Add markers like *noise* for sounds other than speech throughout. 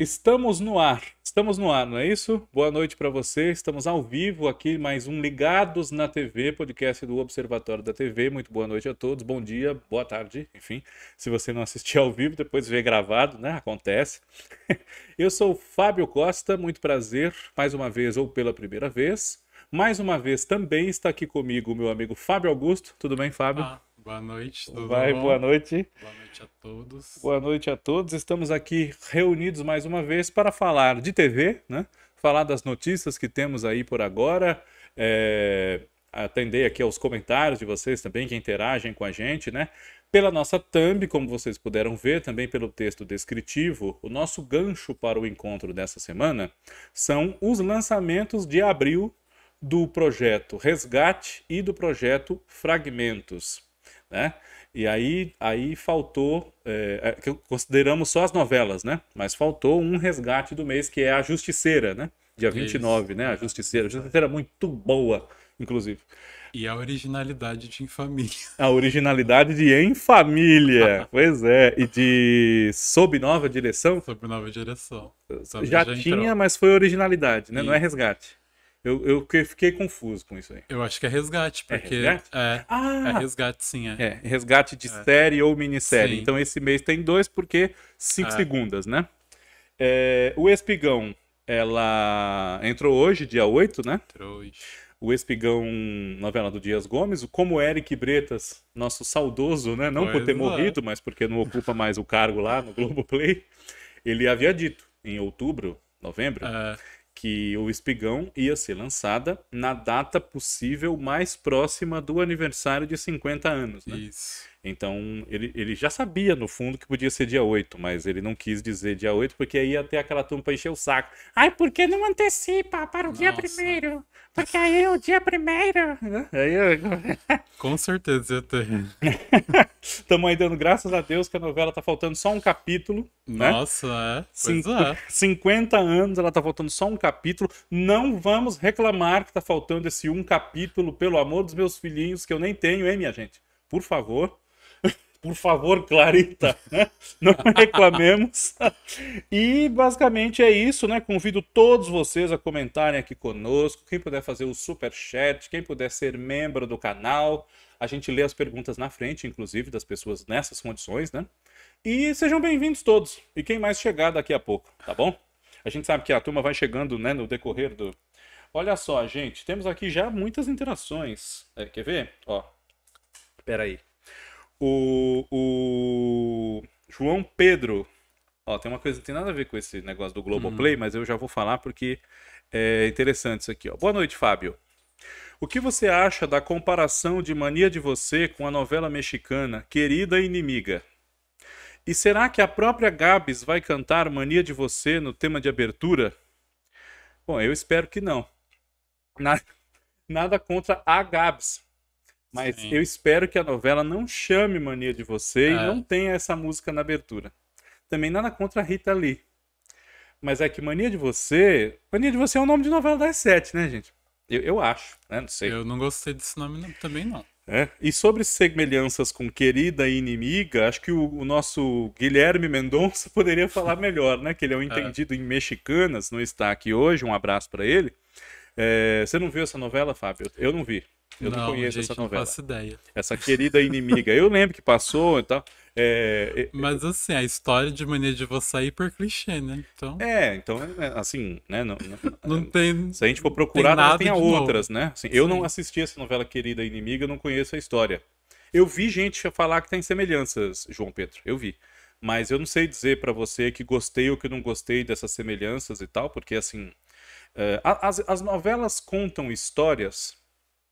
Estamos no ar, estamos no ar, não é isso? Boa noite para você, estamos ao vivo aqui, mais um Ligados na TV, podcast do Observatório da TV. Muito boa noite a todos, bom dia, boa tarde, enfim. Se você não assistir ao vivo, depois vê gravado, né? Acontece. *laughs* Eu sou Fábio Costa, muito prazer, mais uma vez ou pela primeira vez. Mais uma vez também está aqui comigo o meu amigo Fábio Augusto. Tudo bem, Fábio? Ah. Boa noite, tudo Vai, bom? Boa noite. Boa noite a todos. Boa noite a todos. Estamos aqui reunidos mais uma vez para falar de TV, né? Falar das notícias que temos aí por agora. É... Atender aqui aos comentários de vocês também que interagem com a gente, né? Pela nossa thumb, como vocês puderam ver, também pelo texto descritivo, o nosso gancho para o encontro dessa semana são os lançamentos de abril do projeto Resgate e do projeto Fragmentos né? E aí, aí faltou, é, é consideramos só as novelas, né? Mas faltou um resgate do mês, que é A Justiceira, né? Dia 29, Isso. né? A Justiceira. A Justiceira é muito boa, inclusive. E a originalidade de Em Família. A originalidade de Em Família. *laughs* pois é. E de Sob Nova Direção? Sob Nova Direção. Sob já, já, tinha, entrou. mas foi originalidade, né? E... Não é resgate. Eu, eu fiquei confuso com isso aí. Eu acho que é resgate, é porque. É resgate? É, é ah, é resgate, sim. É, é resgate de é. série ou minissérie. Sim. Então esse mês tem dois, porque cinco é. segundas, né? o Espigão, ela entrou hoje, dia 8, né? Entrou hoje. O Espigão, novela do Dias Gomes, como Eric Bretas, nosso saudoso, né? Não pois por ter morrido, mas porque não ocupa mais o cargo lá no Globoplay, ele havia dito em outubro, novembro, que o Espigão ia ser lançada na data possível mais próxima do aniversário de 50 anos. Né? Isso. Então ele, ele já sabia no fundo que podia ser dia 8, mas ele não quis dizer dia 8 porque aí ia ter aquela turma para encher o saco. Ai, por que não antecipa para o Nossa. dia primeiro? Porque aí é o dia primeiro. Né? Aí eu... É- *laughs* Com certeza eu tenho. *laughs* Estamos aí dando graças a Deus que a novela tá faltando só um capítulo. Né? Nossa, é. é. 50 anos, ela tá faltando só um capítulo. Não vamos reclamar que tá faltando esse um capítulo, pelo amor dos meus filhinhos, que eu nem tenho, hein, minha gente? Por favor por favor, Clarita, né? não *laughs* reclamemos. e basicamente é isso, né? Convido todos vocês a comentarem aqui conosco. Quem puder fazer o super chat, quem puder ser membro do canal, a gente lê as perguntas na frente, inclusive das pessoas nessas condições, né? E sejam bem-vindos todos. E quem mais chegar daqui a pouco, tá bom? A gente sabe que a turma vai chegando, né, no decorrer do. Olha só, gente, temos aqui já muitas interações. É, quer ver? Ó, peraí. aí. O, o João Pedro. Ó, tem uma coisa que não tem nada a ver com esse negócio do Globoplay, uhum. mas eu já vou falar porque é interessante isso aqui. Ó. Boa noite, Fábio. O que você acha da comparação de Mania de Você com a novela mexicana Querida Inimiga? E será que a própria Gabs vai cantar Mania de Você no tema de abertura? Bom, eu espero que não. Nada, nada contra a Gabs, mas Sim. eu espero que a novela não chame mania de você é. e não tenha essa música na abertura. Também nada contra a Rita Lee. Mas é que Mania de Você. Mania de Você é o nome de novela das sete, né, gente? Eu, eu acho, né? Não sei. Eu não gostei desse nome não, também, não. É. E sobre semelhanças com querida e inimiga, acho que o, o nosso Guilherme Mendonça *laughs* poderia falar melhor, né? Que ele é um é. entendido é. em mexicanas, não está aqui hoje. Um abraço para ele. É, você não viu essa novela, Fábio? Eu não vi. Eu não, não conheço gente, essa novela. Não faço ideia. Essa querida inimiga. Eu lembro que passou e tal. É... é, é. Mas assim, a história de Mania de Você é por clichê, né? Então... É, então, é, assim, né? Não, não, não tem. Se a gente for procurar, tem, tem outras, novo. né? Assim, eu não assisti essa novela Querida Inimiga, eu não conheço a história. Eu vi gente falar que tem semelhanças, João Pedro. Eu vi. Mas eu não sei dizer para você que gostei ou que não gostei dessas semelhanças e tal, porque assim. as, as novelas contam histórias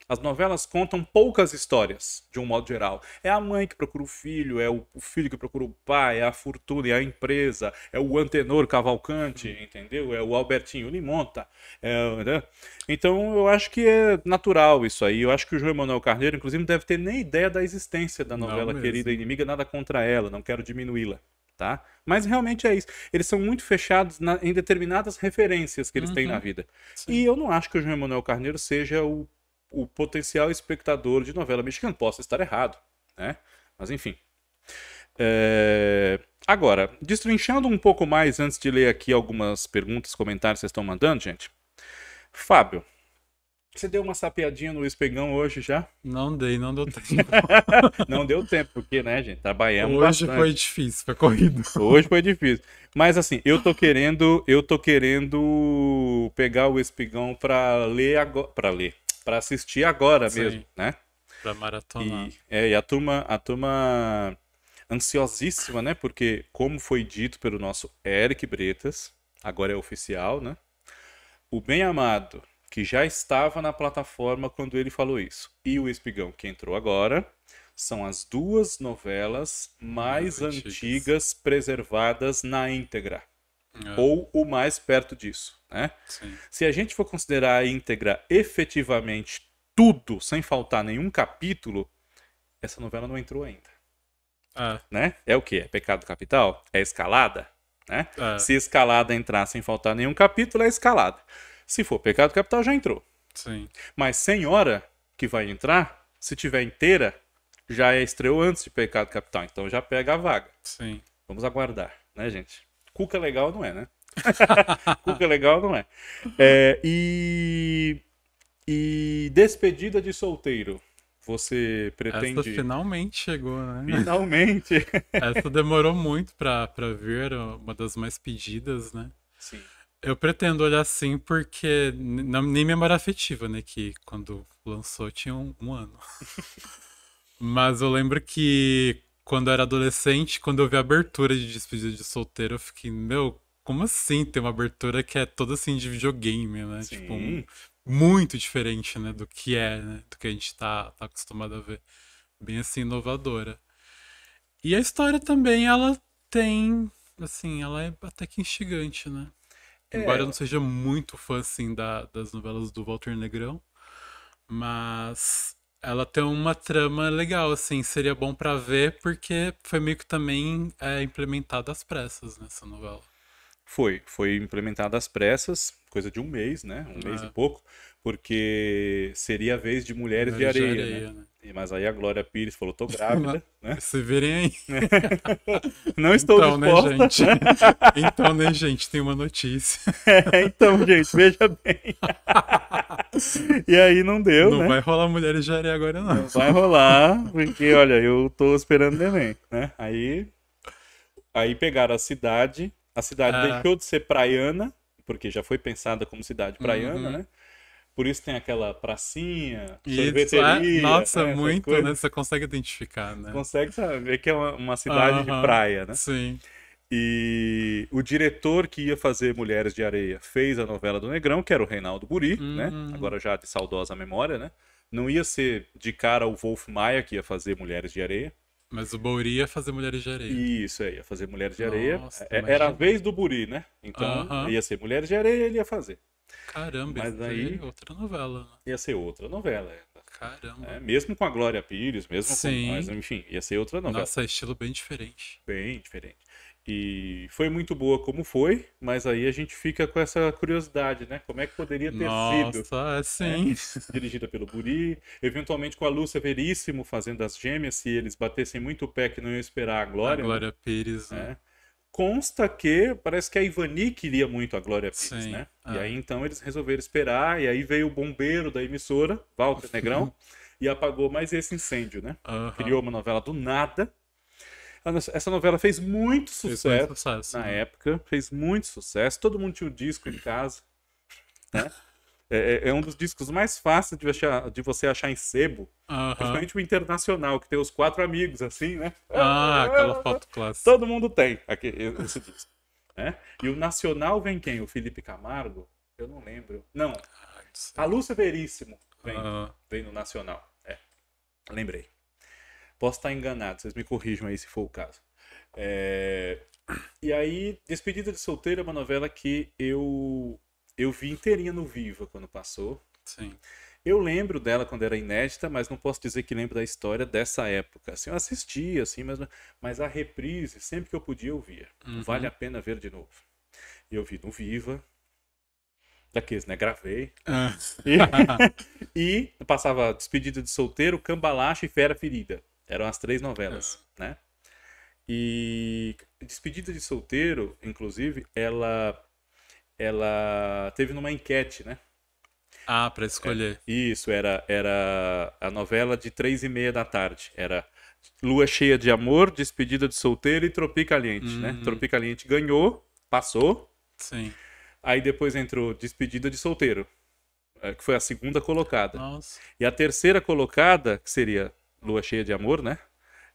as novelas contam poucas histórias, de um modo geral. É a mãe que procura o filho, é o filho que procura o pai, é a fortuna, é a empresa, é o antenor Cavalcante, uhum. entendeu? É o Albertinho Limonta. É, né? Então eu acho que é natural isso aí. Eu acho que o João Emanuel Carneiro, inclusive, não deve ter nem ideia da existência da novela Querida Inimiga, nada contra ela, não quero diminuí-la. Tá? Mas realmente é isso. Eles são muito fechados na, em determinadas referências que eles uhum. têm na uhum. vida. Sim. E eu não acho que o João Emanuel Carneiro seja o o potencial espectador de novela mexicana. Posso estar errado, né? Mas enfim. É... Agora, destrinchando um pouco mais antes de ler aqui algumas perguntas, comentários que vocês estão mandando, gente. Fábio, você deu uma sapeadinha no espegão hoje já? Não dei, não deu tempo. *laughs* não deu tempo, porque, né, gente, trabalhamos Hoje bastante. foi difícil, foi corrido. Hoje foi difícil. Mas assim, eu tô querendo, eu tô querendo pegar o espigão para ler agora, para ler para assistir agora Sim. mesmo, né? Para maratonar. E, é, e a turma, a turma ansiosíssima, né? Porque como foi dito pelo nosso Eric Bretas, agora é oficial, né? O Bem Amado, que já estava na plataforma quando ele falou isso, e o Espigão, que entrou agora, são as duas novelas mais antigas preservadas na íntegra. É. Ou o mais perto disso. Né? Se a gente for considerar a íntegra efetivamente tudo, sem faltar nenhum capítulo, essa novela não entrou ainda. É. Né? É o que? É pecado capital? É escalada? Né? É. Se escalada entrar sem faltar nenhum capítulo, é escalada. Se for pecado capital, já entrou. Sim. Mas senhora que vai entrar, se tiver inteira, já é estreou antes de pecado capital. Então já pega a vaga. Sim. Vamos aguardar, né, gente? Cuca legal não é, né? *laughs* Cuca legal não é. é e, e despedida de solteiro. Você pretende. Essa finalmente chegou, né? Finalmente! *laughs* Essa demorou muito pra, pra ver, é uma das mais pedidas, né? Sim. Eu pretendo olhar assim, porque na, nem memória afetiva, né? Que quando lançou tinha um, um ano. *laughs* Mas eu lembro que quando eu era adolescente, quando eu vi a abertura de Despedida de Solteiro, eu fiquei, meu, como assim ter uma abertura que é toda assim de videogame, né? Tipo, Sim. Tipo, muito diferente, né, do que é, né, do que a gente tá, tá acostumado a ver. Bem assim, inovadora. E a história também, ela tem, assim, ela é até que instigante, né? É. Embora eu não seja muito fã, assim, da, das novelas do Walter Negrão, mas ela tem uma trama legal, assim, seria bom para ver, porque foi meio que também é, implementada às pressas nessa novela. Foi, foi implementada às pressas, coisa de um mês, né? Um é. mês e pouco, porque seria a vez de Mulheres, Mulheres de Areia, de areia né? Né? Mas aí a Glória Pires falou, tô grávida, *laughs* né? Se virem aí. *laughs* Não estou então, né, gente? *laughs* Então, né, gente, tem uma notícia. É, então, gente, veja bem. E aí não deu, não né? Não vai rolar Mulheres de Areia agora, não. Não vai rolar, porque, olha, eu tô esperando neném, né? Aí, aí pegaram a cidade, a cidade ah. deixou de ser praiana, porque já foi pensada como cidade praiana, uhum. né? Por isso tem aquela pracinha, e é sorveteria. nossa, né, muito, né? Você consegue identificar, né? Você consegue saber que é uma, uma cidade uhum. de praia, né? Sim. E o diretor que ia fazer Mulheres de Areia fez a novela do Negrão, que era o Reinaldo Buri, uhum. né? Hum. Agora já de saudosa memória, né? Não ia ser de cara o Wolf Maia que ia fazer Mulheres de Areia. Mas o Buri ia fazer Mulheres de Areia. Isso, aí, é, ia fazer Mulheres de Areia. Nossa, é, era a vez do Buri, né? Então uhum. ia ser Mulheres de Areia ele ia fazer. Caramba, mas aí outra novela. Né? Ia ser outra novela. É. Caramba. É, mesmo com a Glória Pires, mesmo Sim. com. Mas, enfim, ia ser outra novela. Nossa, estilo bem diferente. Bem diferente. E foi muito boa como foi, mas aí a gente fica com essa curiosidade, né? Como é que poderia ter Nossa, sido? Nossa, é né? sim. *laughs* Dirigida pelo Buri, eventualmente com a Lúcia Veríssimo fazendo as gêmeas, se eles batessem muito o pé que não iam esperar a Glória. A Glória né? Pires, é. né? Consta que parece que a Ivani queria muito a Glória Pires, sim. né? É. E aí então eles resolveram esperar, e aí veio o bombeiro da emissora, Walter *laughs* Negrão, e apagou mais esse incêndio, né? Uh -huh. Criou uma novela do nada ah, essa novela fez muito sucesso, fez muito sucesso na né? época, fez muito sucesso. Todo mundo tinha o um disco em casa. *laughs* Né? É, é, é, um dos discos mais fáceis de, achar, de você achar em sebo. Principalmente o internacional, que tem os quatro amigos, assim, né? Ah, aquela foto clássica. Todo mundo tem aqui, esse disco. Né? E o nacional vem quem? O Felipe Camargo? Eu não lembro. Não. Ah, não a Lúcia Veríssimo vem, vem no nacional. É. Lembrei. Posso estar enganado, vocês me corrijam aí se for o caso. É... E aí, Despedida de Solteiro é uma novela que eu, eu vi inteirinha no Viva quando passou. Sim. Eu lembro dela quando era inédita, mas não posso dizer que lembro da história dessa época. Assim, eu assistia, assim, mas, mas a reprise, sempre que eu podia, eu via. Uhum. Vale a pena ver de novo. E eu vi no Viva, daqueles, né? Gravei. Ah. E, *laughs* e, passava Despedida de Solteiro, Cambalacha e Fera Ferida. Eram as três novelas, né? E Despedida de Solteiro, inclusive, ela ela teve numa enquete, né? Ah, para escolher. É, isso, era, era a novela de três e meia da tarde. Era Lua Cheia de Amor, Despedida de Solteiro e Tropicaliente, né? uhum. né? Tropicaliente ganhou, passou. Sim. Aí depois entrou Despedida de Solteiro, é, que foi a segunda colocada. Nossa. E a terceira colocada, que seria Lua Cheia de Amor, né?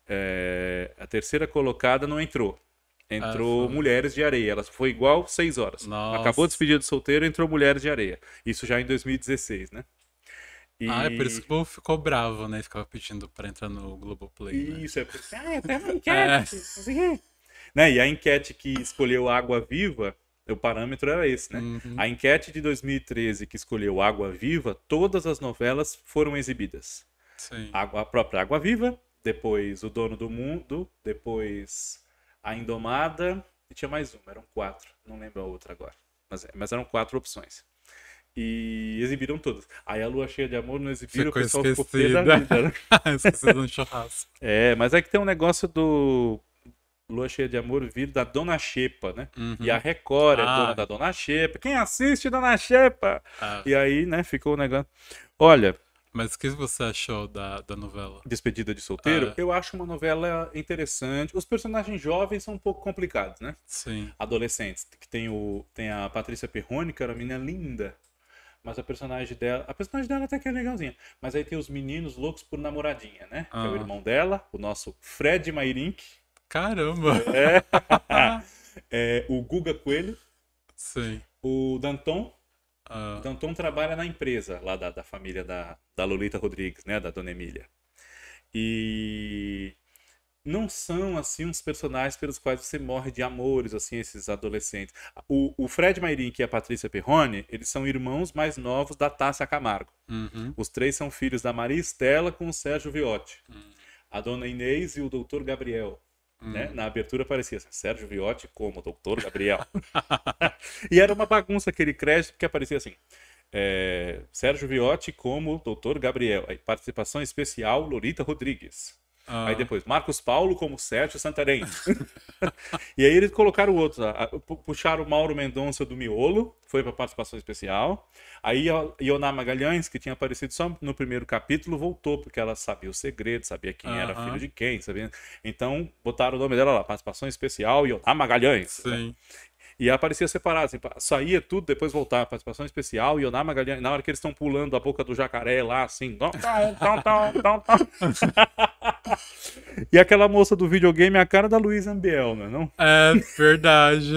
É, a terceira colocada não entrou. Entrou Mulheres de Areia. Ela foi igual seis horas. Nossa. Acabou despedida de solteiro, entrou Mulheres de Areia. Isso já em 2016, né? E... Ah, é por isso que o povo ficou bravo, né? Ficava pedindo para entrar no Globoplay. Né? Isso, né? é por isso. Ah, até uma *laughs* enquete. É. Né? E a enquete que escolheu Água Viva, o parâmetro era esse, né? Uhum. A enquete de 2013 que escolheu Água Viva, todas as novelas foram exibidas. Água, a própria Água Viva, depois o Dono do Mundo, depois a Indomada, e tinha mais uma, eram quatro, não lembro a outra agora. Mas, é, mas eram quatro opções. E exibiram todas. Aí a Lua Cheia de Amor não exibiram, ficou o pessoal esquecida. ficou da vida. Né? *laughs* esquecida no churrasco. É, mas é que tem um negócio do Lua Cheia de Amor vir da Dona Xepa, né? Uhum. E a Record é ah. é dona da Dona Xepa. Quem assiste Dona Xepa? Ah. E aí, né, ficou o negócio. Olha, mas o que você achou da, da novela? Despedida de Solteiro? É. Eu acho uma novela interessante. Os personagens jovens são um pouco complicados, né? Sim. Adolescentes. Que tem, o, tem a Patrícia Perrone, que era uma menina linda. Mas a personagem dela. A personagem dela até que é legalzinha. Mas aí tem os meninos loucos por namoradinha, né? Ah. Que é o ah. irmão dela, o nosso Fred Mairink. Caramba! É. *laughs* *laughs* é o Guga Coelho. Sim. O Danton ah. Então, Tom trabalha na empresa lá da, da família da, da Lolita Rodrigues, né? Da Dona Emília. E não são assim uns personagens pelos quais você morre de amores, assim, esses adolescentes. O, o Fred Mairin e a Patrícia Perrone, eles são irmãos mais novos da Tássia Camargo. Uhum. Os três são filhos da Maria Estela com o Sérgio Viotti. Uhum. A dona Inês e o doutor Gabriel. Hum. Né? Na abertura aparecia assim, Sérgio Viotti como Dr. Gabriel. *laughs* e era uma bagunça aquele crédito que aparecia assim. É, Sérgio Viotti como Dr. Gabriel. Aí, participação especial Lorita Rodrigues. Ah. Aí depois, Marcos Paulo como Sérgio Santarém. *laughs* e aí eles colocaram outros. Puxaram o Mauro Mendonça do Miolo, foi para participação especial. Aí a Ioná Magalhães, que tinha aparecido só no primeiro capítulo, voltou, porque ela sabia o segredo, sabia quem uh -huh. era filho de quem, sabia. Então botaram o nome dela lá, participação especial Ioná Magalhães. Sim. Né? E aparecia separado, assim, saía tudo, depois voltava, participação especial, e Ioná Magalhães, na hora que eles estão pulando a boca do jacaré lá, assim, *laughs* tão tão tão tão tão. *laughs* E aquela moça do videogame é a cara da Luísa Ambiel, né, não é não? É, verdade,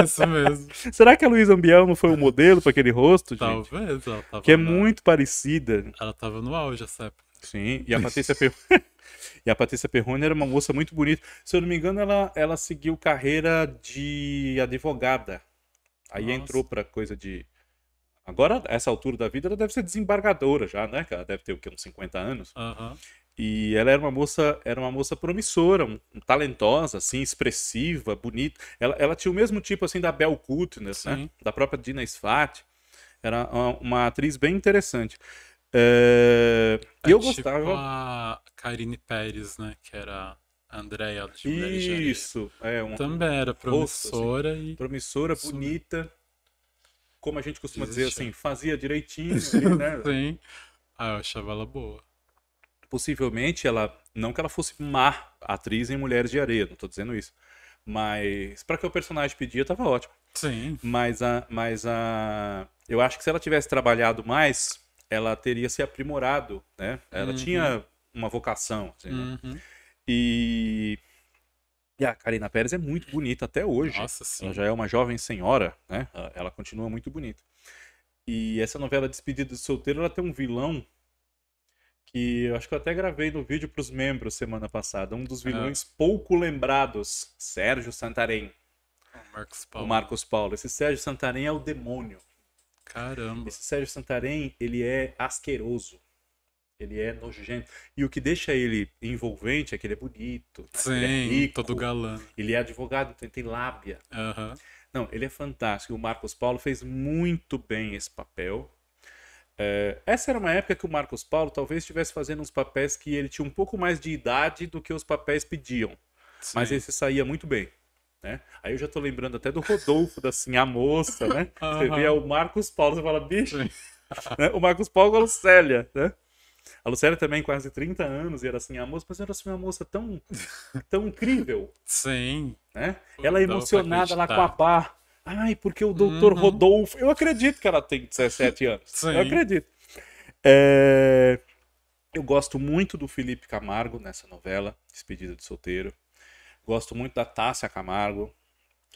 é isso mesmo. *laughs* Será que a Luísa Ambiel não foi o modelo para aquele rosto, Talvez, gente? Talvez, ela Que é na... muito parecida. Ela tava no auge essa época. Sim, e a Patrícia Perrone... *laughs* e a Patrícia Perrone era uma moça muito bonita. Se eu não me engano, ela, ela seguiu carreira de advogada. Aí Nossa. entrou pra coisa de... Agora, essa altura da vida, ela deve ser desembargadora já, né? Que ela deve ter o quê? Uns 50 anos. Uhum. E ela era uma moça, era uma moça promissora, um, um, talentosa, assim, expressiva, bonita. Ela, ela tinha o mesmo tipo assim da Bel Kutner, né? Da própria Dina Sfat. Era uma, uma, atriz bem interessante. É... É, eu tipo gostava. A Karine Pérez, né? Que era a Andréia de Isso, é uma... Também era assim, promissora Poxa, assim, e. Promissora, bonita. Como a gente costuma dizer assim, fazia direitinho. *laughs* Assim, né? Sim. Ah, eu achava ela boa possivelmente ela. Não que ela fosse má atriz em Mulheres de Areia, não tô dizendo isso. Mas para que o personagem pedia, tava ótimo. Sim. Mas a. Mas a. Eu acho que se ela tivesse trabalhado mais, ela teria se aprimorado, né? Ela uhum. tinha uma vocação. Assim, né? uhum. né? E. E a Karina Pérez é muito bonita até hoje. Nossa, sim. Ela já é uma jovem senhora, né? Ela continua muito bonita. E essa novela Despedida de Solteiro, ela tem um vilão que eu acho que eu até gravei no vídeo para os membros semana passada, um dos é. vilões pouco lembrados, Sérgio Santarém. Marcos Paulo. O Marcos Paulo. Esse Sérgio Santarém é o demônio. Caramba. Esse Sérgio Santarém, ele é asqueroso. Ele é nojento. E o que deixa ele envolvente é que ele é bonito. Sim, né? ele é rico, todo galã. Ele é advogado, então ele tem lábia. Uhum. Não, ele é fantástico. O Marcos Paulo fez muito bem esse papel. É, essa era uma época que o Marcos Paulo talvez estivesse fazendo uns papéis que ele tinha um pouco mais de idade do que os papéis pediam. Sim. Mas ele se saía muito bem. Né? Aí eu já tô lembrando até do Rodolfo, da assim, a moça, né? *laughs* Você vê o Marcos Paulo, você fala, bicho, *laughs* né? o Marcos Paulo com a Lucélia, né? A Lucélia também, quase 30 anos, e era assim, a moça, mas era assim, uma moça tão, tão incrível. Sim. Né? Ela é emocionada lá com a pá. Ai, porque o doutor uhum. Rodolfo. Eu acredito que ela tem 17 *laughs* anos. Sim. Eu acredito. É... Eu gosto muito do Felipe Camargo nessa novela, Despedida de Solteiro. Gosto muito da Tássia Camargo.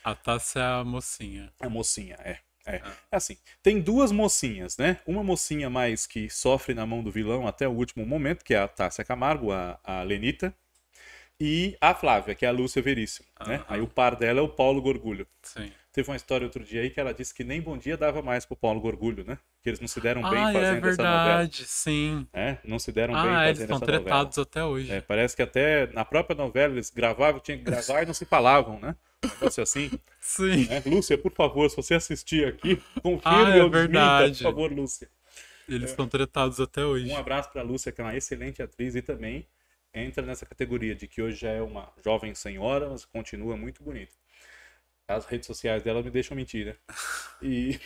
A Tássia é a mocinha. A mocinha, é. É. Ah. é assim, tem duas mocinhas, né? Uma mocinha mais que sofre na mão do vilão até o último momento, que é a Tássia Camargo, a, a Lenita, e a Flávia, que é a Lúcia Veríssimo, né? Aí o par dela é o Paulo Gorgulho. Sim. Teve uma história outro dia aí que ela disse que nem bom dia dava mais pro Paulo Gorgulho, né? Que eles não se deram bem ah, é fazendo é verdade, essa novela. verdade, sim. É, não se deram ah, bem fazendo essa novela. Ah, eles estão tretados até hoje. É, parece que até na própria novela eles gravavam, tinham que gravar e não se falavam, né? Fosse assim. *laughs* Sim. Né? Lúcia, por favor, se você assistir aqui, confira ah, é verdade. por favor, Lúcia. Eles estão é. tratados até hoje. Um abraço para Lúcia, que é uma excelente atriz e também entra nessa categoria de que hoje já é uma jovem senhora, mas continua muito bonita. As redes sociais dela me deixam mentir, né? E.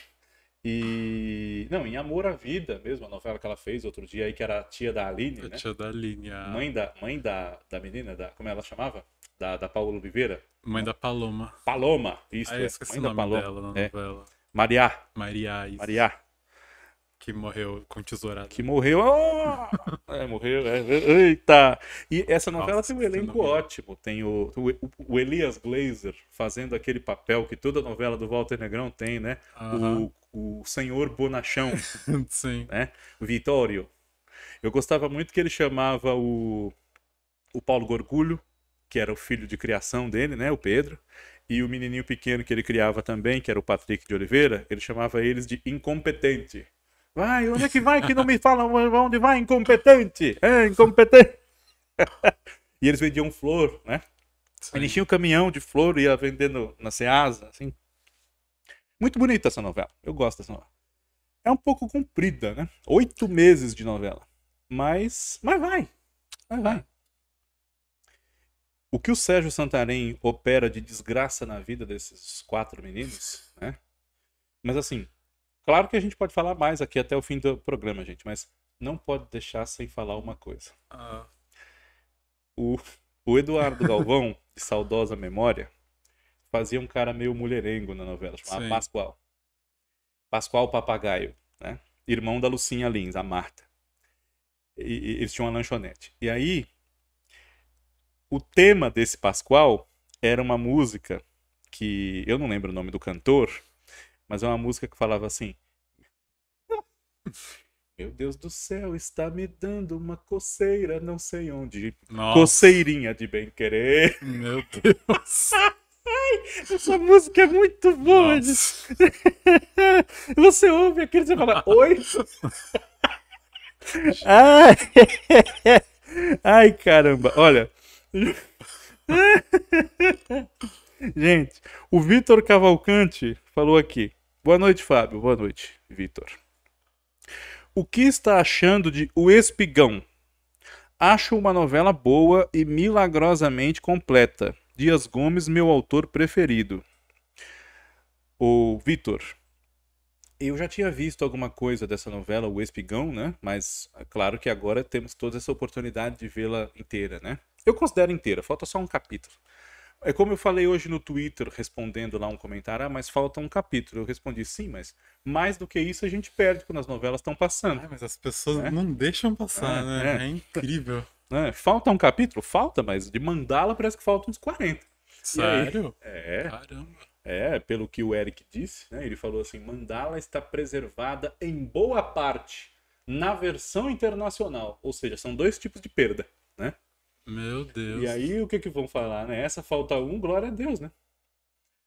E. Não, em Amor à Vida mesmo, a novela que ela fez outro dia aí, que era a tia da Aline. A né? tia da Aline. A... Mãe, da, mãe da, da menina, da, como ela chamava? Da, da Paula Oliveira. Mãe da Paloma. Paloma, isso. Ah, é. Mãe da Paloma. dela na é. Mariá. Mariá, isso. Mariá. Que morreu com tesourada. Que morreu. Oh! é, morreu. É, é. Eita! E essa novela Nossa, tem um elenco é ótimo. Tem o, o, o, Elias Glazer fazendo aquele papel que toda novela do Walter Negrão tem, né? Uh -huh. o, o senhor Bonachão. *laughs* Sim. Né? Vitório. Eu gostava muito que ele chamava o, o Paulo Gorgulho, que era o filho de criação dele, né? O Pedro e o menininho pequeno que ele criava também, que era o Patrick de Oliveira, ele chamava eles de incompetente. Vai, onde é que vai que não me falam onde vai? Incompetente! É, incompetente! e eles vendiam flor, né? Sim. Eles tinham um caminhão de flor e ia vendendo na Ceasa, assim. Muito bonita essa novela. Eu gosto dessa novela. É um pouco comprida, né? Oito meses de novela. Mas, mas vai. Mas vai. O que o Sérgio Santarém opera de desgraça na vida desses quatro meninos, né? Mas assim, Claro que a gente pode falar mais aqui até o fim do programa, gente, mas não pode deixar sem falar uma coisa. Ah. O, o Eduardo Galvão, de saudosa memória, fazia um cara meio mulherengo na novela, chamado Pascoal. Pascoal Papagaio, né? Irmão da Lucinha Lins, a Marta. E, e, eles tinham uma lanchonete. E aí, o tema desse Pascoal era uma música que eu não lembro o nome do cantor, mas é uma música que falava assim. Meu Deus do céu, está me dando uma coceira, não sei onde. Nossa. Coceirinha de bem querer. Meu Deus. Ai, essa música é muito boa. *laughs* Você ouve aquilo e você fala, oi? *laughs* Ai. Ai, caramba. Olha. *laughs* Gente, o Vitor Cavalcante falou aqui. Boa noite, Fábio. Boa noite, Vitor. O que está achando de O Espigão? Acho uma novela boa e milagrosamente completa. Dias Gomes, meu autor preferido. O Vitor. Eu já tinha visto alguma coisa dessa novela, O Espigão, né? Mas é claro que agora temos toda essa oportunidade de vê-la inteira, né? Eu considero inteira, falta só um capítulo. É como eu falei hoje no Twitter, respondendo lá um comentário, ah, mas falta um capítulo. Eu respondi, sim, mas mais do que isso a gente perde quando as novelas estão passando. Ah, mas as pessoas é? não deixam passar, ah, né? É, é incrível. *laughs* É, falta um capítulo? Falta, mas de mandala parece que faltam uns 40. Sério? Aí, é. Caramba. É, pelo que o Eric disse, né, ele falou assim: mandala está preservada em boa parte na versão internacional. Ou seja, são dois tipos de perda, né? Meu Deus. E aí o que que vão falar, né? Essa falta um, glória a Deus, né?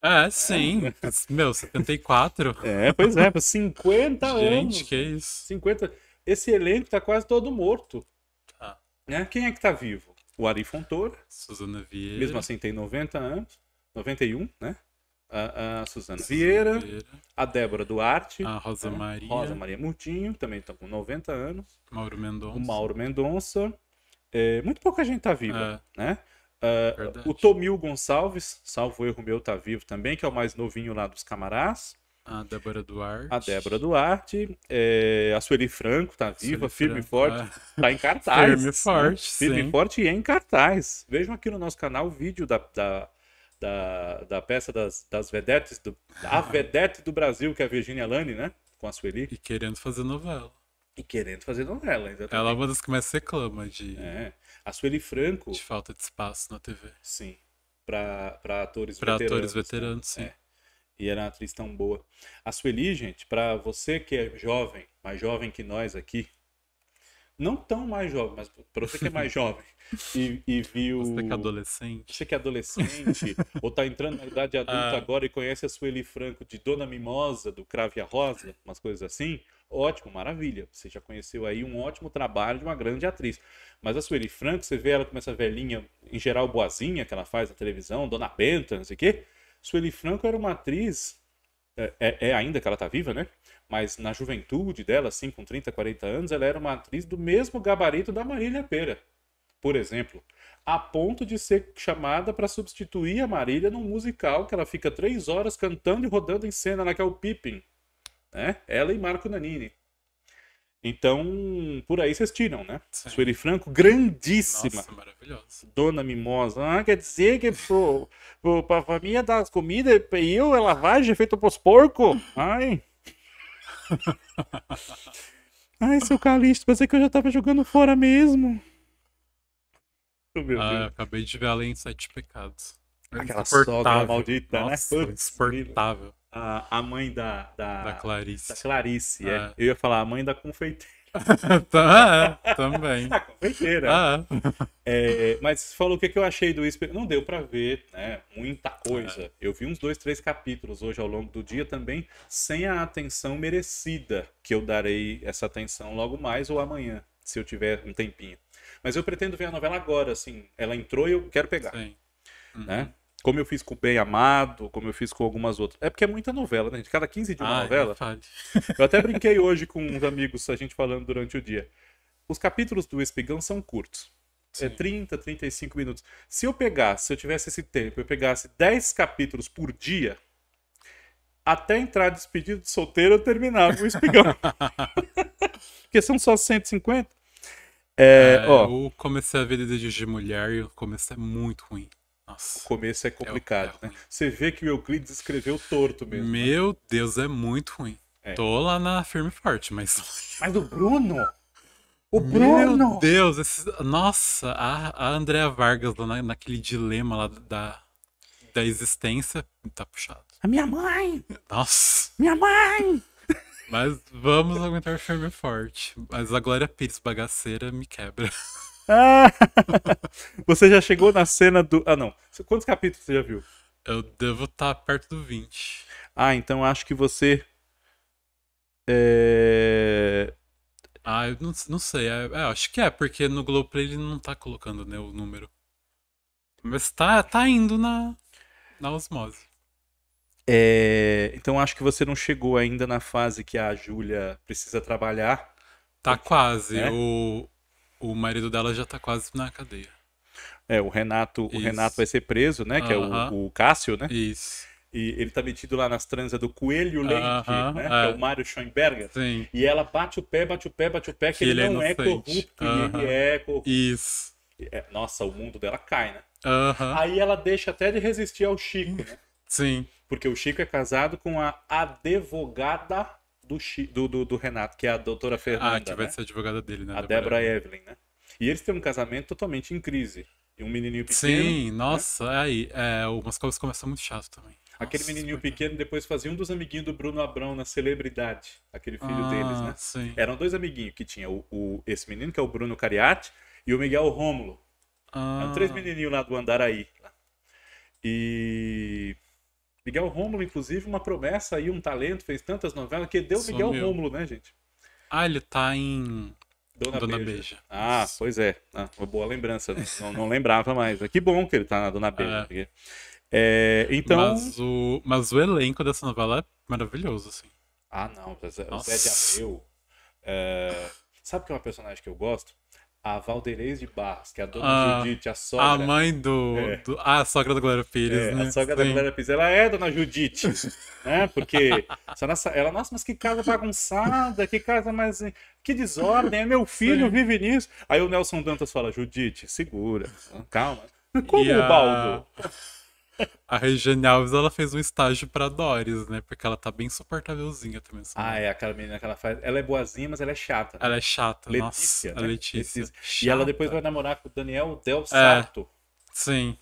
É, sim. É. Meu, 74. *laughs* É, pois é, 50 Gente, anos. Gente, que isso. 50. Esse elenco tá quase todo morto. Tá. Né? Quem é que tá vivo? O Ari Fontoura. Suzana Vieira. Mesmo assim tem 90 anos. 91, né? A, a Suzana, Vieira, Vieira, a Débora Duarte, a Rosa né? Maria. Rosa Maria Murtinho, também estão com 90 anos. Mauro Mendonça. O Mauro Mendonça. É, muito pouca gente tá viva, é. né? Uh, o Tomil Gonçalves, salvo erro meu, tá vivo também, que é o mais novinho lá dos camarás. A Débora Duarte. A Débora Duarte. É, a Sueli Franco tá viva, firme e forte. É. Tá em *laughs* cartaz. firme e né? forte. Né? Firme e forte e em cartaz. Vejam aqui no nosso canal o vídeo da, da, da, da peça das, das vedetes, do, a ah. vedete do Brasil, que é a Virginia Lane, né? Com a Sueli. E querendo fazer novela. E querendo fazer novela, Exatamente. Ela é uma das que mais reclama de. É. A Sueli Franco. De falta de espaço na TV. Sim. Pra, pra atores pra veteranos. Pra né? atores veteranos, sim. É. E era é uma atriz tão boa. A Sueli, gente, pra você que é jovem, mais jovem que nós aqui, não tão mais jovem, mas para você que é mais jovem e, e viu. Você que é adolescente. Você que é adolescente, *laughs* ou tá entrando na idade adulta ah. agora e conhece a Sueli Franco de Dona Mimosa, do Crave a Rosa, umas coisas assim. Ótimo, maravilha. Você já conheceu aí um ótimo trabalho de uma grande atriz. Mas a Sueli Franco, você vê ela como essa velhinha, em geral boazinha, que ela faz na televisão, Dona Benta, não sei o quê. Sueli Franco era uma atriz. É, é, é ainda que ela tá viva, né? mas na juventude dela, assim, com 30, 40 anos, ela era uma atriz do mesmo gabarito da Marília Pera, por exemplo, a ponto de ser chamada para substituir a Marília num musical que ela fica três horas cantando e rodando em cena naquela Pippin, né? Ela e Marco Nanini. Então, por aí vocês tiram, né? Sim. Sueli Franco, grandíssima. Nossa, maravilhosa. Dona Mimosa. Ah, quer dizer que pro, pro, família das comidas eu, ela vai, é feito pros porcos? *laughs* Ai. *laughs* Ai, seu Calixto, pensei é que eu já tava jogando fora mesmo. Oh, meu ah, Deus. acabei de ver além de sete pecados. Aquela sogra maldita, né? Nossa, né? Insuportável. A, a mãe da, da, da Clarice. Da Clarice, é. é. Eu ia falar a mãe da confeiteira. *laughs* tá, é, também. *laughs* Ah, a feiteira. Ah. É, é, é mas falou o que, que eu achei do Whisper. Não deu para ver, né? Muita coisa. Eu vi uns dois, três capítulos hoje ao longo do dia também, sem a atenção merecida, que eu darei essa atenção logo mais ou amanhã, se eu tiver um tempinho. Mas eu pretendo ver a novela agora, assim. Ela entrou e eu quero pegar. Sim. Né? Uhum. Como eu fiz com o Bem Amado, como eu fiz com algumas outras. É porque é muita novela, né? De cada 15 dias uma ah, é novela. É *laughs* eu até brinquei hoje com uns amigos, a gente falando durante o dia. Os capítulos do Espigão são curtos. É Sim. É 30, 35 minutos. Se eu pegasse, se eu tivesse esse tempo, eu pegasse 10 capítulos por dia, até entrar despedido de solteiro, eu terminava o espigão. *laughs* Porque são só 150. É, é, ó, eu comecei a ver desde de mulher e o começo é muito ruim. Nossa. O começo é, é, é complicado, é, né? Você vê que o Euclides escreveu torto mesmo. Né? Meu né? Deus, é muito ruim. É. Tô lá na firme forte, mas. *laughs* Mas o Bruno! O Bruno! Meu Deus, esse... nossa, a, a Andrea Vargas lá naquele dilema lá da, da existência tá puxado. A minha mãe! Nossa! Minha mãe! Mas vamos aguentar firme forte. Mas a Glória Pires bagaceira me quebra. *laughs* Ah, *laughs* você já chegou na cena do. Ah, não. Quantos capítulos você já viu? Eu devo estar perto do 20. Ah, então acho que você. É... Ah, eu não, não sei. É, é, acho que é, porque no Globoplay ele não tá colocando né, o número. Mas tá, tá indo na, na osmose. É, então acho que você não chegou ainda na fase que a Júlia precisa trabalhar. Tá porque, quase. Né? O, o marido dela já tá quase na cadeia. É, o Renato, Isso. o Renato vai ser preso, né? Que uh -huh. é o, o Cássio, né? Isso e ele tá metido lá nas transas do Coelho Leite, uh -huh, né? É. Que é o Mário Schoenberger. Sim. E ela bate o pé, bate o pé, bate o pé, que, que ele, ele, é não é, é corrupto, uh -huh. ele é corrupto. Isso. É, nossa, o mundo dela cai, né? Uh -huh. Aí ela deixa até de resistir ao Chico, né? Sim. Porque o Chico é casado com a advogada do, do, do, do Renato, que é a doutora Fernanda. Ah, que vai né? ser advogada dele, né? A Débora Evelyn, né? E eles têm um casamento totalmente em crise. E um menininho pequeno. Sim, né? nossa, é aí, é, o Moscovitz começa muito chato também. Aquele nossa, menininho pequeno depois fazia um dos amiguinhos do Bruno Abrão na Celebridade, aquele filho ah, deles, né? Sim. Eram dois amiguinhos que tinha o, o, esse menino, que é o Bruno Cariati, e o Miguel Rômulo. Ah. Eram três ah. menininhos lá do Andaraí. E Miguel Rômulo, inclusive, uma promessa e um talento, fez tantas novelas que deu Sumiu. Miguel Rômulo, né, gente? Ah, ele tá em Dona, Dona Beija. Beija. Ah, pois é. Ah, uma boa lembrança. não, não, lembrava mais. Que bom que ele tá na Dona Beija. É. É, então... Mas o, mas o elenco dessa novela é maravilhoso, assim. Ah, não. É, o Zé de Abreu... É... Sabe que é uma personagem que eu gosto? a Valderez de Barros, que é a dona ah, Judite, a sogra. A mãe do, é. do a sogra da Glória Pires, é, né? A sogra Sim. da Glória Pires, ela é dona Judite, *laughs* né? Porque nossa, ela, nossa, mas que casa bagunçada, que casa mais que desordem, É meu filho Sim. vive nisso. Aí o Nelson Dantas fala: "Judite, segura, ah. calma". Como o Baldo? A Regina Alves, ela fez um estágio pra Doris, né? Porque ela tá bem suportávelzinha também. Assim. Ah, é aquela menina que ela faz. Ela é boazinha, mas ela é chata. Ela é chata, Letícia, nossa. Né? A é Letícia. Letícia. E ela depois vai namorar com o Daniel Del é, Sarto. É, sim.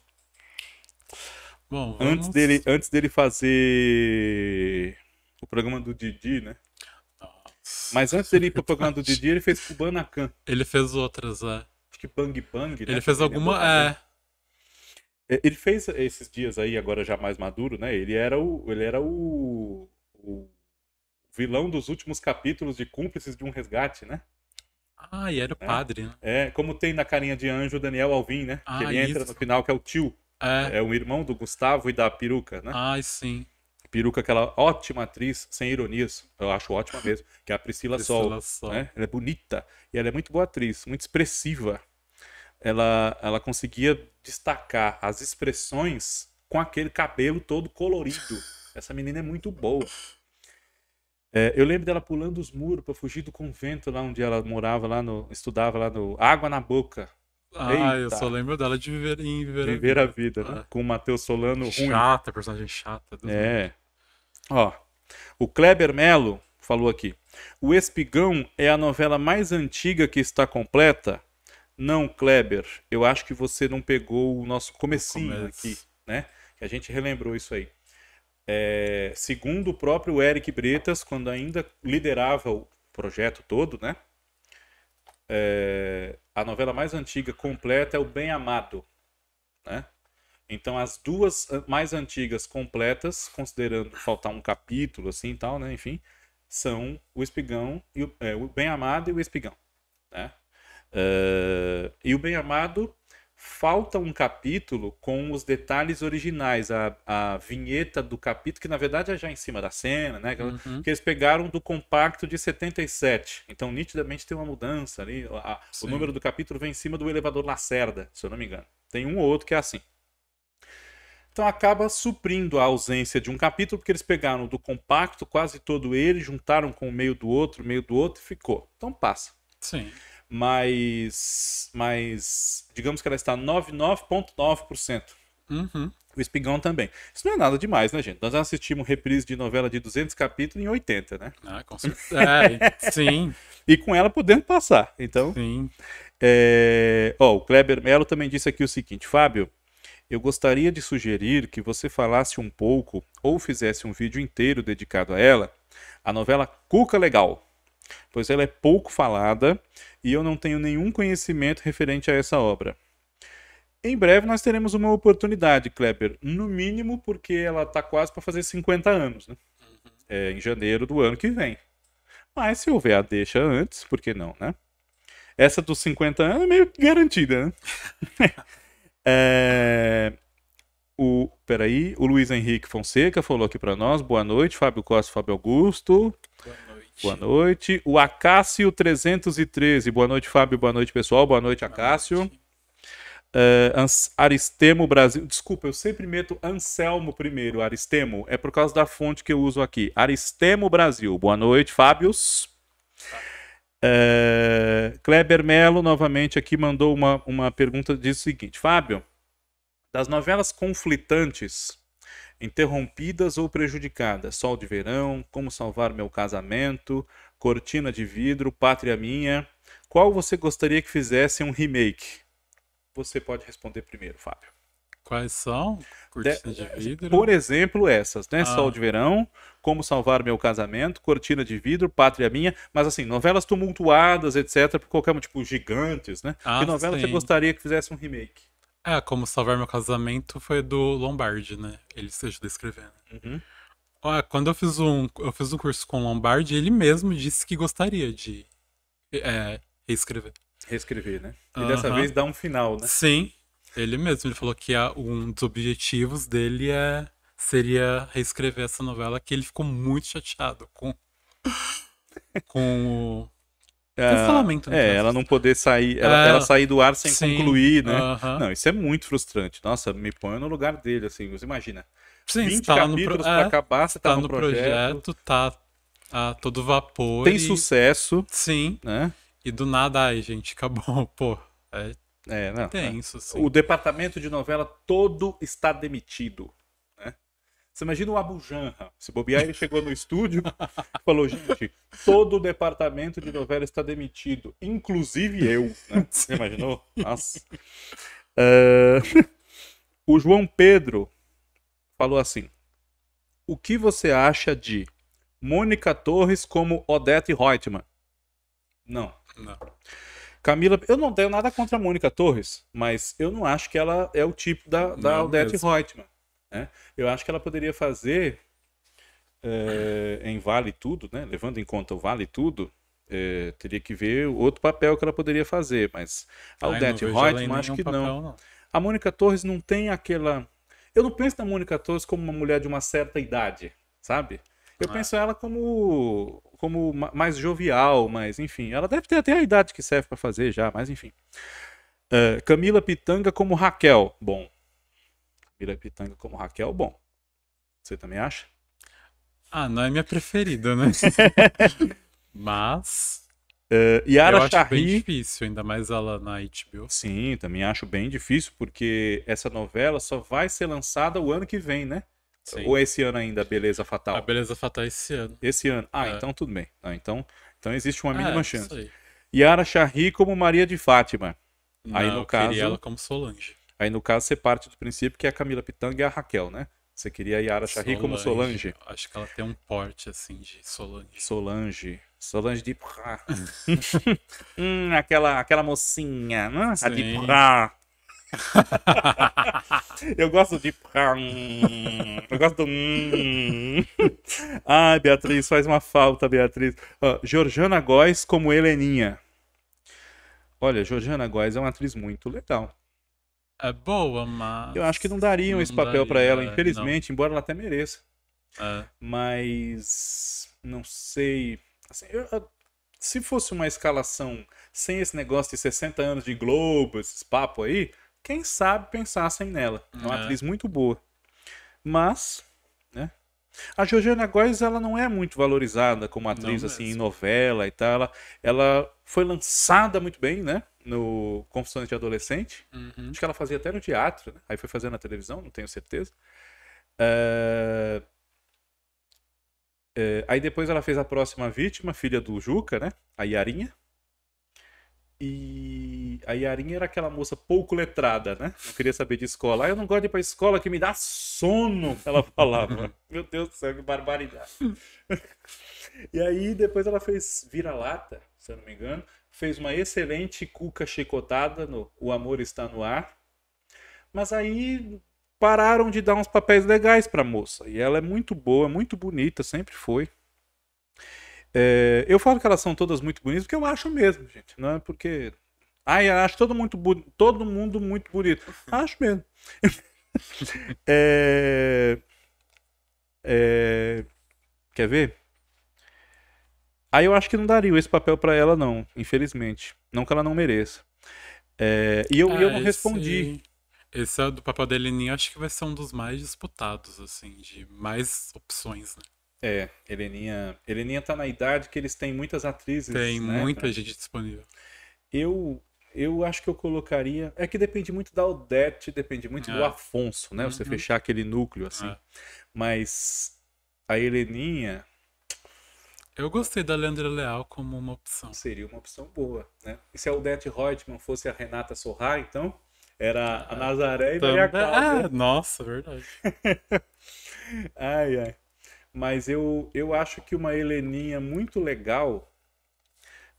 Bom, vamos... antes, dele, antes dele fazer o programa do Didi, né? Nossa, mas antes dele ir pro *laughs* programa do Didi, ele fez Kubanacan. Ele fez outras, é. Acho que Bang Bang, né? Ele fez né? alguma. É. Ele fez esses dias aí, agora já mais maduro, né? Ele era o. Ele era o, o vilão dos últimos capítulos de Cúmplices de um Resgate, né? Ah, e era o é. padre, né? É, como tem na carinha de anjo o Daniel Alvim, né? Ah, que ele isso. entra no final, que é o tio. É. é o irmão do Gustavo e da peruca, né? Ai, sim. Peruca, aquela ótima atriz, sem ironias, eu acho ótima mesmo, que é a Priscila, Priscila Sol. Sol. Né? Ela é bonita e ela é muito boa atriz, muito expressiva ela, ela conseguia destacar as expressões com aquele cabelo todo colorido. Essa menina é muito boa. É, eu lembro dela pulando os muros para fugir do convento lá onde ela morava, lá no, estudava lá no Água na Boca. Ah, Eita. eu só lembro dela de viver em Viver, viver a Vida. A vida ah. com o Matheus Solano chata, ruim. Chata, personagem chata. Deus é. Ó, o Kleber Melo falou aqui. O Espigão é a novela mais antiga que está completa. Não, Kleber, eu acho que você não pegou o nosso comecinho Começo. aqui, né? Que a gente relembrou isso aí. É, segundo o próprio Eric Bretas, quando ainda liderava o projeto todo, né? É, a novela mais antiga completa é o Bem Amado, né? Então as duas mais antigas completas, considerando faltar um capítulo assim e tal, né? Enfim, são o Espigão e o, é, o Bem Amado e o Espigão, né? Uh, e o Bem Amado falta um capítulo com os detalhes originais, a, a vinheta do capítulo, que na verdade é já em cima da cena, né? Uhum. Que eles pegaram do compacto de 77. Então, nitidamente tem uma mudança ali. A, o número do capítulo vem em cima do elevador Lacerda, se eu não me engano. Tem um ou outro que é assim. Então acaba suprindo a ausência de um capítulo, porque eles pegaram do compacto quase todo ele, juntaram com o meio do outro, meio do outro e ficou. Então passa. Sim mas, mas digamos que ela está 99,9%. Uhum. O Espigão também. Isso não é nada demais, né, gente? Nós assistimos reprise de novela de 200 capítulos em 80, né? Ah, com certeza. É, sim. *laughs* e com ela podendo passar. Então. Sim. É... Oh, o Kleber Melo também disse aqui o seguinte: Fábio, eu gostaria de sugerir que você falasse um pouco ou fizesse um vídeo inteiro dedicado a ela, a novela Cuca Legal, pois ela é pouco falada e eu não tenho nenhum conhecimento referente a essa obra. Em breve nós teremos uma oportunidade, Kleber, no mínimo porque ela está quase para fazer 50 anos, né? Uhum. É, em janeiro do ano que vem. Mas se houver a deixa antes, por que não, né? Essa dos 50 anos é meio garantida, né? *laughs* é... O, peraí, o Luiz Henrique Fonseca falou aqui para nós. Boa noite, Fábio Costa, Fábio Augusto. Boa noite. Boa noite. O Acácio 313. Boa noite, Fábio. Boa noite, pessoal. Boa noite, Acácio. Uh, Aristemo Brasil. Desculpa, eu sempre meto Anselmo primeiro. Aristemo. É por causa da fonte que eu uso aqui. Aristemo Brasil. Boa noite, Fábios. Uh, Kleber Melo, novamente, aqui mandou uma, uma pergunta. Diz o seguinte: Fábio, das novelas conflitantes interrompidas ou prejudicadas, sol de verão, como salvar meu casamento, cortina de vidro, pátria minha. Qual você gostaria que fizesse um remake? Você pode responder primeiro, Fábio. Quais são? Cortina de, de eh, vidro? Por exemplo, essas, né? Ah. Sol de Verão, Como Salvar Meu Casamento, Cortina de Vidro, Pátria Minha, mas assim, novelas tumultuadas, etc., por qualquer tipo, gigantes, né? Ah, que novela sim. você gostaria que fizesse um remake? É, como salvar meu casamento foi do Lombardi, né? Ele se ajudou escrevendo. Né? Uhum. quando eu fiz um, eu fiz um curso com o Lombardi, ele mesmo disse que gostaria de é, reescrever. Reescrever, né? E uhum. dessa vez dá um final, né? Sim, ele mesmo. Ele falou que um dos objetivos dele é, seria reescrever essa novela, que ele ficou muito chateado com, *laughs* com é, né, é ela não poder sair, ela, ela é, sair do ar sem Sim. concluir, né? Não, isso é muito frustrante. Nossa, me põe no lugar dele, assim, você imagina. Sim, 20 tá capítulos pro... pra é, acabar, você tá, tá no, no projeto, projeto tá a tá todo vapor. Tem e... sucesso. Sim. Né? E do nada, ai, gente, acabou, *laughs* pô. É, é não. tem é. Sim. O departamento de novela todo está demitido. Você imagina o Abu Janra. Se bobear, ele chegou no estúdio e falou: gente, todo o departamento de novela está demitido, inclusive eu. Né? *laughs* Você imaginou? Nossa. Uh... O João Pedro falou assim: O que você acha de Mônica Torres como Odete Reutemann? Não. Não. Camila, eu não tenho nada contra a Mônica Torres, mas eu não acho que ela é o tipo da, da Odete mesmo. Reutemann. Né? Eu acho que ela poderia fazer é, em Vale Tudo, né? levando em conta o Vale Tudo, é, teria que ver outro papel que ela poderia fazer, mas a ah, Odette Reutemann acho que papel, não. não. A Mônica Torres não tem aquela. Eu não penso na Mônica Torres como uma mulher de uma certa idade, sabe? Eu ah. penso ela como como mais jovial, mas enfim, ela deve ter até a idade que serve para fazer já, mas enfim. Uh, Camila Pitanga como Raquel, bom, Pirapitanga como Raquel Bom. Você também acha? Ah, não é minha preferida, né? *laughs* Mas. Uh, Yara eu acho Charri... bem difícil, ainda mais ela na HBO. Sim, também acho bem difícil, porque essa novela só vai ser lançada o ano que vem, né? Sim. Ou esse ano ainda, Beleza Fatal? A Beleza Fatal é esse ano. Esse ano. Ah, é. então tudo bem. Ah, então, então existe uma é, mínima é, chance. Yara Charri como Maria de Fátima. Não, aí no eu caso. ela como Solange. Aí, no caso, você parte do princípio que é a Camila Pitanga e a Raquel, né? Você queria a Yara Charri como Solange. Acho que ela tem um porte, assim, de Solange. Solange. Solange de Prá. *laughs* hum, aquela, aquela mocinha, né? Sim. A de Prá. *laughs* eu gosto de. Hum, eu gosto do. Hum. Ai, Beatriz, faz uma falta, Beatriz. Uh, Georgiana Góes como Heleninha. Olha, Georgiana Góes é uma atriz muito legal é boa, mas. Eu acho que não dariam não esse papel para ela, é, infelizmente, não. embora ela até mereça. É. Mas. Não sei. Assim, eu, se fosse uma escalação sem esse negócio de 60 anos de Globo, esses papo aí, quem sabe pensassem nela. É uma é. atriz muito boa. Mas. Né? A Georgiana Góes, ela não é muito valorizada como atriz, não assim, mesmo. em novela e tal. Ela, ela foi lançada muito bem, né? no Confissões de Adolescente. Uhum. Acho que ela fazia até no teatro, né? aí foi fazer na televisão, não tenho certeza. Uh... Uh, aí depois ela fez a próxima vítima, filha do Juca, né? A Yarinha. E a Yarinha era aquela moça pouco letrada, né? Não queria saber de escola. Ah, eu não gosto de ir pra escola que me dá sono, ela falava. *laughs* Meu Deus do céu, que barbaridade. *laughs* e aí depois ela fez Vira-Lata, se eu não me engano fez uma excelente cuca chicotada no O Amor Está No Ar. Mas aí pararam de dar uns papéis legais a moça. E ela é muito boa, muito bonita, sempre foi. É, eu falo que elas são todas muito bonitas, porque eu acho mesmo, gente. Não é porque. Ai, eu acho todo, muito todo mundo muito bonito. Acho mesmo. *laughs* é... É... Quer ver? Aí eu acho que não daria esse papel para ela, não, infelizmente. Não que ela não mereça. É, e eu, ah, eu não esse, respondi. Esse é do papel da Elenin, acho que vai ser um dos mais disputados, assim, de mais opções, né? É, Heleninha, Heleninha tá na idade que eles têm muitas atrizes. Tem né, muita pra... gente disponível. Eu eu acho que eu colocaria. É que depende muito da Odete, depende muito do é. Afonso, né? Uhum. Você fechar aquele núcleo assim. É. Mas a Heleninha, eu gostei da Leandra Leal como uma opção. Seria uma opção boa, né? E se a Odette Reutemann fosse a Renata Sorra, então? Era a Nazaré e Também... a Cláudia. Ah, nossa, verdade. *laughs* ai, ai. Mas eu, eu acho que uma Heleninha muito legal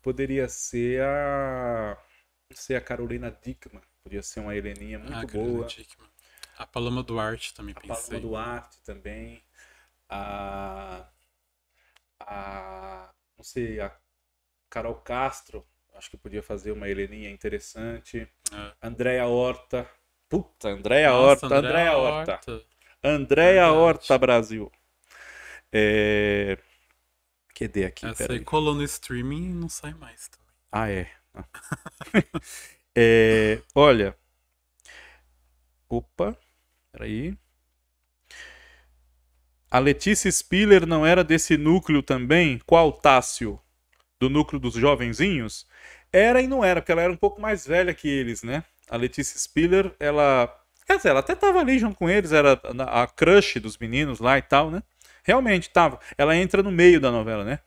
poderia ser a ser a Carolina Dickman. Podia ser uma Heleninha muito ah, boa. Dickman. A Paloma Duarte também a pensei. A Paloma Duarte também. A a não sei, a Carol Castro, acho que podia fazer uma Heleninha interessante. É. Andréa Horta. Puta, Andréa Horta, Andréa Horta. Horta. Andréa Horta, Brasil. É... QD aqui, Essa aí colou no streaming e não sai mais também. Ah, é. *laughs* é olha. Opa, peraí. A Letícia Spiller não era desse núcleo também? Qual Tácio? Do núcleo dos jovenzinhos? Era e não era, porque ela era um pouco mais velha que eles, né? A Letícia Spiller, ela. Quer dizer, ela até tava ali junto com eles, era a crush dos meninos lá e tal, né? Realmente tava. Ela entra no meio da novela, né?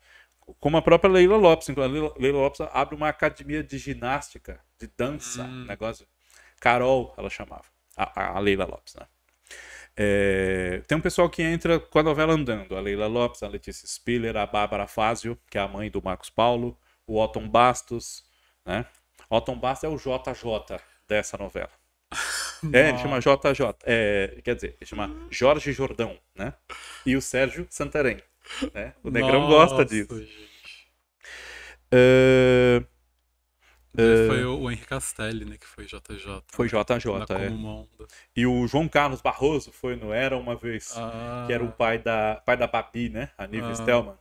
como a própria Leila Lopes. Então, a Leila, Leila Lopes abre uma academia de ginástica, de dança, hum. negócio. Carol, ela chamava. A, a Leila Lopes, né? É, tem um pessoal que entra com a novela andando: a Leila Lopes, a Letícia Spiller, a Bárbara Fazio, que é a mãe do Marcos Paulo, o Otton Bastos, né? Otton Bastos é o JJ dessa novela. *laughs* É, ele chama JJ, é, quer dizer, ele chama Jorge Jordão, né? E o Sérgio Santarém. Né? O Negrão Nossa, gosta disso. Uh, é. foi o Henrique Castelli, né, que foi JJ. Foi JJ, né, na é. E o João Carlos Barroso foi no Era Uma Vez, ah. que era o pai da, pai da Papi né, a Nive ah. Stelman.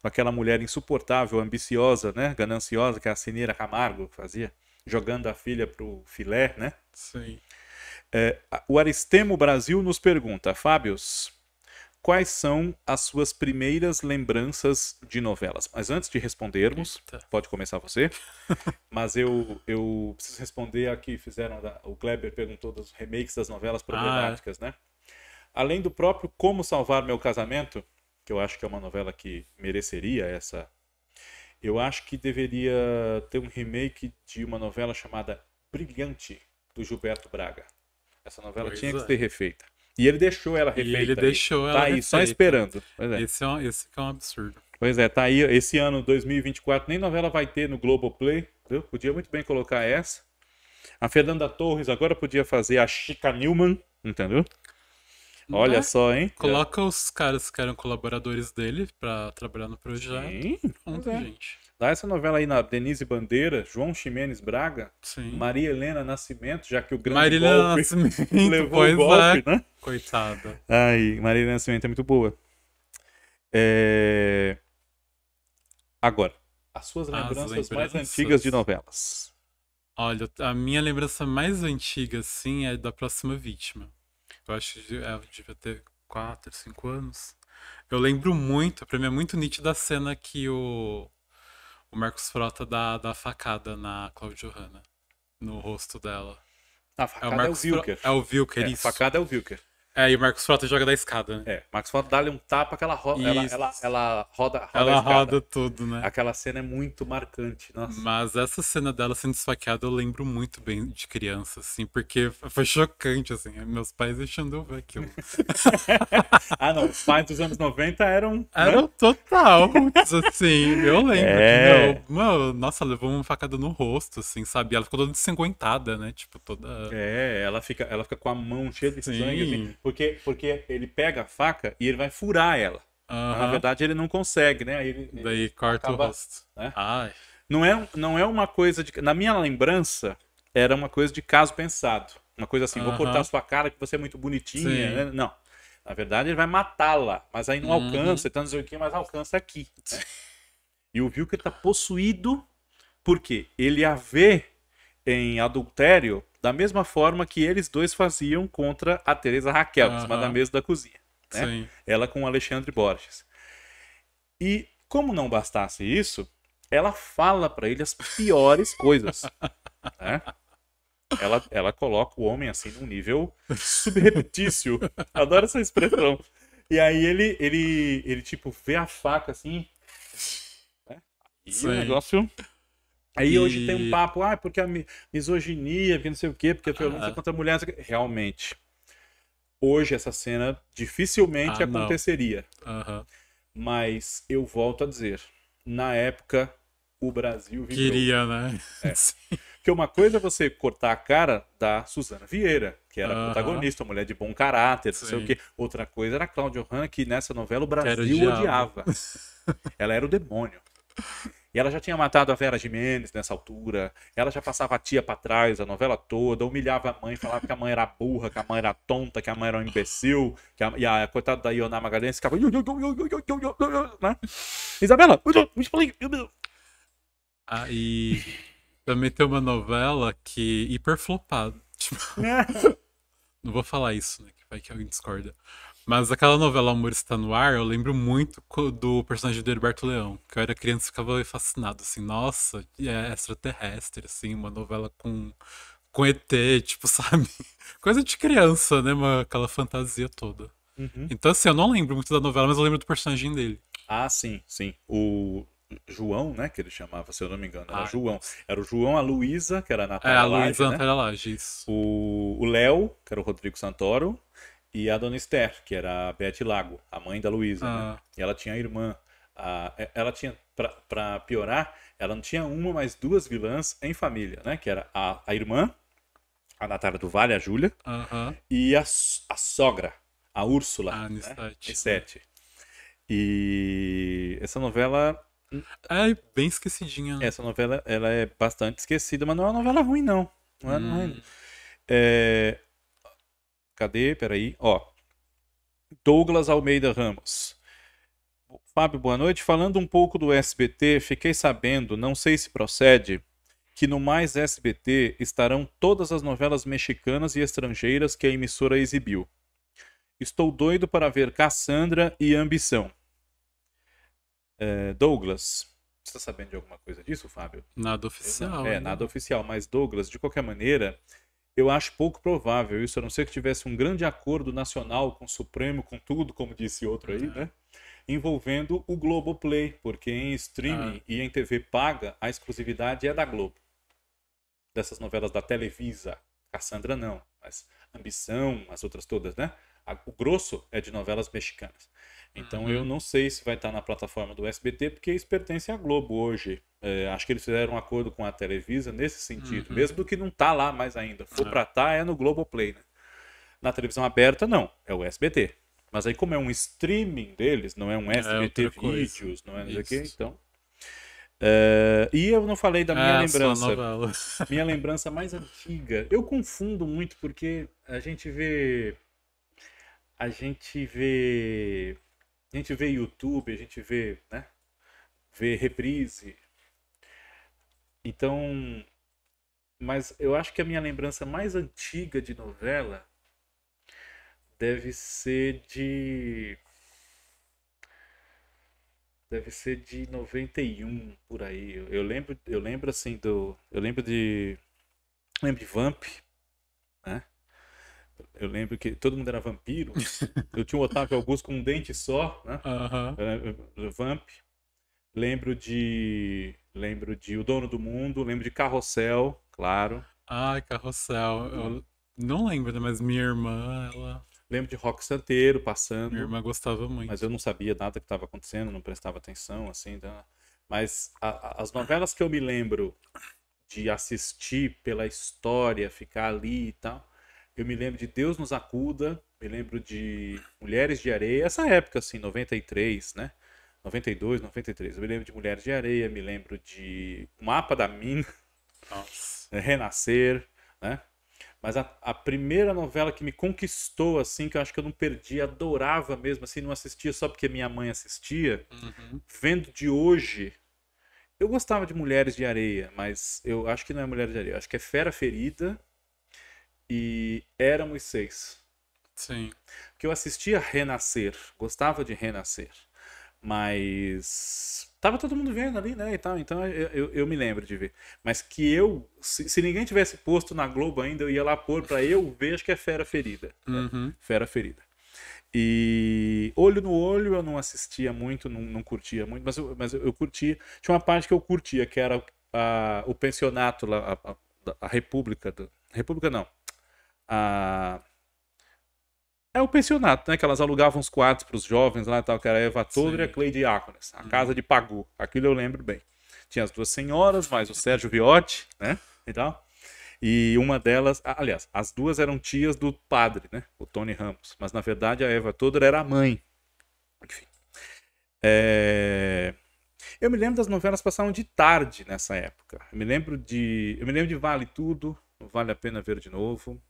Com aquela mulher insuportável, ambiciosa, né, gananciosa, que é a Cineira Camargo fazia, jogando a filha pro filé, né. Sim. É, o Aristemo Brasil nos pergunta, Fábios, quais são as suas primeiras lembranças de novelas? Mas antes de respondermos, Eita. pode começar você. *laughs* Mas eu, eu preciso responder a que fizeram. Da, o Kleber perguntou dos remakes das novelas problemáticas, ah, é. né? Além do próprio Como Salvar Meu Casamento, que eu acho que é uma novela que mereceria essa. Eu acho que deveria ter um remake de uma novela chamada Brilhante, do Gilberto Braga. Essa novela pois tinha é. que ser refeita. E ele deixou ela refeita. E ele deixou tá ela Tá aí, refeita. só esperando. Pois é. Esse, é um, esse é um absurdo. Pois é, tá aí. Esse ano, 2024, nem novela vai ter no Globoplay. Entendeu? Podia muito bem colocar essa. A Fernanda Torres agora podia fazer a Chica Newman, entendeu? Olha né? só, hein? Coloca é. os caras que eram colaboradores dele para trabalhar no projeto. Sim, Pronto, é. gente. Dá essa novela aí na Denise Bandeira, João Ximenes Braga, Sim. Maria Helena Nascimento, já que o grande Maria Helena Nascimento, *laughs* levou o é. golpe, é. né? Coitada. Aí, Maria Helena Nascimento é muito boa. É... Agora, as suas lembranças, as lembranças, mais antigas de novelas. Olha, a minha lembrança mais antiga, sim, é da Próxima Vítima. Eu acho que eu é, devia ter quatro, cinco anos. Eu lembro muito, pra mim é muito nítida a cena que o o Marcos Frota dá, dá facada na Claudio Hanna, no rosto dela. A é facada é o, é o Vilker. Fro... É o Vilker, é, isso. facada é o Vilker. É, e o Marcos Frota joga da escada. Né? É, Marcos Frota dá-lhe um tapa, aquela ela, ela, ela, roda, roda Ela roda tudo, né? Aquela cena é muito marcante, nossa. Mas essa cena dela sendo esfaqueada eu lembro muito bem de criança, assim, porque foi chocante, assim. Meus pais deixando eu ver aquilo. *laughs* ah, não, os pais dos anos 90 eram... Eram né? total, assim, eu lembro. É. Que, meu, meu, nossa, levou uma facada no rosto, assim, sabe? Ela ficou toda desenguentada, né? Tipo, toda... É, ela fica, ela fica com a mão cheia de Sim. sangue, assim. Porque, porque ele pega a faca e ele vai furar ela. Uhum. na verdade, ele não consegue, né? Aí ele, Daí ele corta acaba, o rosto. Né? né? Ai. Não, é, não é uma coisa de. Na minha lembrança, era uma coisa de caso pensado. Uma coisa assim, uhum. vou cortar a sua cara que você é muito bonitinha. Né? Não. Na verdade, ele vai matá-la, mas aí não uhum. alcança, então não sei o que, mas alcança aqui. Né? E o Vilker tá possuído porque ele a vê em adultério da mesma forma que eles dois faziam contra a Teresa Raquel, uhum. É mas da mesa da cozinha. Né? Ela com o Alexandre Borges. E como não bastasse isso, ela fala para ele as piores coisas. *laughs* Né? Ela, ela coloca o homem assim num nível subreptício. *laughs* Adoro essa expressão. E aí ele, ele, ele tipo, vê a faca assim. Né? E Sim. o negócio Aí e... hoje tem um papo, ah, é porque a misoginia, porque não sei o quê, porque a violência ah. contra a mulher. Realmente, hoje essa cena dificilmente ah, aconteceria. Uhum. Mas eu volto a dizer, na época o Brasil vibrou. Queria, né? É. *laughs* Porque uma coisa é você cortar a cara da Suzana Vieira, que era protagonista, uma mulher de bom caráter, Sim. não sei o quê. Outra coisa era a Cláudia Hanna, que nessa novela o Brasil o odiava. *laughs* Ela era o demônio ela já tinha matado a Vera Jimenez nessa altura, ela já passava a tia para trás a novela toda, humilhava a mãe, falava que a mãe era burra, que a mãe era tonta, que a mãe era um imbecil, que a, e a coitada da Ioná Magalhães ficava. Né? Isabela, me explica. Aí também tem uma novela que é hiperflopada. Tipo, *laughs* Não vou falar isso, né? Que vai que alguém discorda. Mas aquela novela Amor Está No Ar, eu lembro muito do personagem do Herberto Leão, que eu era criança e ficava fascinado, assim, nossa, é extraterrestre, assim, uma novela com, com ET, tipo, *laughs* sabe? Coisa de criança, né? Uma, aquela fantasia toda. Uhum. Então, assim, eu não lembro muito da novela, mas eu lembro do personagem dele. Ah, sim, sim. O João, né, que ele chamava, se eu não me engano, era ah, João. Era o João, a Luísa, que era a Natália É, a Luísa, a né? Natália Lages, isso. O Léo, que era o Rodrigo Santoro, e a dona Esther, que era a Beth Lago, a mãe da Luísa. Né? Ah. Né? Ela tinha a irmã. A, é, ela tinha, para piorar, ela não tinha uma, mas duas vilãs em família, né? Que era a, a irmã, a Natália do Vale, a Júlia, uh -huh. e a, a sogra, a Úrsula. Ah, Anistete. Né? E essa novela. É bem esquecidinha. Né? Essa novela ela é bastante esquecida, mas não é uma novela ruim, não. Não é hum. É, Cadê? Peraí. Ó. Douglas Almeida Ramos. Fábio, boa noite. Falando um pouco do SBT, fiquei sabendo, não sei se procede, que no Mais SBT estarão todas as novelas mexicanas e estrangeiras que a emissora exibiu. Estou doido para ver Cassandra e Ambição. É, Douglas, você está sabendo de alguma coisa disso, Fábio? Nada oficial. Não, é, né? nada oficial, mas Douglas, de qualquer maneira, eu acho pouco provável isso, a não ser que tivesse um grande acordo nacional com o Supremo, com tudo, como disse outro aí, uhum. né? Envolvendo o Globoplay, porque em streaming ah. e em TV paga, a exclusividade é da Globo. Dessas novelas da Televisa. Cassandra não, mas Ambição, as outras todas, né? O grosso é de novelas mexicanas. Então uhum. eu não sei se vai estar na plataforma do SBT, porque isso pertence à Globo hoje. É, acho que eles fizeram um acordo com a Televisa nesse sentido, uhum. mesmo do que não tá lá mais ainda. For uhum. pra tá, é no Globoplay, né? Na televisão aberta, não, é o SBT. Mas aí, como é um streaming deles, não é um SBT é vídeos, não é não aqui, o que, então. É, e eu não falei da é, minha lembrança. *laughs* minha lembrança mais antiga. Eu confundo muito porque a gente vê. A gente vê a gente vê YouTube, a gente vê, né? Vê reprise. Então, mas eu acho que a minha lembrança mais antiga de novela deve ser de deve ser de 91 por aí. Eu, lembro, eu lembro assim do, eu lembro de lembro de Vamp, eu lembro que todo mundo era vampiro. *laughs* eu tinha o Otávio Augusto com um dente só, né? Uh -huh. Vamp. Lembro de. Lembro de O Dono do Mundo. Lembro de Carrossel, claro. Ai, Carrossel. Eu hum. não lembro, né, mas minha irmã, ela. Lembro de rock santeiro passando. Minha irmã gostava muito. Mas eu não sabia nada que estava acontecendo, não prestava atenção, assim. Então... Mas a, a, as novelas que eu me lembro de assistir pela história, ficar ali e tal, eu me lembro de Deus nos acuda, me lembro de Mulheres de Areia, essa época assim, 93, né? 92, 93. Eu me lembro de Mulheres de Areia, me lembro de Mapa da Mina, né? Renascer, né? Mas a, a, primeira novela que me conquistou, assim, que eu acho que eu não perdi, adorava mesmo, assim, não assistia só porque minha mãe assistia. Uhum. Vendo de hoje, eu gostava de Mulheres de Areia, mas eu acho que não é Mulheres de Areia, acho que é Fera Ferida e Éramos Seis. Sim. Que eu assistia Renascer, gostava de Renascer. Mas tava todo mundo vendo ali, né? E tal, então eu, eu, eu me lembro de ver. Mas que eu, se, se, ninguém tivesse posto na Globo ainda, eu ia lá pôr pra eu ver, acho que é Fera Ferida. Né, uhum. Né? Fera Ferida. E olho no olho eu não assistia muito, não, não curtia muito, mas eu, mas eu curtia. Tinha uma parte que eu curtia, que era a, o pensionato lá, a, a, a República. Do, República não, a é o pensionato, né? Que elas alugavam os quartos para os jovens lá e tal, que era a Eva Toller e a Cleide Ácones, a uhum. casa de Pagô. Aquilo eu lembro bem. Tinha as duas senhoras, mais o Sérgio Viotti, né? E tal. E uma delas, aliás, as duas eram tias do padre, né? O Tony Ramos. Mas na verdade a Eva Toller era a mãe. Enfim. É... Eu me lembro das novelas passavam de tarde nessa época. Eu me lembro de, eu me lembro de Vale Tudo, Vale a Pena Ver de Novo.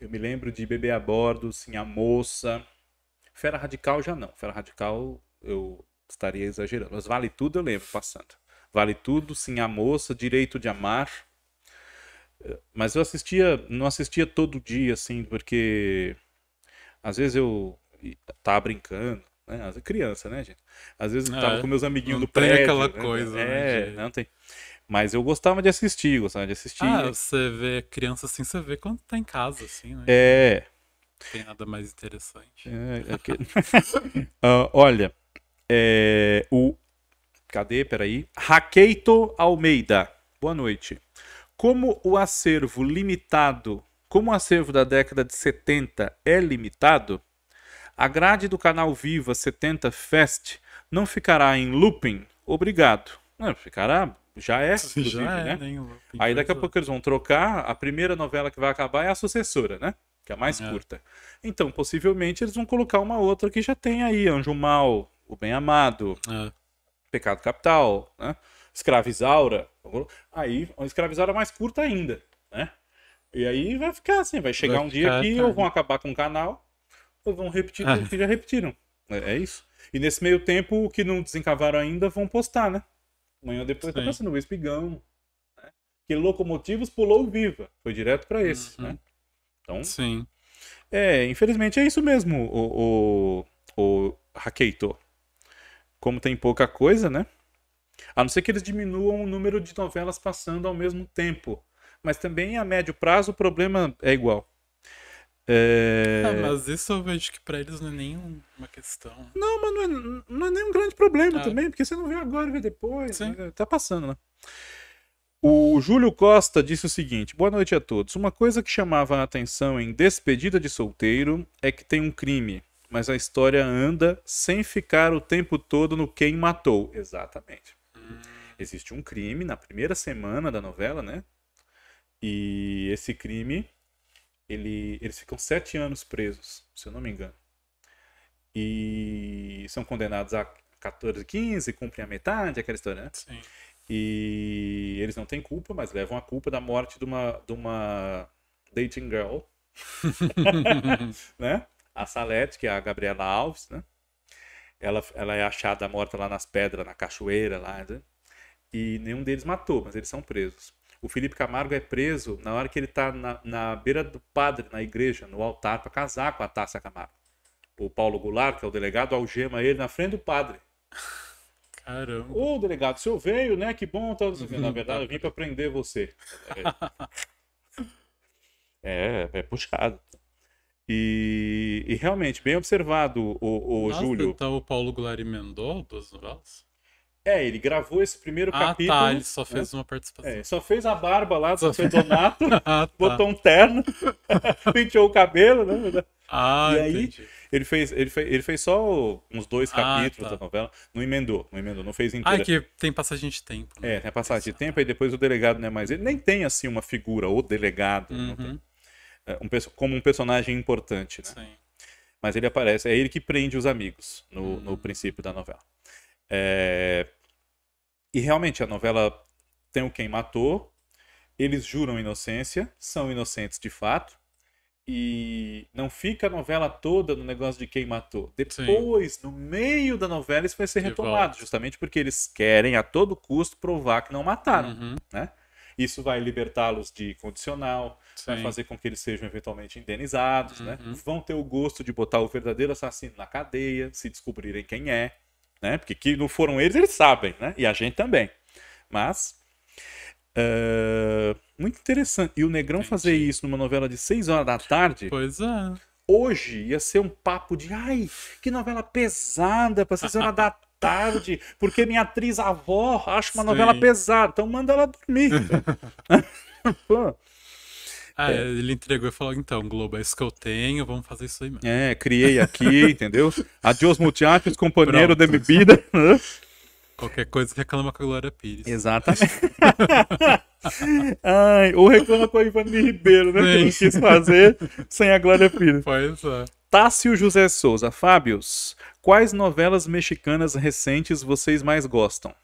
Eu me lembro de Bebê a Bordo, Sim a Moça. Fera Radical já não. Fera Radical eu estaria exagerando. Mas Vale Tudo eu lembro passando. Vale Tudo, Sim a Moça, Direito de Amar. Mas eu assistia, não assistia todo dia, assim, porque às vezes eu estava tá brincando, né? Criança, né, gente? Às vezes eu tava é, com meus amiguinhos do prédio. Né, né, é, não tem aquela né? coisa, é, né, não tem. Mas eu gostava de assistir, gostava de assistir. Ah, você vê criança assim, você vê quando tá em casa, assim, né? É. Não tem nada mais interessante. É, é uh, *laughs* olha, é, o. Cadê? Peraí. Raqueito Almeida. Boa noite. Como o acervo limitado, como o acervo da década de 70 é limitado, a grade do canal Viva 70 Fest não ficará em looping. Obrigado. Não, ficará já é, *laughs* Já é, né? Nem, Aí daqui a pouco eles vão trocar. A primeira novela que vai acabar é a sucessora, né? Que é a mais é. curta. Então, possivelmente, eles vão colocar uma outra que já tem aí. Anjo Mal, O Bem Amado, é. Pecado Capital, né? Escravizaura. Aí, uma escravizaura é mais curta ainda, né? E aí vai ficar assim, vai chegar vai um dia que tá. ou vão acabar com o canal, ou vão repetir tudo o é. que já repetiram. É, é isso. E nesse meio tempo, o que não desencavaram ainda vão postar, né? Amanhã ou depois tá Sim. tá passando o espigão. Né? Que locomotivos pulou viva. Foi direto para esse, uhum. né? Então. Sim. É, infelizmente é isso mesmo, o, o, o Hakeito. Como tem pouca coisa, né? A não ser que eles diminuam o número de novelas passando ao mesmo tempo. Mas também a médio prazo o problema é igual. É... Ah, mas isso eu vejo que pra eles não é nenhuma questão. Não, mas não é, não é nenhum grande problema ah. também, porque você não vê agora, vê depois. Sim. Né? Tá passando, né? O Júlio Costa disse o seguinte: Boa noite a todos. Uma coisa que chamava a atenção em Despedida de Solteiro é que tem um crime, mas a história anda sem ficar o tempo todo no quem matou. Exatamente. Hum. Existe um crime na primeira semana da novela, né? E esse crime ele, eles ficam sete anos presos, se eu não me engano. E são condenados a 14, 15, cumprem a metade, aquela história, né? Sim. E eles não têm culpa, mas levam a culpa da morte de uma, de uma dating girl, *laughs* né? A Salete, que é a Gabriela Alves, né? Ela, ela é achada morta lá nas pedras, na cachoeira, lá, né? E nenhum deles matou, mas eles são presos o Felipe Camargo é preso na hora que ele está na, na, beira do padre, na igreja, no altar, para casar com a Taça Camargo. O Paulo Goulart, que é o delegado, algema ele na frente do padre. Caramba. Ô, delegado, o senhor veio, né? Que bom. Tá... Na verdade, eu vim para prender você. É, é, é puxado. E, e, realmente, bem observado, o, o Nossa, Júlio. Tá o Paulo Goulart emendou duas novelas? É, ele gravou esse primeiro ah, tá, capítulo. Ah, tá, ele só fez né? uma participação. É, só fez a barba lá do seu Donato, *laughs* ah, tá. botou um terno, *laughs* penteou o cabelo, né? Ah, e aí ele fez, ele fez, ele fez só uns dois ah, capítulos ah, tá. da novela, não emendou, não emendou, não fez ah, é inteira. Ah, que tem passagem de tempo. Né? É, tem passagem de tempo tá. e depois o delegado não é mais ele. Nem tem assim uma figura, o delegado, uhum. é, um, como um personagem importante, né? Sim. Mas ele aparece, é ele que prende os amigos no, uhum. no princípio da novela. É... E realmente a novela tem o quem matou, eles juram inocência, são inocentes de fato, e não fica a novela toda no negócio de quem matou. Depois, Sim. no meio da novela, isso vai ser retomado, justamente porque eles querem a todo custo provar que não mataram, uhum. né? Isso vai libertá-los de condicional, Sim. vai fazer com que eles sejam eventualmente indenizados, né? uhum. né? Vão ter o gosto de botar o verdadeiro assassino na cadeia, se descobrirem quem é né? Porque que não foram eles, eles sabem, né? E a gente também. Mas uh, muito interessante. E o Negrão Entendi. fazer isso numa novela de 6 horas da tarde. Pois é. Hoje ia ser um papo de ai, que novela pesada para 6 horas da *laughs* tarde, porque minha atriz avó acha uma Sim. novela pesada, então manda ela dormir. *laughs* *laughs* Ah, é. ele entregou e falou, então, Globo, é isso que eu tenho, vamos fazer isso aí mesmo. É, criei aqui, *laughs* entendeu? Adios, muchachos, companheiro da bebida. *laughs* Qualquer coisa reclama com a Glória Pires. Exatamente. *laughs* Ai, ou reclama com a Ivani Ribeiro, né? Sim. Que não quis fazer sem a Glória Pires. Pois é. Tássio José Souza. Fábios, quais novelas mexicanas recentes vocês mais gostam?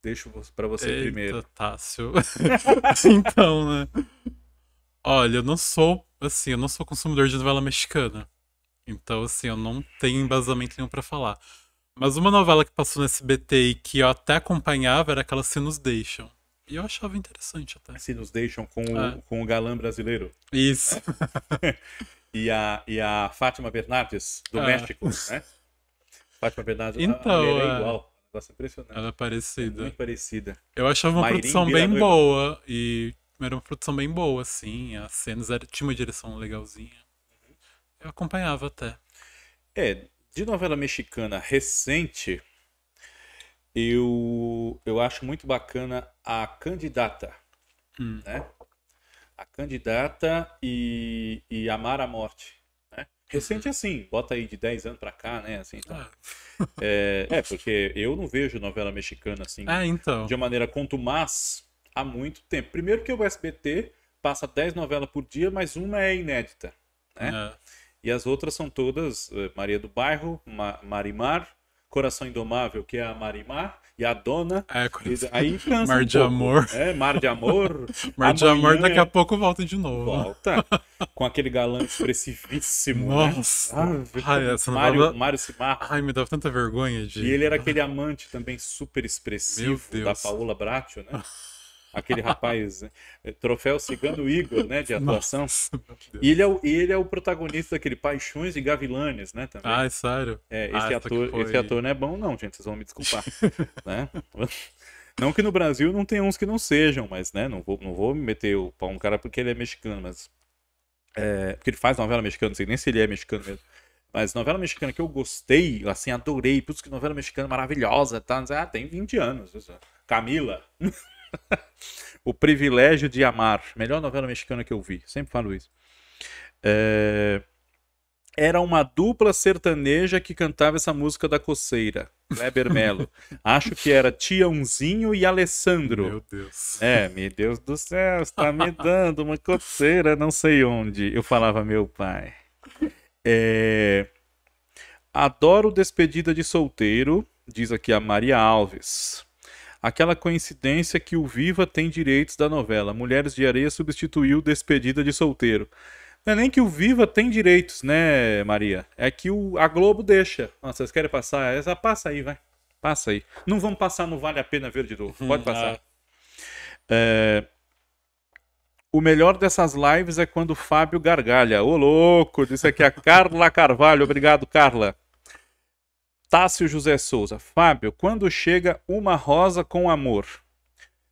Deixo para você Eita, primeiro. Tássio. então, né? Olha, eu não sou, assim, eu não sou consumidor de novela mexicana. Então, assim, eu não tenho embasamento nenhum para falar. Mas uma novela que passou no SBT e que eu até acompanhava era aquela Se Nos Deixam. E eu achava interessante até. Se Nos Deixam com, é. o, com o galã brasileiro. Isso. *laughs* e, a, e a Fátima Bernardes, do é. México, né? Fátima Bernardes, então, é, é igual. Nossa, impressionante. Ela é parecida. É muito parecida. Eu achava uma Mairim produção bem boa e era uma produção bem boa, assim. As cenas era, tinha uma direção legalzinha. Eu acompanhava até. É, de novela mexicana recente, eu, eu acho muito bacana a candidata. Hum. Né? A candidata e, e Amar a Morte. Né? Recente uhum. assim, bota aí de 10 anos pra cá, né? Assim, então, ah. é, é, porque eu não vejo novela mexicana assim ah, *laughs* então. de uma maneira contumaz há muito tempo. Primeiro que o SBT passa 10 novelas por dia, mas uma é inédita, né? É. E as outras são todas eh, Maria do Bairro, Ma Marimar, Coração Indomável, que é a Marimar, e a Dona. É, coração... aí cansa Mar de Amor. É, Mar de Amor. *laughs* Mar Amanhã de Amor daqui é... a pouco volta de novo. Volta. Com aquele galã expressivíssimo. Né? Nossa. Né? Ai, essa Mário, novela... Mário Ai, me dava tanta vergonha de. E ele era aquele amante também super expressivo da Paola Braccio né? *laughs* aquele rapaz, né? troféu Cigano Igor, né, de atuação. e ele é, o, ele é o protagonista daquele Paixões e Gavilanes, né, também. Ah, é sério? É, esse, ah, ator, foi... esse ator não é bom não, gente, vocês vão me desculpar, *laughs* né? Não que no Brasil não tem uns que não sejam, mas, né, não vou, não vou meter o pau no cara porque ele é mexicano, mas... É, porque ele faz novela mexicana, não sei nem se ele é mexicano mesmo. Mas novela mexicana que eu gostei, assim, adorei. Putz, que novela mexicana maravilhosa, tá? Ah, tem 20 anos. Camila. *laughs* o Privilégio de Amar. Melhor novela mexicana que eu vi. Sempre falo isso. É... Era uma dupla sertaneja que cantava essa música da coceira. Kleber Melo. *laughs* Acho que era Tiãozinho e Alessandro. Meu Deus. É, meu Deus do céu, está me dando uma coceira, não sei onde. Eu falava, meu pai. É... Adoro despedida de solteiro, diz aqui a Maria Alves. Aquela coincidência que o Viva tem direitos da novela. Mulheres de Areia substituiu Despedida de Solteiro. Não é nem que o Viva tem direitos, né, Maria? É que o, a Globo deixa. Nossa, vocês querem passar? Essa passa aí, vai. Passa aí. Não vamos passar no Vale a Pena Ver de novo. Pode *laughs* ah. passar. é... O melhor dessas lives é quando o Fábio gargalha. Ô louco, disse aqui a Carla Carvalho. Obrigado, Carla. Tácio José Souza. Fábio, quando chega uma rosa com amor?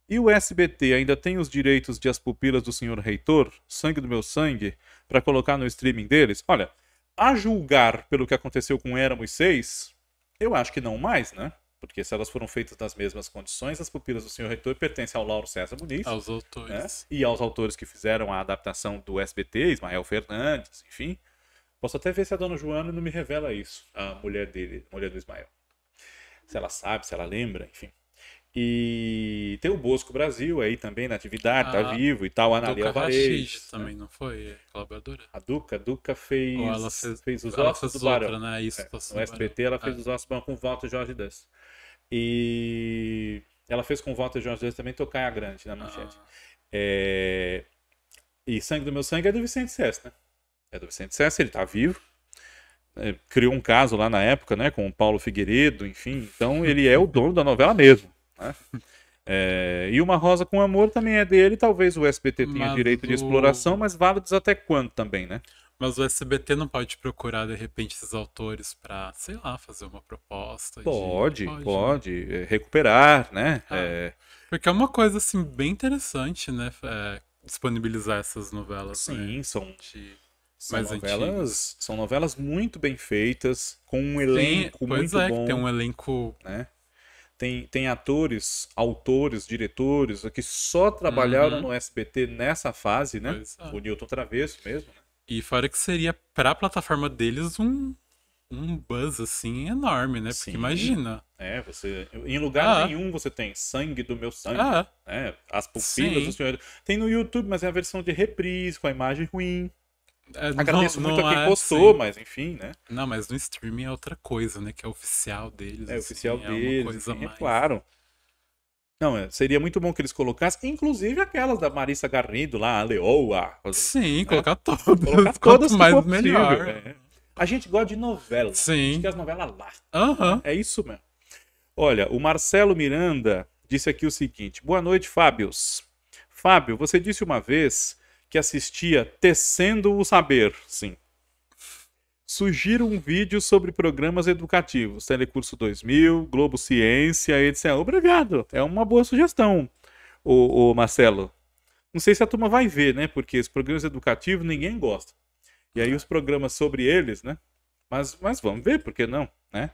E o SBT ainda tem os direitos de As Pupilas do Senhor Reitor, Sangue do Meu Sangue, para colocar no streaming deles? Olha, a julgar pelo que aconteceu com Éramos 6, eu acho que não mais, né? Porque se elas foram feitas nas mesmas condições, As Pupilas do Senhor Reitor pertencem ao Lauro César Muniz. Aos né? autores. Né? E aos autores que fizeram a adaptação do SBT, Ismael Fernandes, enfim. Posso até ver se a dona Joana não me revela isso, a mulher dele, a mulher do Ismael. Se ela sabe, se ela lembra, enfim. E tem o Bosco Brasil aí também na atividade, tá ah, tá vivo e tal. A Analia Alvarez. também, né? não foi? É, colaboradora? A Duca, a Duca fez, ela fez, fez os ossos fez do outra, Barão. Né? Isso, é, tá no SBT ela fez ah. os ossos do Barão com o Walter Jorge Dust. E ela fez com o Walter Jorge Dust também tocar a grande na manchete. Ah. É... E Sangue do Meu Sangue é do Vicente Cess, né? é do Vicente César, ele está vivo. É, criou um caso lá na época, né, com o Paulo Figueiredo, enfim. Então ele é o dono da novela mesmo. Né? É, e Uma Rosa com Amor também é dele. Talvez o SBT tenha mas direito de exploração, mas válidos até quando também, né? Mas o SBT não pode procurar, de repente, esses autores para, sei lá, fazer uma proposta? Pode, de... pode, pode. Né? É, recuperar, né? Ah, é... Porque é uma coisa, assim, bem interessante, né? É, disponibilizar essas novelas. Né, Sim, né? são... De são mais novelas, antigas. São novelas muito bem feitas, com um elenco tem, muito é, bom. Tem um elenco. Né? Tem, tem atores, autores, diretores que só trabalharam uhum. no SBT nessa fase, né? é. O Newton Travesso mesmo. Né? E fora que seria pra plataforma deles um, um buzz assim enorme, né? Porque Sim. imagina. É, você. Em lugar ah. nenhum você tem sangue do meu sangue. Ah. Né? As pupilas Sim. do senhor. Tem no YouTube, mas é a versão de reprise, com a imagem ruim. É, Agradeço não, muito não a quem é, postou, mas enfim, né? Não, mas no streaming é outra coisa, né? Que é oficial deles. É assim, oficial é deles, coisa sim, é mais. é claro. Não, é, seria muito bom que eles colocassem, inclusive aquelas da Marissa Garrido lá, a Leoa. Sim, né? colocar todas. Colocar todas mais possível, melhor. Né? A gente gosta de novela. Sim. A gente quer as novelas lá. Uhum. É isso mesmo. Olha, o Marcelo Miranda disse aqui o seguinte: Boa noite, Fábios. Fábio, você disse uma vez que assistia Tecendo o Saber, sim. Sugiro um vídeo sobre programas educativos, Telecurso 2000, Globo Ciência, etc. Obrigado, é uma boa sugestão, O Marcelo. Não sei se a turma vai ver, né? Porque os programas educativos ninguém gosta. E aí os programas sobre eles, né? Mas, mas vamos ver, por que não, né?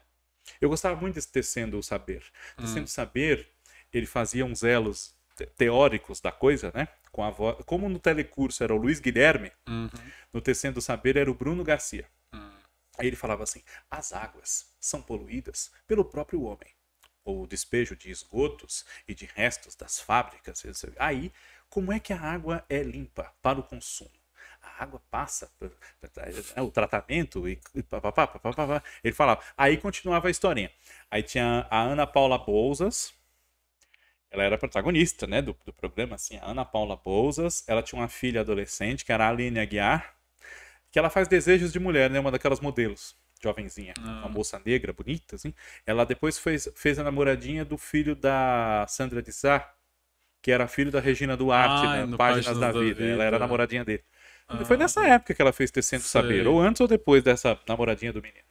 Eu gostava muito desse Tecendo o Saber. Hum. Tecendo o hum. Saber, ele fazia uns elos teóricos da coisa, né? Com a voz... Como no telecurso era o Luiz Guilherme, uhum. no Tecendo do Saber era o Bruno Garcia. Uhum. Aí ele falava assim: as águas são poluídas pelo próprio homem. O despejo de esgotos e de restos das fábricas. Aí, como é que a água é limpa para o consumo? A água passa, é o tratamento e papapá, papapá. Ele falava. Aí continuava a historinha. Aí tinha a Ana Paula Bouzas, ela era protagonista, né, do, do programa, assim, a Ana Paula Bouzas, ela tinha uma filha adolescente, que era a Aline Aguiar, que ela faz desejos de mulher, né, uma daquelas modelos, jovenzinha, ah. uma moça negra, bonita, assim, ela depois fez, fez a namoradinha do filho da Sandra de Sá, que era filho da Regina Duarte, ah, né, Páginas, Páginas da, da vida. vida, ela era a namoradinha dele. Ah, Foi nessa época que ela fez Tecendo Saber, ou antes ou depois dessa namoradinha do menino,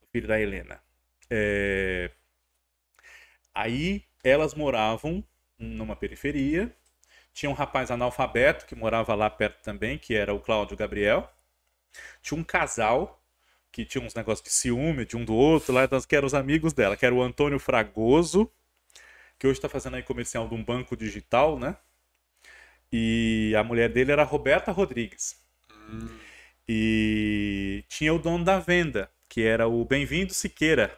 do filho da Helena. É... Aí elas moravam numa periferia. Tinha um rapaz analfabeto que morava lá perto também, que era o Cláudio Gabriel. Tinha um casal que tinha uns negócios de ciúme de um do outro lá, então, que eram os amigos dela, que era o Antônio Fragoso, que hoje está fazendo aí comercial de um banco digital, né? E a mulher dele era Roberta Rodrigues. Hum. E tinha o dono da venda, que era o Bem-vindo Siqueira,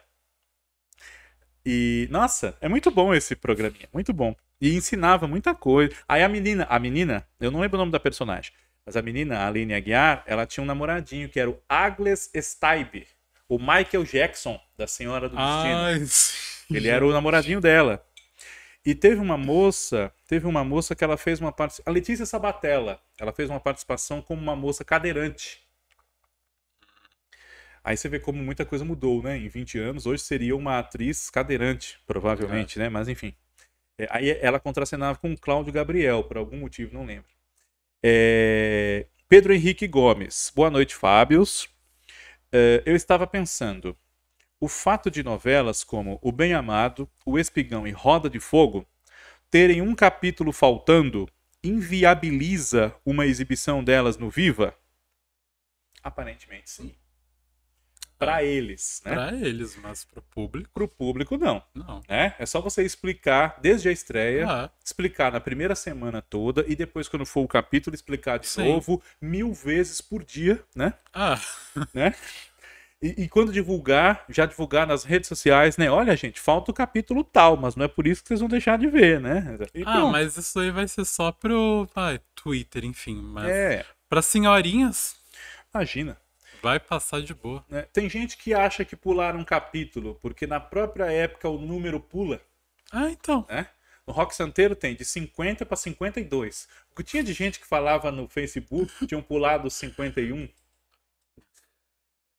e, nossa, é muito bom esse programinha, muito bom. E ensinava muita coisa. Aí a menina, a menina, eu não lembro o nome da personagem, mas a menina, a Aline Aguiar, ela tinha um namoradinho que era o Agles Stibe, o Michael Jackson, da Senhora do Destino. Ai, Ele era o namoradinho dela. E teve uma moça, teve uma moça que ela fez uma participação. A Letícia Sabatella, ela fez uma participação como uma moça cadeirante. Aí você vê como muita coisa mudou, né? Em 20 anos, hoje seria uma atriz cadeirante, provavelmente, é. né? Mas enfim. É, aí ela contracenava com Cláudio Gabriel, por algum motivo, não lembro. É... Pedro Henrique Gomes. Boa noite, Fábios. É, eu estava pensando. O fato de novelas como O Bem Amado, O Espigão e Roda de Fogo terem um capítulo faltando inviabiliza uma exibição delas no Viva? Aparentemente sim para eles, né? Para eles, mas para o público. Para o público, não. Não. Né? É só você explicar desde a estreia, ah. explicar na primeira semana toda e depois, quando for o capítulo, explicar de Sim. novo mil vezes por dia, né? Ah. *laughs* Né? E, e, quando divulgar, já divulgar nas redes sociais, né? Olha, gente, falta o capítulo tal, mas não é por isso que vocês vão deixar de ver, né? E ah, pronto. mas isso aí vai ser só pro ah, Twitter, enfim. Mas é. Pra senhorinhas. Imagina. Vai passar de boa. Né? Tem gente que acha que pular um capítulo, porque na própria época o número pula. Ah, então. Né? No Rock Santeiro tem de 50 para 52. O que tinha de gente que falava no Facebook que tinham pulado 51.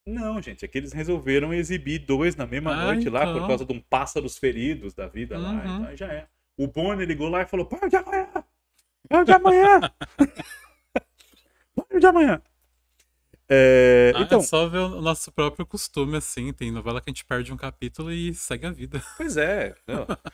Não, gente, é que eles resolveram exibir dois na mesma ah, noite lá por então. causa de um pássaros feridos da vida uhum. lá. Então já é. O Bonner ligou lá e falou: Pão de amanhã! Pão de amanhã! *laughs* *laughs* Pão de amanhã! É, ah, então, é só ver o nosso próprio costume, assim. Tem novela que a gente perde um capítulo e segue a vida. *laughs* Pois é.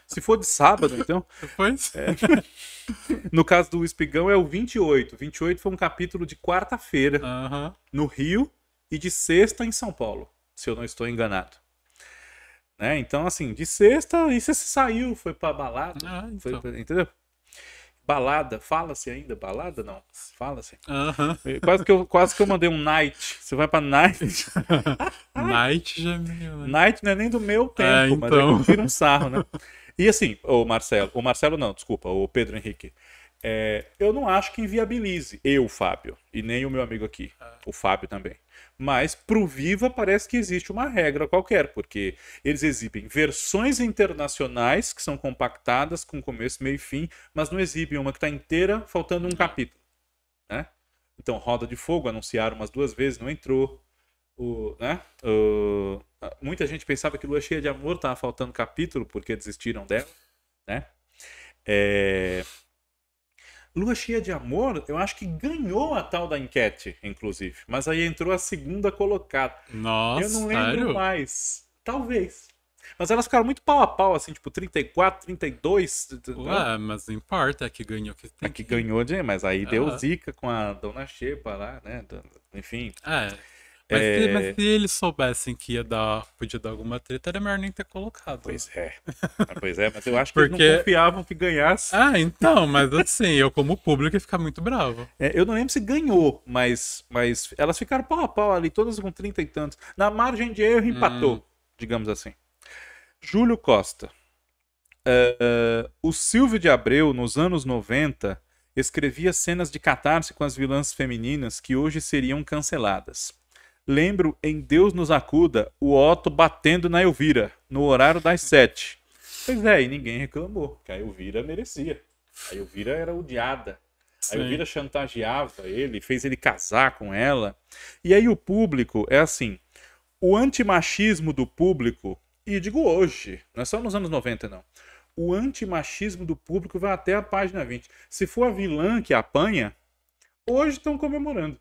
Se for de sábado, então. Pois. É. *laughs* No caso do Espigão é o 28. 28 foi um capítulo de quarta-feira uh -huh. no Rio e de sexta em São Paulo, se eu não estou enganado. Né? Então, assim, de sexta, e você saiu, foi pra balada, ah, então. foi pra, entendeu? Balada, fala-se ainda? Balada não, fala-se. Uh -huh. É, quase, que eu, quase que eu mandei um night. Você vai pra night. *laughs* night já né? Night não é nem do meu é, tempo, é, então... mas é então. vira um sarro, né? E assim, o Marcelo, o Marcelo não, desculpa, o Pedro Henrique. É, eu não acho que inviabilize eu, Fábio, e nem o meu amigo aqui, é. o Fábio também. Mas pro Viva parece que existe uma regra qualquer, porque eles exibem versões internacionais que são compactadas com começo, meio e fim, mas não exibem uma que está inteira faltando um é. capítulo. Né? Então, Roda de Fogo anunciaram umas duas vezes, não entrou. O, né? o, muita gente pensava que Lua Cheia de Amor estava faltando capítulo porque desistiram dela. Né? É, Lua Cheia de Amor, eu acho que ganhou a tal da enquete, inclusive. Mas aí entrou a segunda colocada. Nossa, Eu não lembro sério? mais. Talvez. Mas elas ficaram muito pau a pau, assim, tipo 34, 32. Ué, mas não importa, é que ganhou. Que tem é que, ganhou, mas aí ah. deu zica com a Dona Xepa lá, né? Enfim. É. Mas, se, mas, é. se, eles soubessem que ia dar, podia dar alguma treta, era melhor nem ter colocado. Pois é. Ah, pois é, mas eu acho que Porque... eles não confiavam que ganhasse. Ah, então, mas assim, eu como público ia ficar muito bravo. É, eu não lembro se ganhou, mas, mas elas ficaram pau a pau ali, todas com 30 e tantos. Na margem de erro, hum. empatou, hum. digamos assim. Júlio Costa. Uh, uh, o Silvio de Abreu, nos anos 90, escrevia cenas de catarse com as vilãs femininas que hoje seriam canceladas. Lembro em Deus nos acuda o Otto batendo na Elvira, no horário das sete. Pois é, e ninguém reclamou, que a Elvira merecia. A Elvira era odiada. A Elvira Sim. chantageava ele, fez ele casar com ela. E aí o público é assim: o antimachismo do público, e digo hoje, não é só nos anos 90, não. O antimachismo do público vai até a página 20. Se for a vilã que apanha, hoje estão comemorando.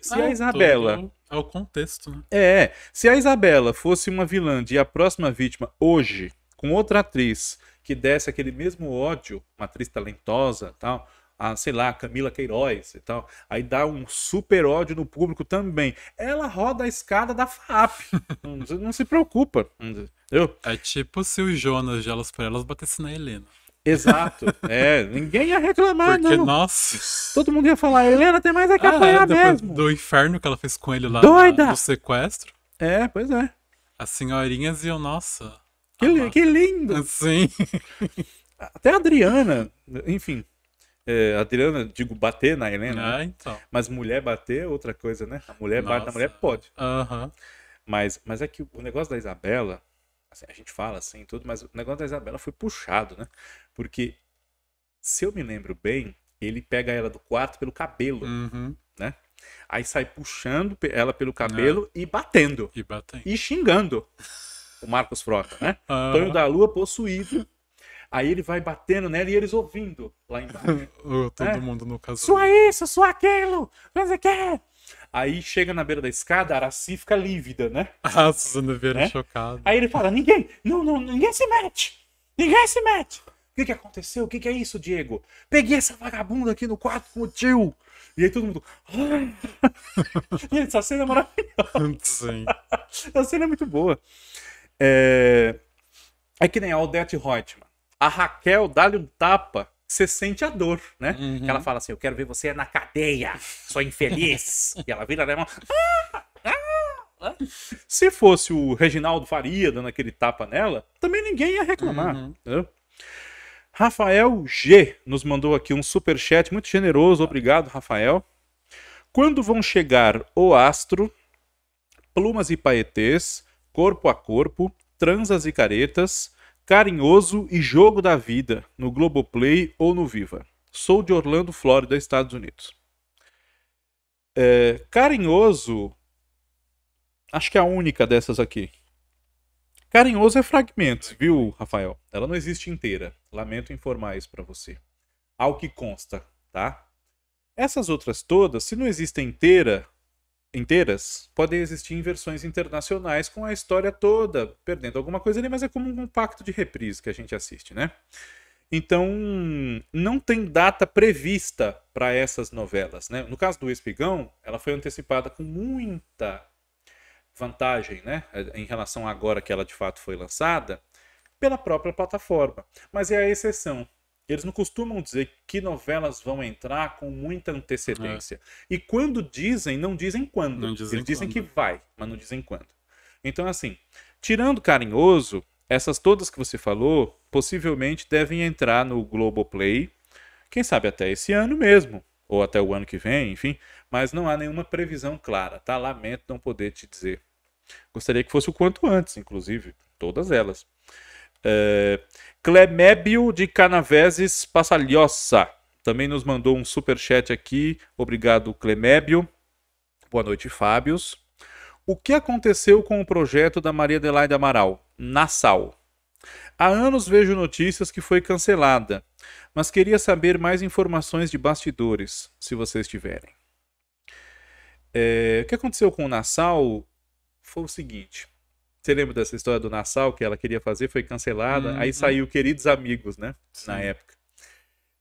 Se, ah, a Isabela. É contexto, né? É, é. Se a Isabela fosse uma vilã e a próxima vítima hoje, com outra atriz que desse aquele mesmo ódio, uma atriz talentosa tal, a, sei lá, Camila Queiroz e tal, aí dá um super ódio no público também. Ela roda a escada da FAP. *laughs* não, não, se preocupa. Entendeu? É tipo se o Jonas de Elas para Elas batesse na Helena. Exato. É, ninguém ia reclamar, Porque, não. nossa. Todo mundo ia falar, Helena tem mais é que ah, apanhar é, mesmo. Do inferno que ela fez com ele lá Doida. do sequestro. É, pois é. As senhorinhas iam, nossa. Que, li, que lindo! Sim. *laughs* Até a Adriana, enfim. É, Adriana, digo, bater na Helena. Né? Ah, então. Mas mulher bater é outra coisa, né? A mulher bate na mulher pode. Mas, mas é que o negócio da Isabela assim, a gente fala assim tudo, mas o negócio da Isabela foi puxado, né? Porque, se eu me lembro bem, ele pega ela do quarto pelo cabelo, uhum. né? Aí sai puxando ela pelo cabelo ah. e batendo. E batendo. E xingando o Marcos Frota, né? Ah. Tonho da Lua possuído. Aí ele vai batendo nela e eles ouvindo lá embaixo. *laughs* Né? Todo mundo no caso. Sua isso, sua aquilo, não sei o que. Aí chega na beira da escada, a Araci fica lívida, né? *laughs* Ah, Suzana Vieira né? chocada. Aí ele fala: ninguém, não, não, ninguém se mete! Ninguém se mete! O que, que aconteceu? O que, que é isso, Diego? Peguei essa vagabunda aqui no quarto com o tio! E aí todo mundo. *laughs* Gente, essa cena é maravilhosa. *laughs* Sim. essa cena é muito boa. É... é que nem a Odette Reutemann. A Raquel dá-lhe um tapa você sente a dor, né? Uhum. Que ela uhum. fala assim: Eu quero ver você na cadeia, sou infeliz. e ela vira, né? Ah, ah, ah. Se fosse o Reginaldo Faria dando aquele tapa nela, também ninguém ia reclamar. Uhum. Entendeu? Rafael G nos mandou aqui um super chat muito generoso, obrigado Rafael. Quando vão chegar o astro, plumas e paetês, corpo a corpo, transas e caretas, Carinhoso e Jogo da Vida, no Globoplay ou no Viva. Sou de Orlando, Flórida, Estados Unidos. É, carinhoso. Acho que é a única dessas aqui. Carinhoso é fragmentos, viu, Rafael? Ela não existe inteira. Lamento informar isso para você. Ao que consta, tá? Essas outras todas, se não existem inteira, inteiras podem existir em versões internacionais com a história toda, perdendo alguma coisa ali, mas é como um pacto de reprise que a gente assiste, né? Então, não tem data prevista para essas novelas, né? No caso do Espigão, ela foi antecipada com muita vantagem, né, é, em relação a agora que ela de fato foi lançada, pela própria plataforma. Mas é a exceção. Eles não costumam dizer que novelas vão entrar com muita antecedência. É. E quando dizem, não dizem quando. Não dizem Eles dizem que vai, mas não dizem quando. Então, assim, tirando carinhoso, essas todas que você falou possivelmente devem entrar no Globoplay, quem sabe até esse ano mesmo, ou até o ano que vem, enfim, mas não há nenhuma previsão clara, tá? Lamento não poder te dizer. Gostaria que fosse o quanto antes, inclusive, todas elas. É, Clemébio de Canaveses Passalhossa também nos mandou um super chat aqui. Obrigado, Clemébio. Boa noite, Fábios. O que aconteceu com o projeto da Maria Adelaide Amaral, Nassau? Há anos vejo notícias que foi cancelada, mas queria saber mais informações de bastidores, se vocês tiverem. É, o que aconteceu com o Nassau foi o seguinte: você lembra dessa história do Nassau que ela queria fazer, foi cancelada, hum, aí uhum. saiu Queridos Amigos, né? Sim. Na época.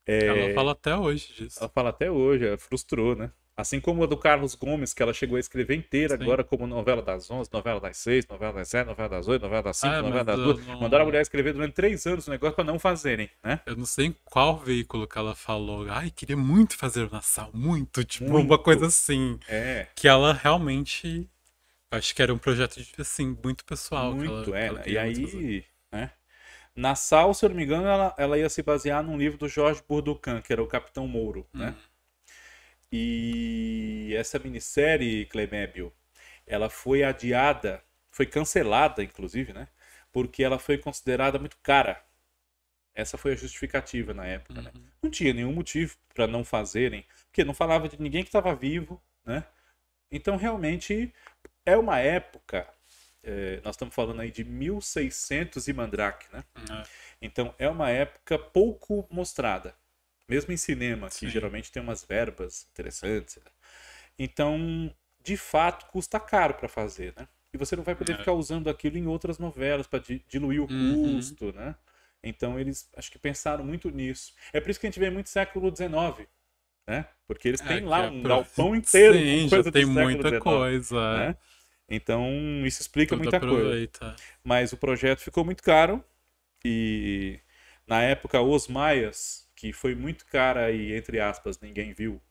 É... Ela fala até hoje disso. Ela fala até hoje, é, frustrou, né? Assim como a do Carlos Gomes, que ela chegou a escrever inteira Sim. agora como novela das 11, novela das 6, novela das 7, novela das 8, novela das 5, ah, novela das 2. Não... Mandaram a mulher escrever durante três anos o negócio para não fazerem, né? Eu não sei em qual veículo que ela falou. Ai, queria muito fazer o Nassau, muito. Tipo, muito. uma coisa assim. É. Que ela realmente Acho que era um projeto, assim, muito pessoal. Muito, é, ela, é. Né? Ela e aí, né? na né? se eu não me engano, ela, ela ia se basear num livro do Jorge Burducan, que era o Capitão Mouro, hum. né? Uhum. E essa minissérie, Clemébio, ela foi adiada, foi cancelada, inclusive, né? Porque ela foi considerada muito cara. Essa foi a justificativa na época, né? uhum. né? Não tinha nenhum motivo para não fazerem, porque não falava de ninguém que estava vivo, né? Então, realmente, é uma época. É, nós estamos falando aí de 1600 e Mandrake, né? Uhum. Então é uma época pouco mostrada, mesmo em cinema, Sim. que geralmente tem umas verbas interessantes. Né? Então, de fato, custa caro para fazer, né? E você não vai poder é. ficar usando aquilo em outras novelas para diluir o uhum. custo, né? Então eles acho que pensaram muito nisso. É por isso que a gente vê muito século XIX né? Porque eles é, têm é, lá um galpão inteiro. *laughs* Sim, já tem muita XIX, coisa. Né? É. Então, isso explica Tudo muita aproveita. coisa. Mas o projeto ficou muito caro e, na época, Os Maias, que foi muito cara e, entre aspas, ninguém viu,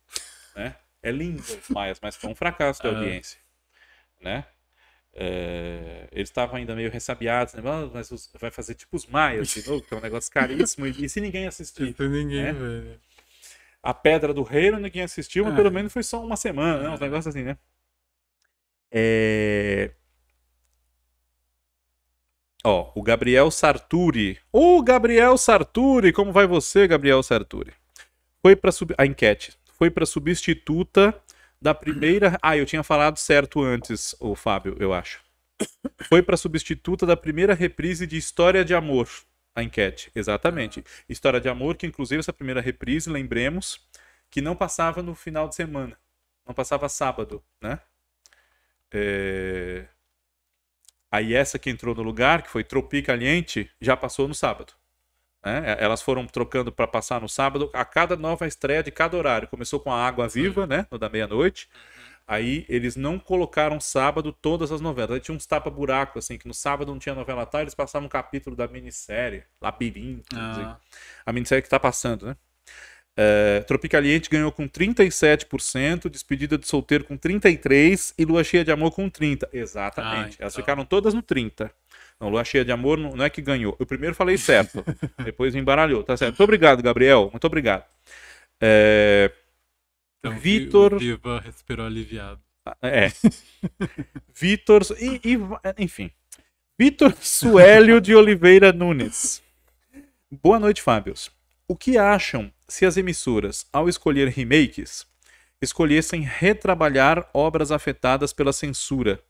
né? É lindo Os *laughs* Maias, mas foi um fracasso da é. audiência, né? É, eles estavam ainda meio ressabiados, né? ah, mas vai fazer tipo os maias de novo, que é um negócio caríssimo, e, e se ninguém assistir? *laughs* Se ninguém, né? velho a Pedra do Reino, ninguém né, assistiu, mas pelo é. menos foi só uma semana, né? Uns é. negócios assim, né? É... Ó, o Gabriel Sarturi. Ô, oh, Gabriel Sarturi! Como vai você, Gabriel Sarturi? Foi para sub... A enquete. Foi para substituta da primeira... *coughs* Ah, eu tinha falado certo antes, o Fábio, eu acho. Foi para substituta da primeira reprise de História de Amor. A enquete, exatamente. História de Amor, que inclusive essa primeira reprise, lembremos, que não passava no final de semana. Não passava sábado, né? É... Aí essa que entrou no lugar, que foi tropicaliente, já passou no sábado. Né? É, elas foram trocando para passar no sábado a cada nova estreia de cada horário. Começou com a Água Viva, uhum. né? No da meia-noite. Uhum. Aí eles não colocaram sábado todas as novelas. Aí tinha uns tapa-buraco, assim, que no sábado não tinha novela tal, eles passavam um capítulo da minissérie, Labirinto, ah. a minissérie que tá passando, né? É, eh, Tropicaliente ganhou com 37%, Despedida de Solteiro com 33% e Lua Cheia de Amor com 30%. Exatamente. Ah, então. Elas ficaram todas no 30%. Não, Lua Cheia de Amor não, é que ganhou. Eu primeiro falei certo, *laughs* depois me embaralhou. Tá certo. Muito obrigado, Gabriel. Muito obrigado. É, então, Vitor. Viva, respirou aliviado. Ah, é. *laughs* Vitor. E, e, enfim. Vitor Suélio de Oliveira Nunes. Boa noite, Fábios. O que acham se as emissoras, ao escolher remakes, escolhessem retrabalhar obras afetadas pela censura?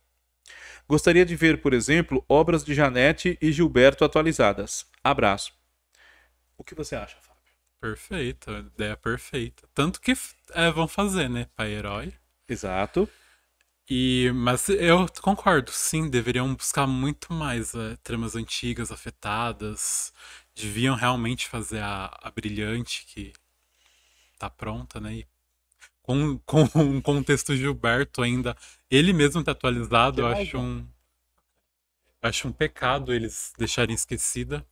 Gostaria de ver, por exemplo, obras de Janete e Gilberto atualizadas. Abraço. O que você acha, Fábio? Perfeito, ideia é perfeita. Tanto que é, vão fazer, né? Pai herói. Exato. E, mas eu concordo, sim, deveriam buscar muito mais é, tramas antigas, afetadas. Deviam realmente fazer a, a brilhante que tá pronta, né? E com, *laughs* com um contexto Gilberto ainda, ele mesmo tá atualizado, eu acho um. Acho um pecado eles deixarem esquecida.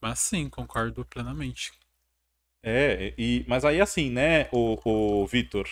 Mas sim, concordo plenamente. É, e, mas aí assim, né, o, o Vitor,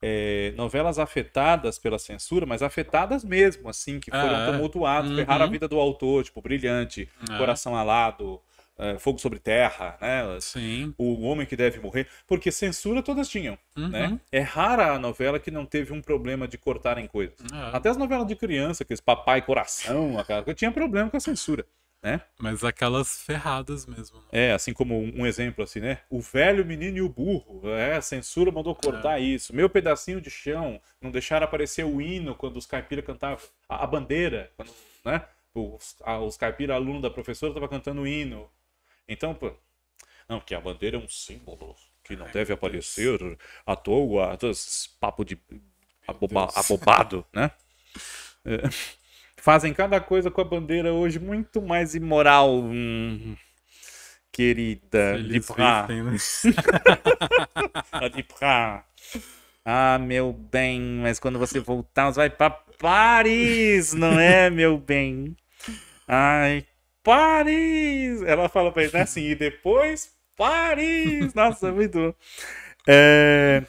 é, novelas afetadas pela censura, mas afetadas mesmo, assim, que foram ah, é? tumultuadas, uhum. ferraram a vida do autor, tipo, Brilhante, ah. Coração Alado, é, Fogo sobre Terra, né? Sim. O Homem que Deve Morrer, porque censura todas tinham, né? uhum. né? É rara a novela que não teve um problema de cortarem coisas. Ah. Até as novelas de criança, aqueles Papai Coração, aquela coisa, tinha problema com a censura né? Mas aquelas ferradas mesmo. Né? É, assim como um exemplo assim, né? O velho menino e o burro, é, a censura mandou é. cortar é. isso. Meu pedacinho de chão, não deixaram aparecer o hino quando os caipira cantavam a, a, bandeira, quando, né? Os, a, os caipira aluno da professora tava cantando o hino. Então, pô, não, que a bandeira é um símbolo que não Ai, deve aparecer Deus. à toa, papo de aboba, abobado, né? *laughs* É fazem cada coisa com a bandeira hoje muito mais imoral. Hum, querida, de né? *laughs* Ah, meu bem, mas quando você voltar, você vai para Paris, não é, meu bem? Ai, Paris! Ela fala para ele né, assim, e depois Paris! Nossa, muito. É...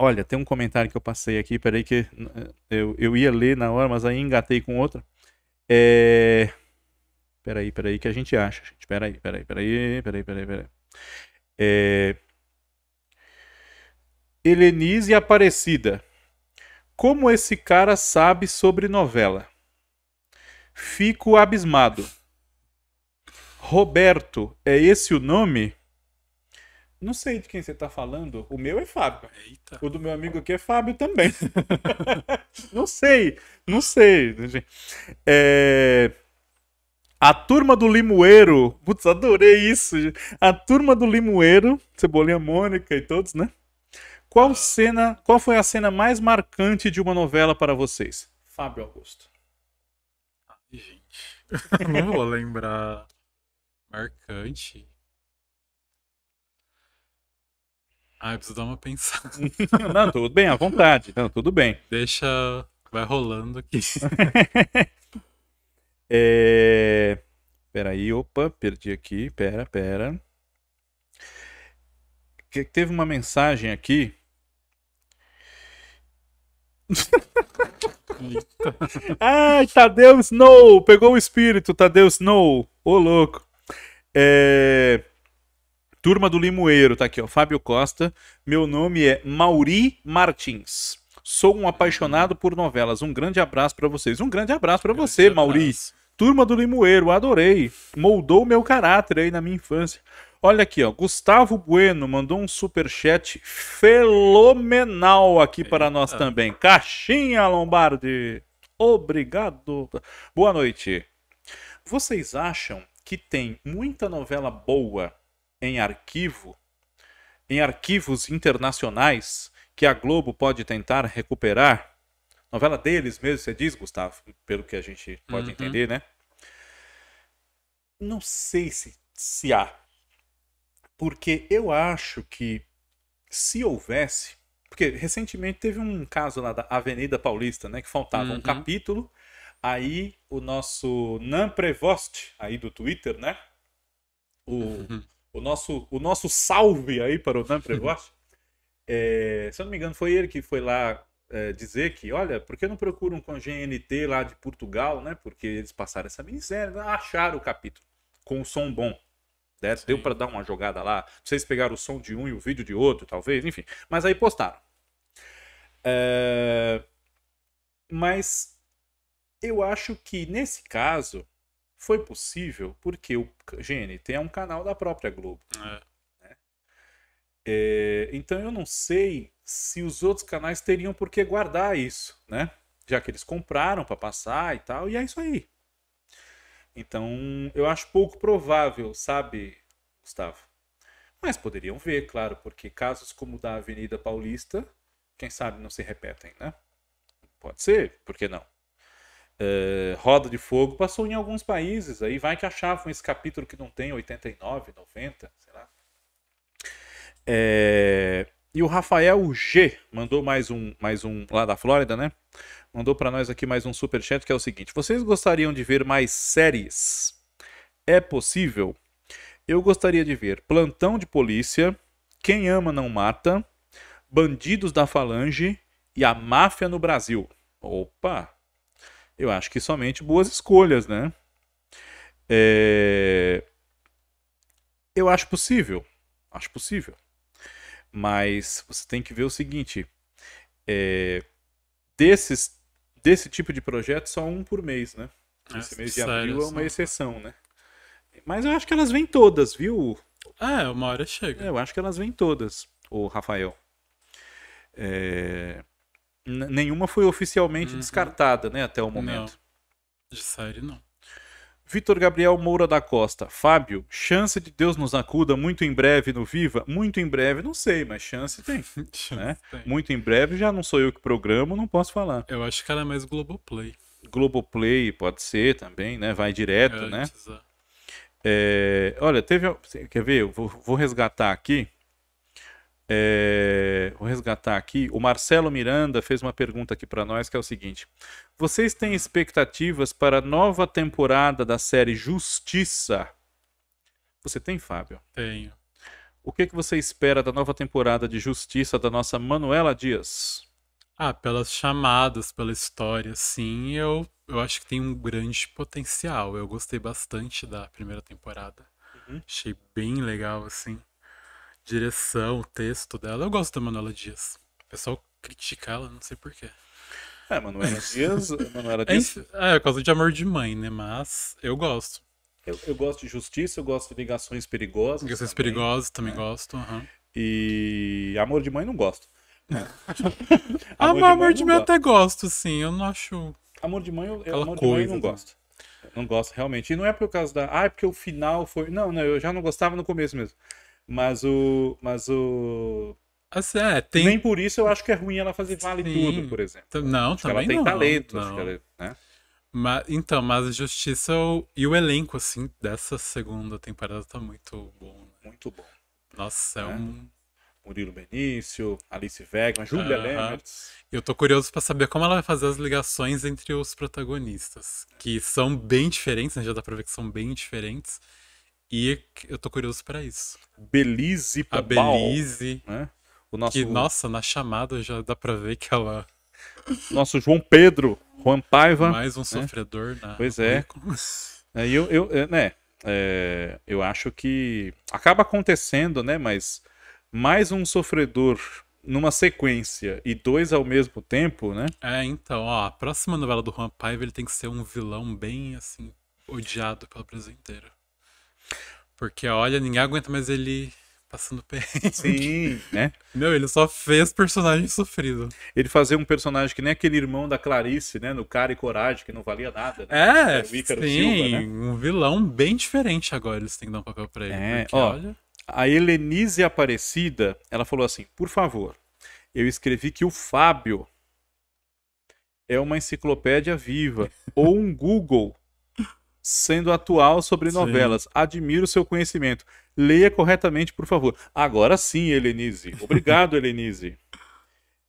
Olha, tem um comentário que eu passei aqui, peraí que eh, eu, eu ia ler na hora, mas aí engatei com outra. É... Peraí, peraí que a gente acha, gente. Peraí, peraí, peraí, peraí, peraí, peraí. É... Helenise Aparecida. Como esse cara sabe sobre novela? Fico abismado. Roberto, é esse o nome? Não sei de quem você tá falando. O meu é Fábio. Eita. O do meu amigo aqui é Fábio também. *laughs* não sei, não sei. É... A turma do Limoeiro. Putz, adorei isso. A turma do Limoeiro, Cebolinha Mônica e todos, né? Qual ah. cena, qual foi a cena mais marcante de uma novela para vocês? Fábio Augusto. Ai, gente. *laughs* não vou lembrar. Marcante. Ah, eu preciso dar uma pensada. *laughs* não, tudo bem, à vontade. Não, tudo bem. Deixa. Vai rolando aqui. *laughs* é... Peraí, opa, perdi aqui. Pera, pera. Que teve uma mensagem aqui. Ai, Tadeu Snow! Pegou o espírito, Tadeu Snow! Ô louco! É... Turma do Limoeiro, tá aqui, ó. Fábio Costa. Meu nome é Mauri Martins. Sou um apaixonado por novelas. Um grande abraço para vocês. Um grande abraço para você, Mauri. Turma do Limoeiro, adorei. Moldou meu caráter aí na minha infância. Olha aqui, ó. Gustavo Bueno mandou um super chat fenomenal aqui para nós também. Caixinha Lombardi. Obrigado. Boa noite. Vocês acham que tem muita novela boa em arquivo, em arquivos internacionais que a Globo pode tentar recuperar. Novela deles mesmo, você diz, Gustavo, pelo que a gente pode uhum. entender, né? Não sei se, se há. Porque eu acho que se houvesse. Porque recentemente teve um caso lá da Avenida Paulista, né? Que faltava uhum. um capítulo. Aí o nosso Nan Prevost, aí do Twitter, né? O. Uhum o nosso, o nosso salve aí para o Dan Prevost. *laughs* É, se eu não me engano, foi ele que foi lá é, dizer que, olha, por que não procuram com a GNT lá de Portugal, né? Porque eles passaram essa minissérie, acharam o capítulo com o som bom. Né? Deu para dar uma jogada lá. Vocês pegaram o som de um e o vídeo de outro, talvez, enfim. Mas aí postaram. É... Mas eu acho que nesse caso foi possível porque o GNT é um canal da própria Globo. É. Né? É, então eu não sei se os outros canais teriam por que guardar isso, né? Já que eles compraram para passar e tal, e é isso aí. Então eu acho pouco provável, sabe, Gustavo? Mas poderiam ver, claro, porque casos como o da Avenida Paulista, quem sabe não se repetem, né? Pode ser, por que não? Uh, Roda de Fogo passou em alguns países, aí vai que achavam esse capítulo que não tem 89, 90, sei lá. É, e o Rafael G mandou mais um, mais um lá da Flórida, né? Mandou para nós aqui mais um super chat que é o seguinte: vocês gostariam de ver mais séries? É possível? Eu gostaria de ver Plantão de Polícia, Quem Ama Não Mata, Bandidos da Falange e a Máfia no Brasil. Opa, eu acho que somente boas escolhas, né? É... Eu acho possível. Acho possível. Mas você tem que ver o seguinte: é... Desses, desse tipo de projeto, só um por mês, né? Esse é, mês de abril é uma exceção, né? Mas eu acho que elas vêm todas, viu? É, uma hora chega. É, eu acho que elas vêm todas, o Rafael. É nenhuma foi oficialmente uhum. descartada, né, até o momento. Não. De série, não. Vitor Gabriel Moura da Costa. Fábio, chance de Deus nos acuda muito em breve no Viva? Muito em breve, não sei, mas chance tem. *laughs* chance né? tem. Muito em breve, já não sou eu que programo, não posso falar. Eu acho que era é mais Globoplay. Globoplay pode ser também, né? Vai direto, né? é, né? É... Olha, teve. Quer ver? Eu vou, vou resgatar aqui. É, vou resgatar aqui. O Marcelo Miranda fez uma pergunta aqui para nós que é o seguinte: Vocês têm expectativas para a nova temporada da série Justiça? Você tem, Fábio? Tenho. O que, que você espera da nova temporada de Justiça da nossa Manuela Dias? Ah, pelas chamadas, pela história, sim, eu, eu acho que tem um grande potencial. Eu gostei bastante da primeira temporada. Uhum. Achei bem legal, assim direção, o texto dela. Eu gosto da Manuela Dias. O pessoal critica ela, não sei porquê. É, Manuela Dias. *laughs* Manuela é, Dias. É, é, por causa de amor de mãe, né? Mas eu gosto. Eu, eu gosto de justiça, eu gosto de ligações perigosas. Ligações também, perigosas também né? gosto. Uhum. E amor de mãe não gosto. amor, *laughs* né? ah, amor, de mãe, de mãe eu até gosto, sim. Eu não acho. Amor de mãe eu, amor coisa, de mãe eu não né? gosto. Não gosto, realmente. E não é por causa da. Ah, é porque o final foi. Não, não, eu já não gostava no começo mesmo. Mas o. Mas o. Assim, é, tem... Nem por isso eu acho que é ruim ela fazer vale Sim. tudo, por exemplo. Não, acho também ela tem não, talento, não. Ela, é, né? Mas, então, mas a justiça e o elenco, assim, dessa segunda temporada tá muito bom. Né? Muito bom. Nossa, é, é um. Murilo Benício, Alice Wegman, Julia uh -huh. Lemertz. Eu tô curioso para saber como ela vai fazer as ligações entre os protagonistas, que são bem diferentes, né? já dá pra ver que são bem diferentes. E eu tô curioso para isso. Belize Pobal, A Belize. Né? O nosso... Que, nossa, na chamada já dá pra ver que ela. Nosso João Pedro, Juan Paiva. Mais um né? sofredor na. Pois é. Aí é, eu, eu, é, né, é, eu acho que acaba acontecendo, né? Mas mais um sofredor numa sequência e dois ao mesmo tempo, né? É, então, ó, a próxima novela do Juan Paiva ele tem que ser um vilão bem, assim, odiado pela presa inteira. Porque, olha, ninguém aguenta mais ele passando perrengue. Sim, né? meu ele só fez personagem sofrido. Ele fazer um personagem que nem aquele irmão da Clarice, né? No Cara e Coragem, que não valia nada. Né? É, é sim, Silva, né? um vilão bem diferente agora eles têm que dar um papel pra ele. É, porque, ó, olha... A Helenise Aparecida, ela falou assim, por favor, eu escrevi que o Fábio é uma enciclopédia viva ou um Google sendo atual sobre novelas. Sim. Admiro seu conhecimento. Leia corretamente, por favor. Agora sim, Helenise. Obrigado, Helenise.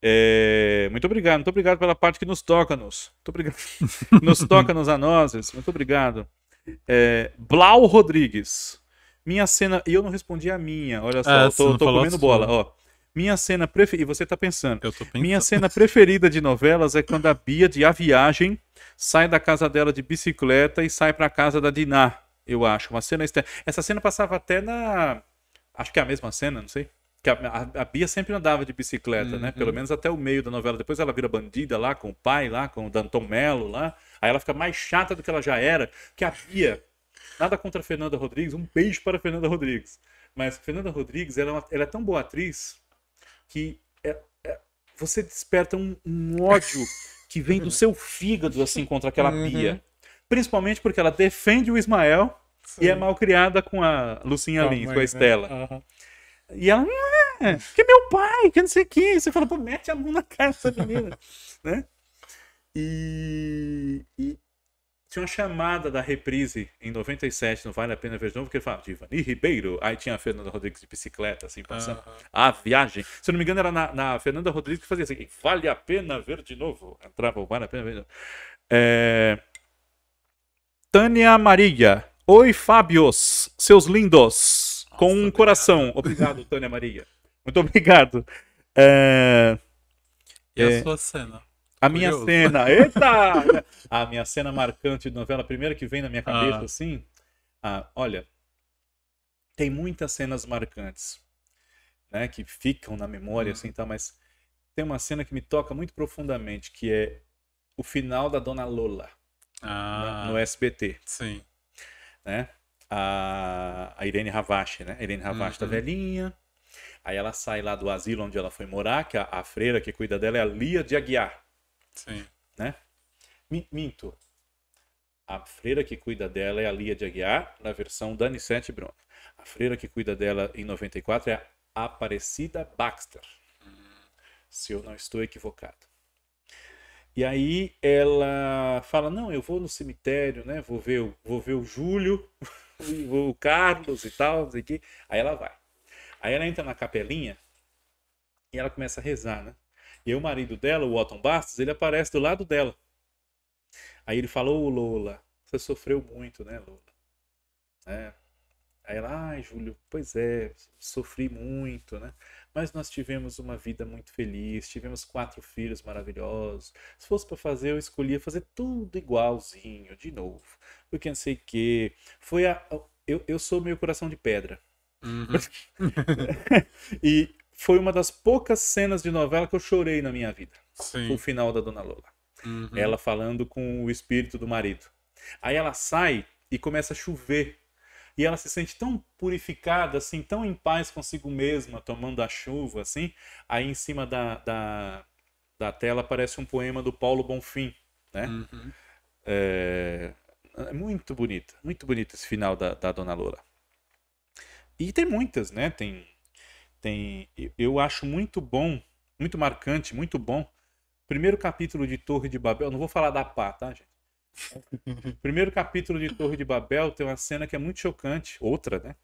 É... Muito obrigado, muito obrigado pela parte que nos toca nos. Muito obrigado. *laughs* Nos toca nos a nós. Muito obrigado. É... Blau Rodrigues. Minha cena. E eu não respondi a minha. Olha só, é, eu tô, tô comendo bola. Ó. Minha cena preferida. E você tá pensando. Eu tô pensando. Minha cena preferida de novelas é quando a Bia de A Viagem sai da casa dela de bicicleta e sai pra casa da Diná, eu acho. Uma cena externa. Essa cena passava até na. Acho que é a mesma cena, não sei. Que a, a, Bia sempre andava de bicicleta, uhum. né? Pelo uhum. menos até o meio da novela. Depois ela vira bandida lá com o pai, lá com o Danton Melo lá. Aí ela fica mais chata do que ela já era. Que a Bia, nada contra a Fernanda Rodrigues, um beijo para a Fernanda Rodrigues. Mas Fernanda Rodrigues, ela, é ela é tão boa atriz que é, é, você desperta um, um ódio que vem do seu fígado, assim, contra aquela uhum. pia. Principalmente porque ela defende o Ismael Sim. e é mal criada com a Lucinha oh, Lins, mãe, com a é, Estela. Né? Uhum. E ela, ah, que é meu pai, que não sei o que. Você fala, pô, mete a mão na cara dessa menina, *laughs* né? E, e, tinha uma chamada da reprise em 97, não vale a pena ver de novo, que ele falava de Ivani Ribeiro. Aí tinha a Fernanda Rodrigues de bicicleta, assim, passando. Uhum. A viagem. Se eu não me engano, era na, na, Fernanda Rodrigues que fazia assim: vale a pena ver de novo. Entrava, vale a pena ver de novo. É... Tânia Maria. Oi, Fábios, seus lindos. Nossa, Com um obrigado. coração. Obrigado, Tânia Maria. Muito obrigado. É... E a é... sua cena? A minha Curioso. cena, *laughs* eita! a minha cena marcante de novela, a primeira que vem na minha cabeça, ah. assim. Ah, olha, tem muitas cenas marcantes, né? Que ficam na memória, hum. assim, uhum. tá? Mas tem uma cena que me toca muito profundamente, que é o final da Dona Lola. Ah. Né, no SBT. Sim. Né? A, a Irene Ravache, né? A Irene Ravache tá uhum. tá velhinha. Aí ela sai lá do asilo onde ela foi morar, que a, a freira que cuida dela é a Lia de Aguiar. Sim. Né? Minto. A freira que cuida dela é a Lia de Aguiar, na versão da Anissete bruno A freira que cuida dela em 94 é a Aparecida Baxter, se eu não estou equivocado. E aí ela fala: Não, eu vou no cemitério, né? Vou ver, o, vou ver o Júlio, *laughs* o Carlos e tal, não sei o quê. Aí ela vai. Aí ela entra na capelinha e ela começa a rezar, né? E aí o marido dela, o Otton Bastos, ele aparece do lado dela. Aí ele falou, ô Lola, você sofreu muito, né, Lola? É. Aí ela, ai, Júlio, pois é, sofri muito, né? Mas nós tivemos uma vida muito feliz, tivemos quatro filhos maravilhosos. Se fosse para fazer, eu escolhia fazer tudo igualzinho, de novo. Porque não sei o quê. Foi a. Eu, eu sou meu coração de pedra. Uhum. *laughs* *laughs* e, foi uma das poucas cenas de novela que eu chorei na minha vida. Sim. O final da Dona Lola. Uhum. Ela falando com o espírito do marido. Aí ela sai e começa a chover. E ela se sente tão purificada, assim, tão em paz consigo mesma, tomando a chuva, assim. Aí em cima da, da, da tela aparece um poema do Paulo Bonfim, né? Uhum. É... é... muito bonito, muito bonito esse final da, da Dona Lola. E tem muitas, né? Tem tem eu acho muito bom, muito marcante, muito bom. Primeiro capítulo de Torre de Babel, não vou falar da pá, tá, gente? *laughs* Primeiro capítulo de Torre de Babel tem uma cena que é muito chocante, outra, né?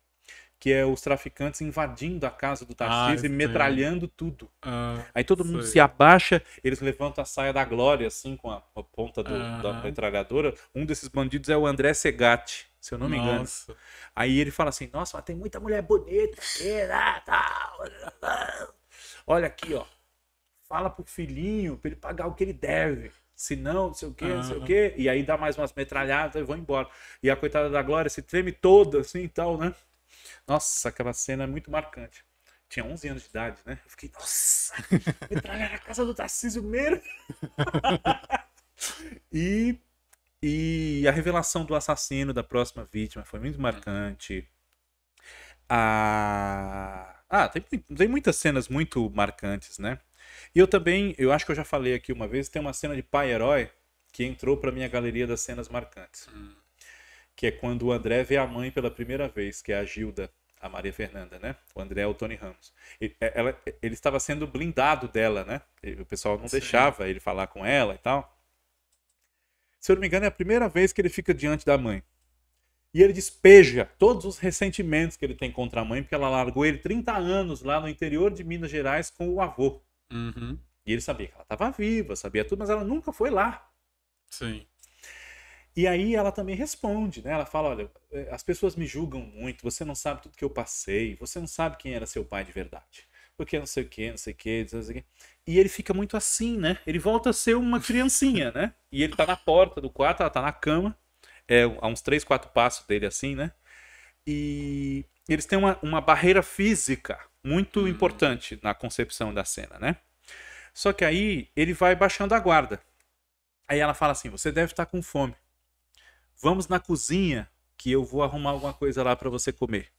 Que é os traficantes invadindo a casa do Tarcísio ah, e metralhando tudo. Ah, Aí todo mundo se abaixa, eles levantam a saia da glória, assim, com a, a ponta do, ah. da metralhadora. Um desses bandidos é o André Segatti se eu não me engano. Nossa. Aí ele fala assim: Nossa, mas tem muita mulher bonita aqui, né? Ah, ah, ah, Olha aqui, ó. Fala pro filhinho pra ele pagar o que ele deve. Se não, não sei o quê não sei o quê E aí dá mais umas metralhadas e vão embora. E a coitada da Glória se treme toda assim e tal, né? Nossa, aquela cena é muito marcante. Tinha 11 anos de idade, né? Eu fiquei, nossa, metralhada na casa do Tarcísio mesmo *laughs* e e a revelação do assassino da próxima vítima foi muito uhum. marcante. Ah, ah tem, tem muitas cenas muito marcantes, né? E eu também, eu acho que eu já falei aqui uma vez, tem uma cena de pai herói que entrou para minha galeria das cenas marcantes. Hum. Que é quando o André vê a mãe pela primeira vez, que é a Gilda, a Maria Fernanda, né? O André é o Tony Ramos. Ele, é, ela, ele estava sendo blindado dela, né? O pessoal não Sim. deixava ele falar com ela e tal se eu não me engano, é a primeira vez que ele fica diante da mãe. E ele despeja todos os ressentimentos que ele tem contra a mãe, porque ela largou ele 30 anos lá no interior de Minas Gerais com o avô. Uhum. E ele sabia que ela estava viva, sabia tudo, mas ela nunca foi lá. Sim. E aí ela também responde, né? Ela fala: olha, eh, as pessoas me julgam muito, você não sabe tudo que eu passei, você não sabe quem era seu pai de verdade porque não sei o que, não sei o que, não sei o que. E ele fica muito assim, né? Ele volta a ser uma criancinha, né? E ele tá na porta do quarto, ela tá na cama, é, a uns três, quatro passos dele assim, né? E eles têm uma, uma barreira física muito hum. importante na concepção da cena, né? Só que aí ele vai baixando a guarda. Aí ela fala assim: Você deve estar tá com fome. Vamos na cozinha que eu vou arrumar alguma coisa lá para você comer.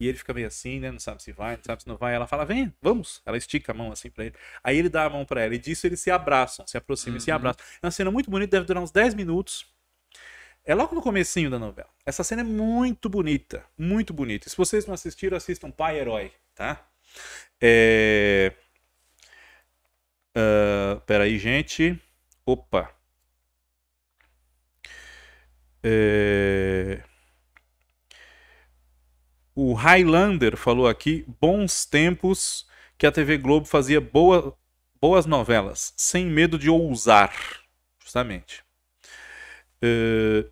E ele fica meio assim, né? Não sabe se vai, não sabe se não vai. Ela fala, vem, vamos. Ela estica a mão assim pra ele. Aí ele dá a mão pra ela. E disso eles se abraçam, se aproximam uhum. e se uhum. abraçam. É uma cena muito bonita, deve durar uns 10 minutos. É logo no comecinho da novela. Essa cena é muito bonita, muito bonita. Se vocês não assistiram, assistam Pai Herói, tá? É... Uh, peraí, gente. Opa. É... O Highlander falou aqui, bons tempos que a TV Globo fazia boa, boas novelas, sem medo de ousar, justamente. Uh,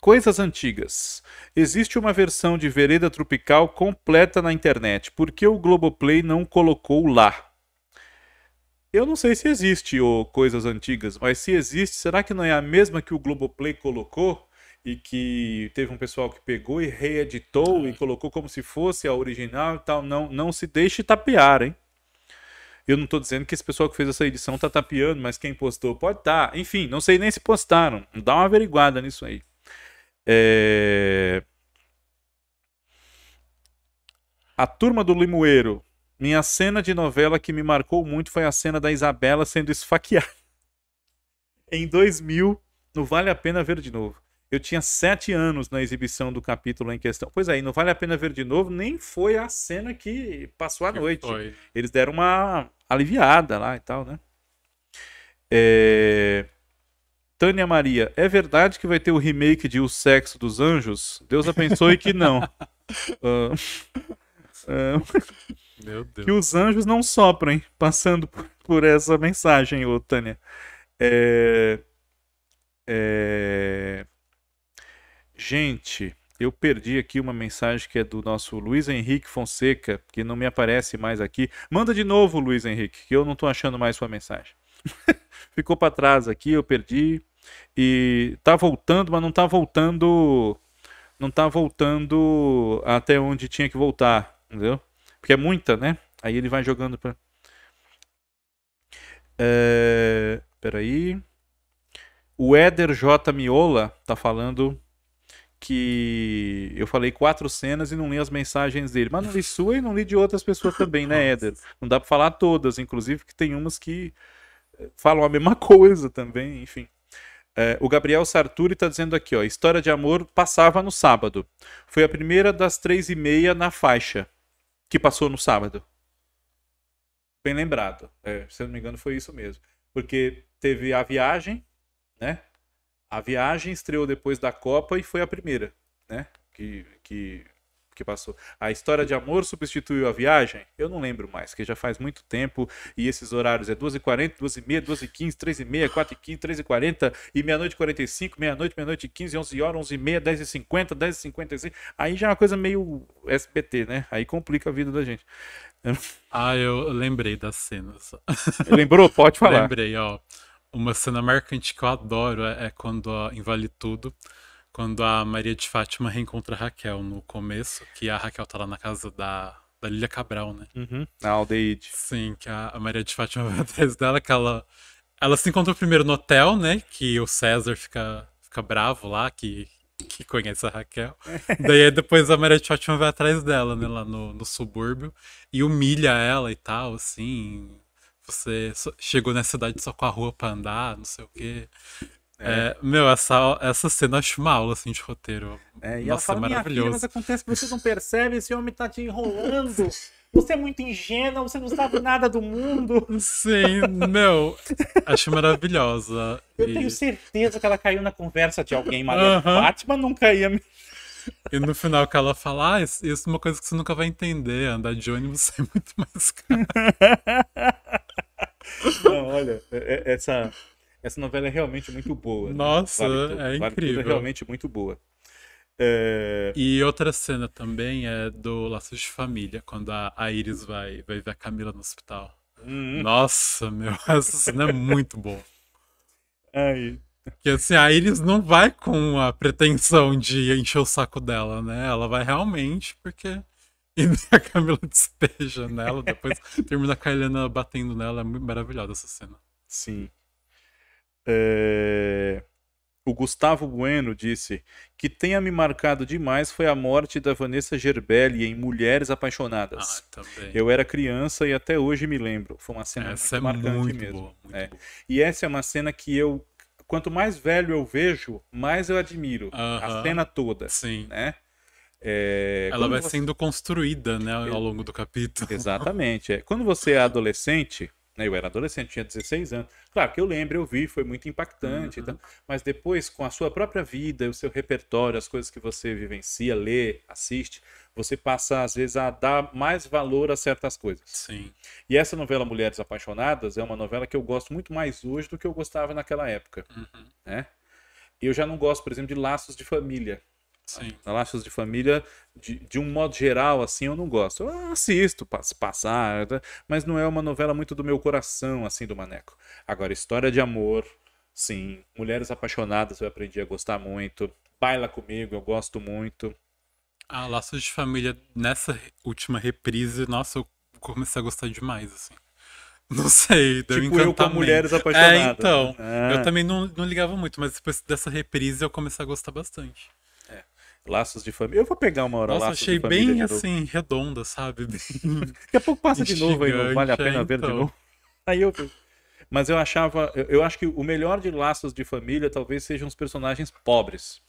coisas antigas. Existe uma versão de Vereda Tropical completa na internet. Por que o Globoplay não colocou lá? Eu não sei se existe ou coisas antigas, mas se existe, será que não é a mesma que o Globoplay colocou? e que teve um pessoal que pegou e reeditou e colocou como se fosse a original e tal. Não, não se deixe tapear, hein? Eu não estou dizendo que esse pessoal que fez essa edição tá tapeando, mas quem postou pode estar. Tá. Enfim, não sei nem se postaram. Dá uma averiguada nisso aí. É... A turma do Limoeiro. Minha cena de novela que me marcou muito foi a cena da Isabela sendo esfaqueada. *laughs* em 2000, não vale a pena ver de novo. Eu tinha sete anos na exibição do capítulo em questão. Pois aí, é, não vale a pena ver de novo, nem foi a cena que passou a que noite. Foi. Eles deram uma aliviada lá e tal, né? É... Tânia Maria, é verdade que vai ter o remake de O Sexo dos Anjos? Deus abençoe que não. uh... *laughs* Meu Deus. Que os anjos não soprem, passando por essa mensagem, ô Tânia. É... É... Gente, eu perdi aqui uma mensagem que é do nosso Luiz Henrique Fonseca, que não me aparece mais aqui. Manda de novo, Luiz Henrique, que eu não estou achando mais sua mensagem. *laughs* Ficou para trás aqui, eu perdi. E tá voltando, mas não tá voltando. Não tá voltando até onde tinha que voltar, entendeu? Porque é muita, né? Aí ele vai jogando para. É... Peraí. O Éder J. Miola tá falando que eu falei quatro cenas e não li as mensagens dele. Mas não li sua e não li de outras pessoas também, né, Éder? Não dá para falar todas, inclusive que tem umas que eh, falam a mesma *laughs* coisa também, enfim. É, o Gabriel Sarturi está dizendo aqui, ó, História de Amor passava no sábado. Foi a primeira das três e meia na faixa que passou no sábado. Bem lembrado. É, se eu não me engano, foi isso mesmo. Porque teve a viagem, né? A Viagem estreou depois da Copa e foi a primeira, né? Que, que, que passou. A História de Amor substituiu a Viagem? Eu não lembro mais, que já faz muito tempo. E esses horários é 12h40, 12h30, 12h15, 13h30, 4h15, 13h40 e meia-noite 45, meia-noite, meia-noite 15, 11 horas, 11h30, 10h50, 10 h 55 Aí já é uma coisa meio SBT, né? Aí complica a vida da gente. Ah, eu lembrei das cenas. Lembrou? Pode *laughs* falar. Lembrei, ó. Uma cena marcante que eu adoro é, é quando a, em Vale Tudo, quando a Maria de Fátima reencontra a Raquel no começo, que a Raquel tá lá na casa da, da Lilia Cabral, né? Uhum. Na Aldeide. Sim, que a, a Maria de Fátima *laughs* vai atrás dela, que ela, ela se encontrou primeiro no hotel, né? Que o César fica, fica bravo lá, que, que conhece a Raquel. *laughs* Daí depois a Maria de Fátima vai atrás dela, né? Lá no, no subúrbio. E humilha ela e tal, assim você chegou na cidade só com a rua pra andar, não sei o quê. É. É, meu, essa, essa cena acho uma aula assim, de roteiro. É, e Nossa, ela fala, é maravilhoso. Filha, mas acontece que você não percebe, esse homem tá te enrolando. Você é muito ingênua, você não sabe nada do mundo. Sim, meu, acho maravilhosa. Eu e... tenho certeza que ela caiu na conversa de alguém, mas Uh Batman nunca ia me. E no final que ela fala, ah, isso, isso é uma coisa que você nunca vai entender, andar de ônibus *laughs* é muito mais caro. *laughs* *laughs* Não, olha, é, é, essa, essa novela é realmente muito boa. Né? Nossa, né? vale é, é incrível. Vale é realmente muito boa. É... E outra cena também é do Laços de Família, quando a Iris vai, vai ver a Camila no hospital. Hum. Nossa, meu, *laughs* essa cena é muito boa. Aí. Porque assim, a Iris não vai com a pretensão de encher o saco dela, né? Ela vai realmente porque e *laughs* a Camila despeja nela, depois termina com a Helena batendo nela. É muito maravilhosa essa cena. Sim. É... O Gustavo Bueno disse que tenha me marcado demais foi a morte da Vanessa Gerbelli em Mulheres Apaixonadas. Ah, eu era criança e até hoje me lembro. Foi uma cena essa muito é marcante muito mesmo. Boa, muito é. boa. E essa é uma cena que eu, quanto mais velho eu vejo, mais eu admiro uh -huh. a cena toda. Sim. Né? É, Ela vai você... sendo construída né, ao longo do capítulo. Exatamente. É. Quando você é adolescente, né, eu era adolescente, tinha 16 anos. Claro que eu lembro, eu vi, foi muito impactante. Uhum. mas depois, com a sua própria vida, o seu repertório, as coisas que você vivencia, lê, assiste, você passa, às vezes, a dar mais valor a certas coisas. Sim. E essa novela Mulheres Apaixonadas é uma novela que eu gosto muito mais hoje do que eu gostava naquela época. Uhum. Né? Eu já não gosto, por exemplo, de Laços de Família Sim. Relaxos de família, de, de, um modo geral, assim, eu não gosto. Eu assisto, passo, passar, né, mas não é uma novela muito do meu coração, assim, do Maneco. Agora, história de amor, sim. Mulheres apaixonadas, eu aprendi a gostar muito. Baila comigo, eu gosto muito. Ah, Laços de Família, nessa última reprise, nossa, eu comecei a gostar demais, assim. *laughs* Não sei, deu tipo eu com mulheres é, apaixonadas. Então. Né? É, então. Ah. Eu também não, não ligava muito, mas depois dessa reprise eu comecei a gostar bastante. Laços de Família. Eu vou pegar uma hora Nossa, Laços achei de Família. bem assim, redonda, sabe? *laughs* Daqui a pouco passa de novo aí, não vale a pena é, ver então. de novo. *laughs* Aí eu. Mas eu achava. Eu, eu, acho que o melhor de Laços de Família talvez sejam os personagens pobres.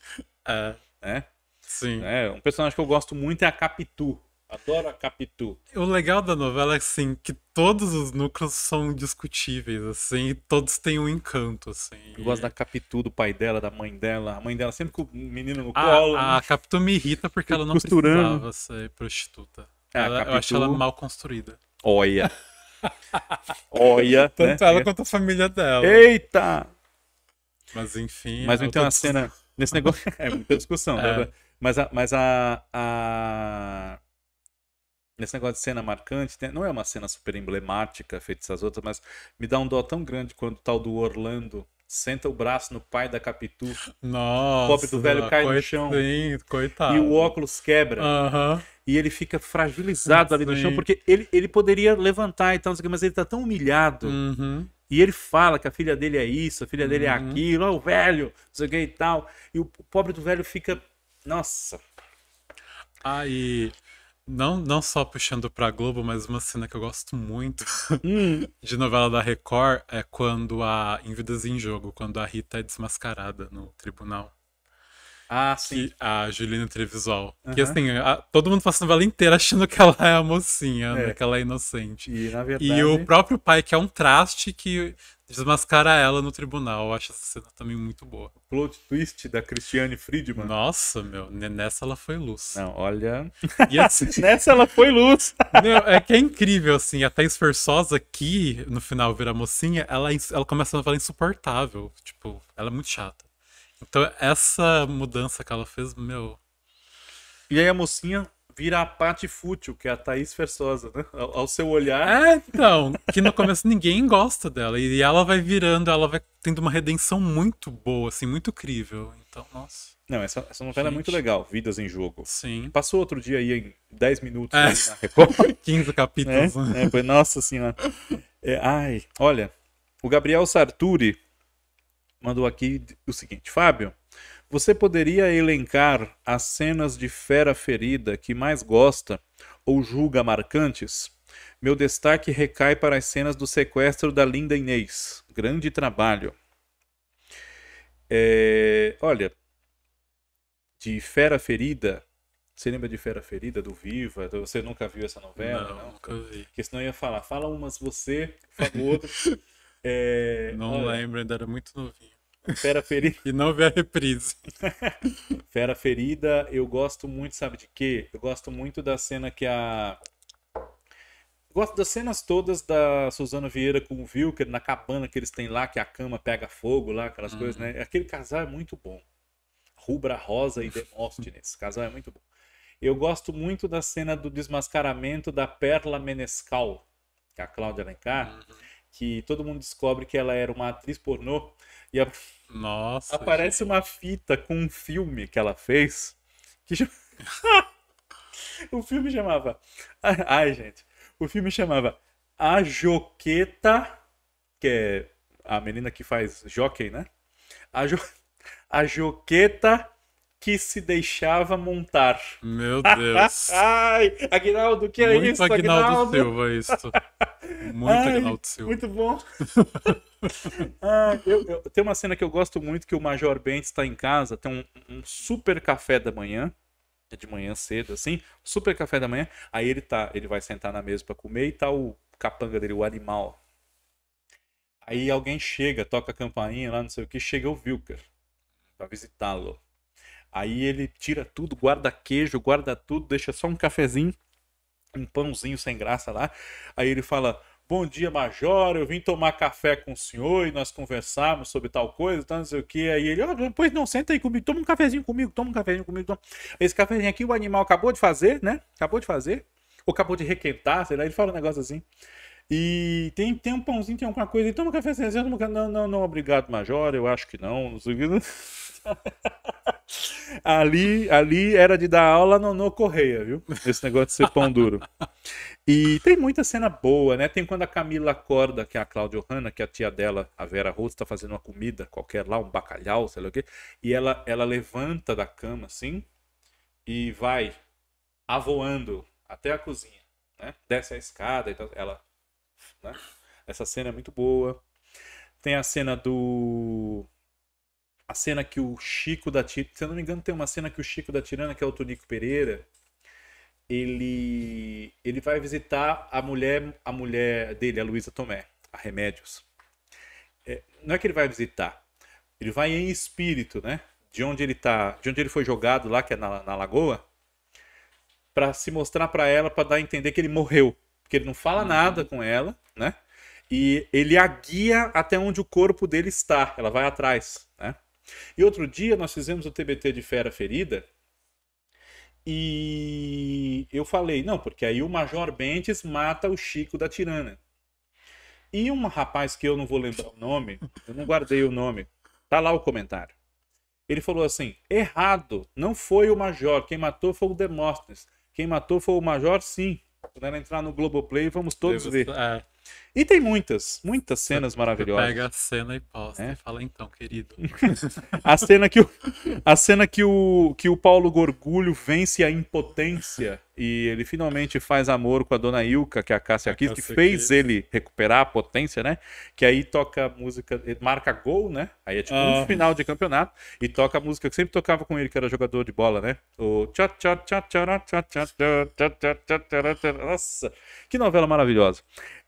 É. Né? Sim. É, um personagem que eu gosto muito é a Capitu. Adoro a Capitu. O legal da novela é assim, que todos os núcleos são discutíveis, assim, e todos têm um encanto, assim. Eu gosto da Capitu, do pai dela, da mãe dela. A mãe dela sempre com o menino no a, colo. A Capitu me irrita porque ela não costurando. precisava ser prostituta. É, ela, Capitu... Eu acho ela mal construída. Olha. Olha. *laughs* Tanto né? ela quanto a família dela. Eita! Mas enfim. Mas é não tem uma cena. Nesse negócio. *laughs* é muita discussão, né? *laughs* é. né? Mas a, mas a, a nesse negócio de cena marcante, tem, não é uma cena super emblemática feita essas outras, mas me dá um dó tão grande quando o tal do Orlando senta o braço no pai da Capitu. Nossa. O pobre do velho cai no chão. coitado. E o óculos quebra. E ele fica fragilizado sim. ali no chão, porque ele, ele poderia levantar e tal, mas ele tá tão humilhado. Uhum. E ele fala que a filha dele é isso, a filha dele é uhum. aquilo, ó, o velho, não sei o que e tal. E o pobre do velho fica. Nossa. Aí não, não só puxando pra Globo, mas uma cena que eu gosto muito *laughs* hum. de novela da Record é quando a. Em Vidas em Jogo, quando a Rita é desmascarada no tribunal. Ah, sim. Que, a Juliana Trevisol. Uhum. Que assim, a, todo mundo passa a novela inteira achando que ela é a mocinha, né, é. Né, que ela é inocente. E, na verdade... e, o próprio pai, que é um traste que desmascara ela no tribunal. Eu acho essa cena também muito boa. O plot twist da Christiane Friedman. Nossa, meu, nessa ela foi luz. Não, olha. Assim... *laughs* nessa ela foi luz. meu, é que é incrível, assim, Até esforçosa que no final vira mocinha, ela, é ela começa a novela insuportável. Tipo, ela é muito chata. Então essa mudança que ela fez, meu. E aí a mocinha vira a parte Fútil, que é a Thaís Fersosa, né? Ao, ao, seu olhar. É, então, que no começo ninguém gosta dela. E ela vai virando, ela vai tendo uma redenção muito boa, assim, muito crível. Então, nossa. Não, essa, essa novela Gente. é muito legal, Vidas em Jogo. Sim. Passou outro dia aí em 10 minutos é. na Record. 15 *laughs* capítulos. É, né? é, foi, nossa senhora. É, ai, olha, o Gabriel Sarturi mandou aqui o seguinte: Fábio, você poderia elencar as cenas de fera ferida que mais gosta ou julga marcantes? Meu destaque recai para as cenas do sequestro da linda Inês. Grande trabalho. É, olha, de Fera Ferida. Você lembra de Fera Ferida, do Viva? Você nunca viu essa novela? Não, não? nunca vi. Porque senão ia falar, fala umas você, por favor. *laughs* É, não olha, lembro, ainda era muito novinho. Fera Ferida. *laughs* e não vê a reprise. *laughs* Fera Ferida, eu gosto muito, sabe de quê? Eu gosto muito da cena que a. gosto das cenas todas da Suzana Vieira com o Wilker na cabana que eles têm lá, que a cama pega fogo lá, aquelas uhum. coisas, né? Aquele casal é muito bom. Rubra Rosa e Demóstenes. casal é muito bom. Eu gosto muito da cena do desmascaramento da Perla Menescal, que é a Cláudia Alencar. Uhum que todo mundo descobre que ela era uma atriz pornô e a... Nossa, aparece gente. uma fita com um filme que ela fez que *laughs* o filme chamava ai gente o filme chamava a Joqueta que é a menina que faz jockey né a, jo... *laughs* a Joqueta que se deixava montar. Meu *laughs* Deus. Ai, Aguinaldo, que é muito isso, Aguinaldo? Aguinaldo Silva, é isso. Muito Ai, Aguinaldo Silva. Muito bom. ah, *laughs* eu, eu, tem uma cena que eu gosto muito que o Major Bento está em casa, tem um, um super café da manhã, é de manhã cedo, assim, super café da manhã, aí ele tá, ele vai sentar na mesa para comer e tá o capanga dele, o animal. Aí alguém chega, toca a campainha lá, não sei o que, chega o Vilker para visitá-lo. Aí ele tira tudo, guarda queijo, guarda tudo, deixa só um cafezinho, um pãozinho sem graça lá. Aí ele fala: Bom dia, Major, eu vim tomar café com o senhor e nós conversamos sobre tal coisa, tal, não sei o que. Aí ele: oh, Pois não, senta aí comigo, toma um cafezinho comigo, toma um cafezinho comigo. Toma... Esse cafezinho aqui o animal acabou de fazer, né? Acabou de fazer, ou acabou de requentar, sei lá, ele fala um negócio assim. E tem, tem um pãozinho, tem alguma coisa. Toma um cafezinho, um café. Não, não, não, obrigado, Major. Eu acho que não. Não sei o que. *laughs* *laughs* ali, ali era de dar aula no, no Correia, viu? Esse negócio de ser pão duro. E tem muita cena boa, né? Tem quando a Camila acorda, que é a Cláudia Hanna, que é a tia dela, a Vera Rosa tá fazendo uma comida qualquer lá, um bacalhau, sei lá o quê. E ela, ela levanta da cama, assim, e vai avoando até a cozinha, né? Desce a escada e Ela, né? Essa cena é muito boa. Tem a cena do a cena que o Chico da Tirana, se eu não me engano, tem uma cena que o Chico da Tirana, que é o Tonico Pereira, ele ele vai visitar a mulher a mulher dele, a Luísa Tomé, a Remédios. É, não é que ele vai visitar, ele vai em espírito, né? De onde ele tá, de onde ele foi jogado lá, que é na, na lagoa, para se mostrar para ela, para dar a entender que ele morreu, porque ele não fala uhum. nada com ela, né? E ele a guia até onde o corpo dele está. Ela vai atrás, né? E outro dia nós fizemos o TBT de Fera Ferida e eu falei, não, porque aí o Major Bentes mata o Chico da Tirana. E um rapaz que eu não vou lembrar o nome, eu não guardei o nome, tá lá o comentário. Ele falou assim: errado, não foi o Major, quem matou foi o Demóstenes. Quem matou foi o Major, sim. Quando ela entrar no Globoplay, vamos todos ver. É. E tem muitas, muitas cenas maravilhosas. Pega a cena e posta é? e fala então, querido. a cena que o, a cena que o, que o Paulo Gorgulho vence a impotência e ele finalmente faz amor com a dona Ilka, que é a Cássia aqui que fez ele recuperar a potência, né? Que aí toca a música, marca gol, né? Aí é tipo ah. um final de campeonato e toca a música que sempre tocava com ele, que era jogador de bola, né? O tchá tchá tchá tchá tchá tchá tchá tchá tchá tchá tchá tchá que novela maravilhosa.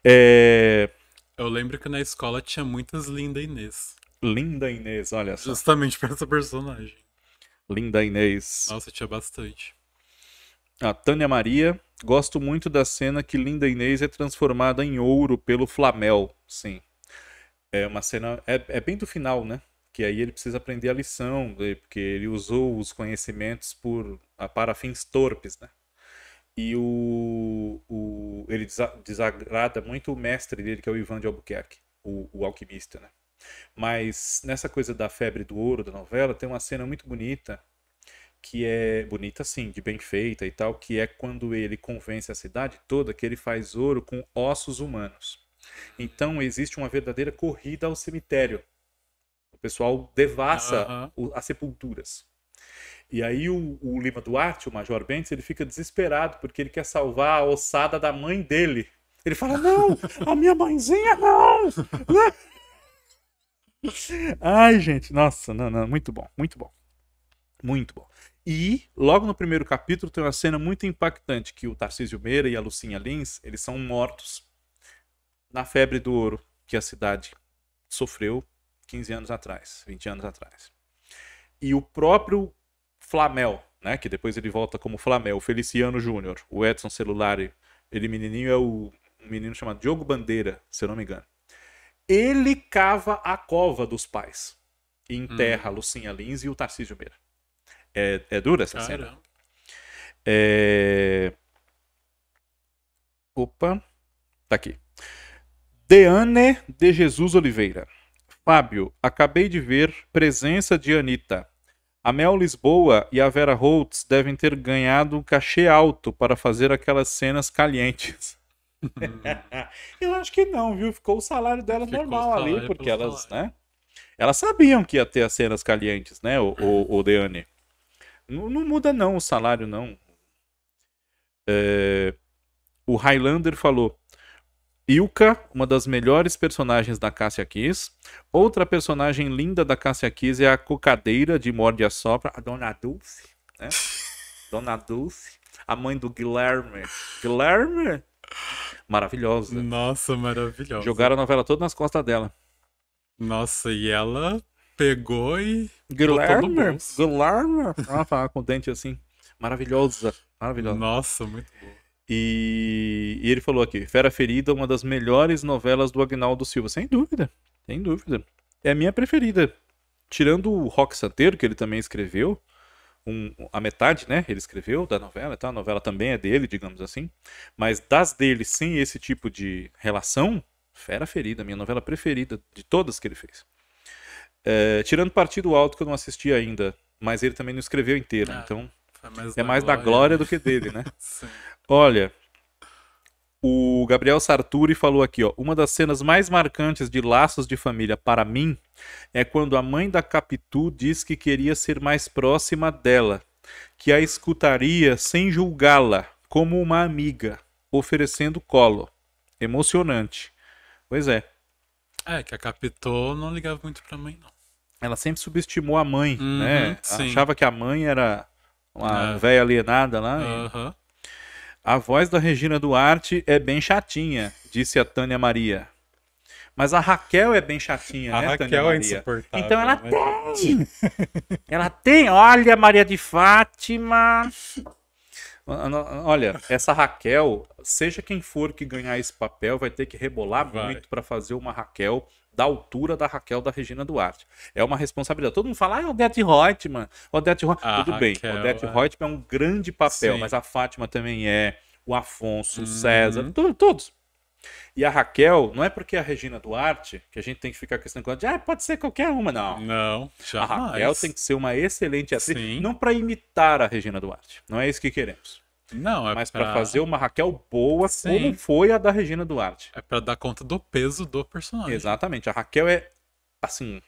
É é, eu lembro que na escola tinha muitas Linda Inês. Linda Inês, olha só. Justamente pra essa personagem. Linda Inês. Nossa, tinha bastante. A Tânia Maria. Gosto muito da cena que Linda Inês é transformada em ouro pelo Flamel. Sim. É uma cena. É, é bem do final, né? Que aí ele precisa aprender a lição, porque ele usou os conhecimentos por, para fins torpes, né? E o, o ele desagrada muito o mestre dele, que é o Ivan de Albuquerque, o, o alquimista, né? Mas nessa coisa da febre do ouro da novela, tem uma cena muito bonita, que é bonita sim, de bem feita e tal, que é quando ele convence a cidade toda que ele faz ouro com ossos humanos. Então existe uma verdadeira corrida ao cemitério. O pessoal devassa as sepulturas. E aí o, o, Lima Duarte, o Major Bentes, ele fica desesperado porque ele quer salvar a ossada da mãe dele. Ele fala: Não, a minha mãezinha não! Né? Ai, gente, nossa, não, não, muito bom, muito bom. Muito bom. E logo no primeiro capítulo tem uma cena muito impactante que o Tarcísio Meira e a Lucinha Lins, eles são mortos na febre do ouro que a cidade sofreu 15 anos atrás, 20 anos atrás. E o próprio Flamel, né? Que depois ele volta como Flamel, Feliciano Júnior. O Edson Celulari, ele menininho é o menino chamado Diogo Bandeira, se eu não me engano. Ele cava a cova dos pais e enterra hum. a Lucinha Lins e o Tarcísio Meira. É, é dura essa Caramba. cena. É... Opa, tá aqui. Deane de Jesus Oliveira. Fábio, acabei de ver presença de Anitta. A Mel Lisboa e a Vera Holtz devem ter ganhado um cachê alto para fazer aquelas cenas calientes. *laughs* Eu acho que não, viu? Ficou o salário dela Ficou normal salário ali, porque elas, salário. né? Elas sabiam que ia ter as cenas calientes, né, o, o, o Deane? Não, não, muda não o salário, não. É... O Highlander falou, Ilka, uma das melhores personagens da Cássia Kiss. Outra personagem linda da Cássia Kiss é a Cocadeira de Morde a Sopra, a Dona Dulce, né? *laughs* Dona Dulce, a mãe do Guilherme. Guilherme? Maravilhosa. Nossa, maravilhosa. Jogaram a novela toda nas costas dela. Nossa, e ela pegou e. Guilherme? Guilherme? Ela falava com o dente assim. Maravilhosa. Maravilhosa. Nossa, muito boa. E, e ele falou aqui: Fera Ferida, uma das melhores novelas do Agnaldo Silva. Sem dúvida, sem dúvida. É a minha preferida. Tirando o Rock Santeiro, que ele também escreveu, um, a metade, né? Ele escreveu da novela, então A novela também é dele, digamos assim. Mas das dele, sem esse tipo de relação, Fera Ferida, minha novela preferida de todas que ele fez. É, tirando Partido Alto, que eu não assisti ainda, mas ele também não escreveu inteiro, ah, então mais é mais glória. da glória né? do que dele, né? *laughs* Olha, o Gabriel Sarturi falou aqui, ó, uma das cenas mais marcantes de Laços de Família para mim é quando a mãe da Capitu diz que queria ser mais próxima dela, que a escutaria sem julgá-la, como uma amiga, oferecendo colo. Emocionante. Pois é. É, que a Capitu não ligava muito pra mãe, não. Ela sempre subestimou a mãe, uhum, né? Sim. Achava que a mãe era uma é. velha alienada lá. Aham. Uhum. E... A voz da Regina Duarte é bem chatinha, disse a Tânia Maria. Mas a Raquel é bem chatinha, a né, Raquel Tânia é Maria? É insuportável, então ela mas... tem! ela tem! Olha, Maria de Fátima! Olha, essa Raquel, seja quem for que ganhar esse papel, vai ter que rebolar vai. muito para fazer uma Raquel da altura da Raquel da Regina Duarte. É uma responsabilidade. Todo mundo fala, ah, é Odete Reutemann, Odete Reutemann. Ah, Tudo Raquel, bem, Odete é... Reutemann é um grande papel, Sim. mas a Fátima também é, o Afonso, o uhum. César, uhum. todos. E a Raquel, não é porque é a Regina Duarte que a gente tem que ficar questionando de, ah, pode ser qualquer uma, não. Não, já. A Raquel tem que ser uma excelente atriz, Sim. não para imitar a Regina Duarte. Não é isso que queremos. Não, é Mas para fazer uma Raquel boa Sim. como foi a da Regina Duarte. É para dar conta do peso do personagem. Exatamente. A Raquel é assim,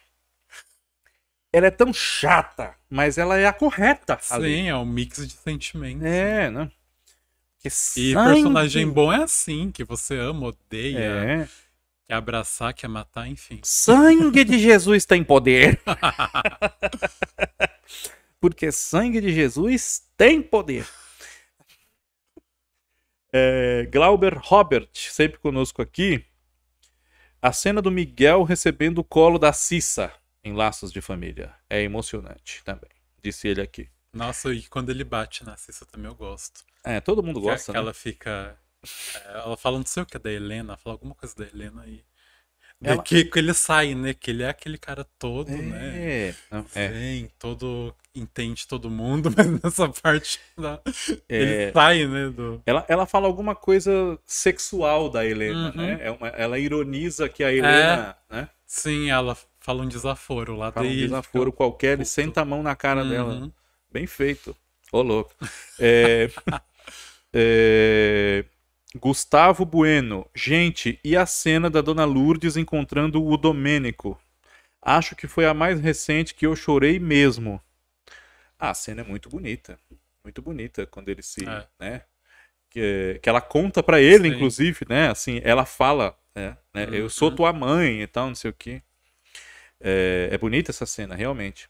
ela é tão chata, mas ela é a correta. Sim, ali. é um mix de sentimentos. É, né? Que e personagem bom é assim, que você ama, odeia, é. quer abraçar, quer matar, enfim. Sangue de Jesus tem poder. *laughs* *laughs* Porque sangue de Jesus tem poder. É, Glauber Robert, sempre conosco aqui. A cena do Miguel recebendo o colo da Cissa em Laços de Família é emocionante também, disse ele aqui. Nossa, e quando ele bate na Cissa também eu gosto. É, todo mundo Porque gosta. Que né? ela fica. É, ela fala, não sei o que é da Helena, fala alguma coisa da Helena aí. E... Ela... É que, ele sai, né? Que ele é aquele cara todo, né? é, né? É. Vem, todo entende todo mundo, *laughs* mas nessa parte da... é... ele sai, né? Do... Ela, ela fala alguma coisa sexual da Helena, uhum. né? É uma, ela ironiza que a Helena, é... né? Sim, ela fala um desaforo lá fala Um desaforo fica... qualquer, ele senta a mão na cara uhum. dela. Bem feito. Ô, louco. *laughs* É... é... Gustavo Bueno. Gente, e a cena da Dona Lourdes encontrando o Domênico? Acho que foi a mais recente que eu chorei mesmo. Ah, a cena é muito bonita. Muito bonita quando ele se. É. Né, que, que ela conta para ele, Sim. inclusive, né? Assim, ela fala, né? né uhum. Eu sou tua mãe e tal, não sei o quê. É, é bonita essa cena, realmente.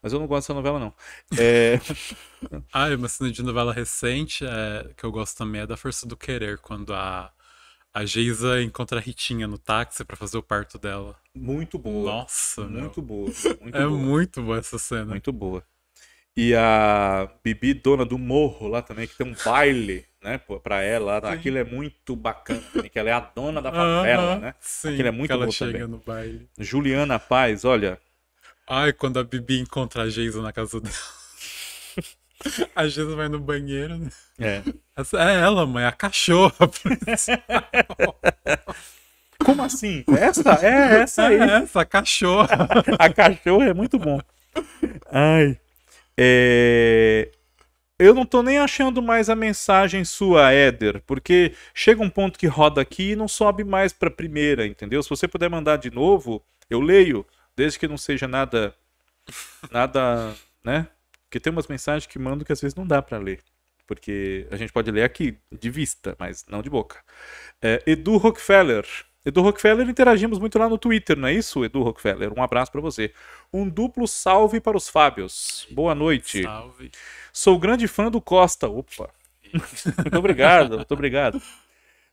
Mas eu não gosto dessa novela, não. É... *laughs* ah, uma cena de novela recente é, que eu gosto também é da Força do Querer, quando a, a Geisa encontra a Ritinha no táxi para fazer o parto dela. Muito boa. Nossa, Muito meu. boa. *laughs* É muito é boa. muito boa essa cena. Muito boa. E a Bibi, dona do morro lá também, que tem um baile, né, pra ela. Sim. Aquilo é muito bacana, que ela é a dona da favela, uh -huh. né? Sim, Aquilo é muito ela chega também. no baile. Juliana Paz, olha. Ai, quando a Bibi encontra a Geisa na casa dela. *laughs* a Geisa vai no banheiro, né? É. Essa é ela, mãe, a cachorra *laughs* Como assim? Essa? É, essa aí. É essa, a cachorra. *laughs* a cachorra é muito bom. Ai. É... Eu não tô nem achando mais a mensagem sua, Éder, porque chega um ponto que roda aqui e não sobe mais para primeira, entendeu? Se você puder mandar de novo, eu leio, desde que não seja nada nada, né? Porque tem umas mensagens que mando que às vezes não dá para ler, porque a gente pode ler aqui de vista, mas não de boca. É, Edu Rockefeller, Edu Rockefeller, interagimos muito lá no Twitter, não é isso, Edu Rockefeller? Um abraço para você. Um duplo salve para os Fábios. Boa noite. Salve. Sou grande fã do Costa. Opa. *laughs* muito obrigado, muito obrigado.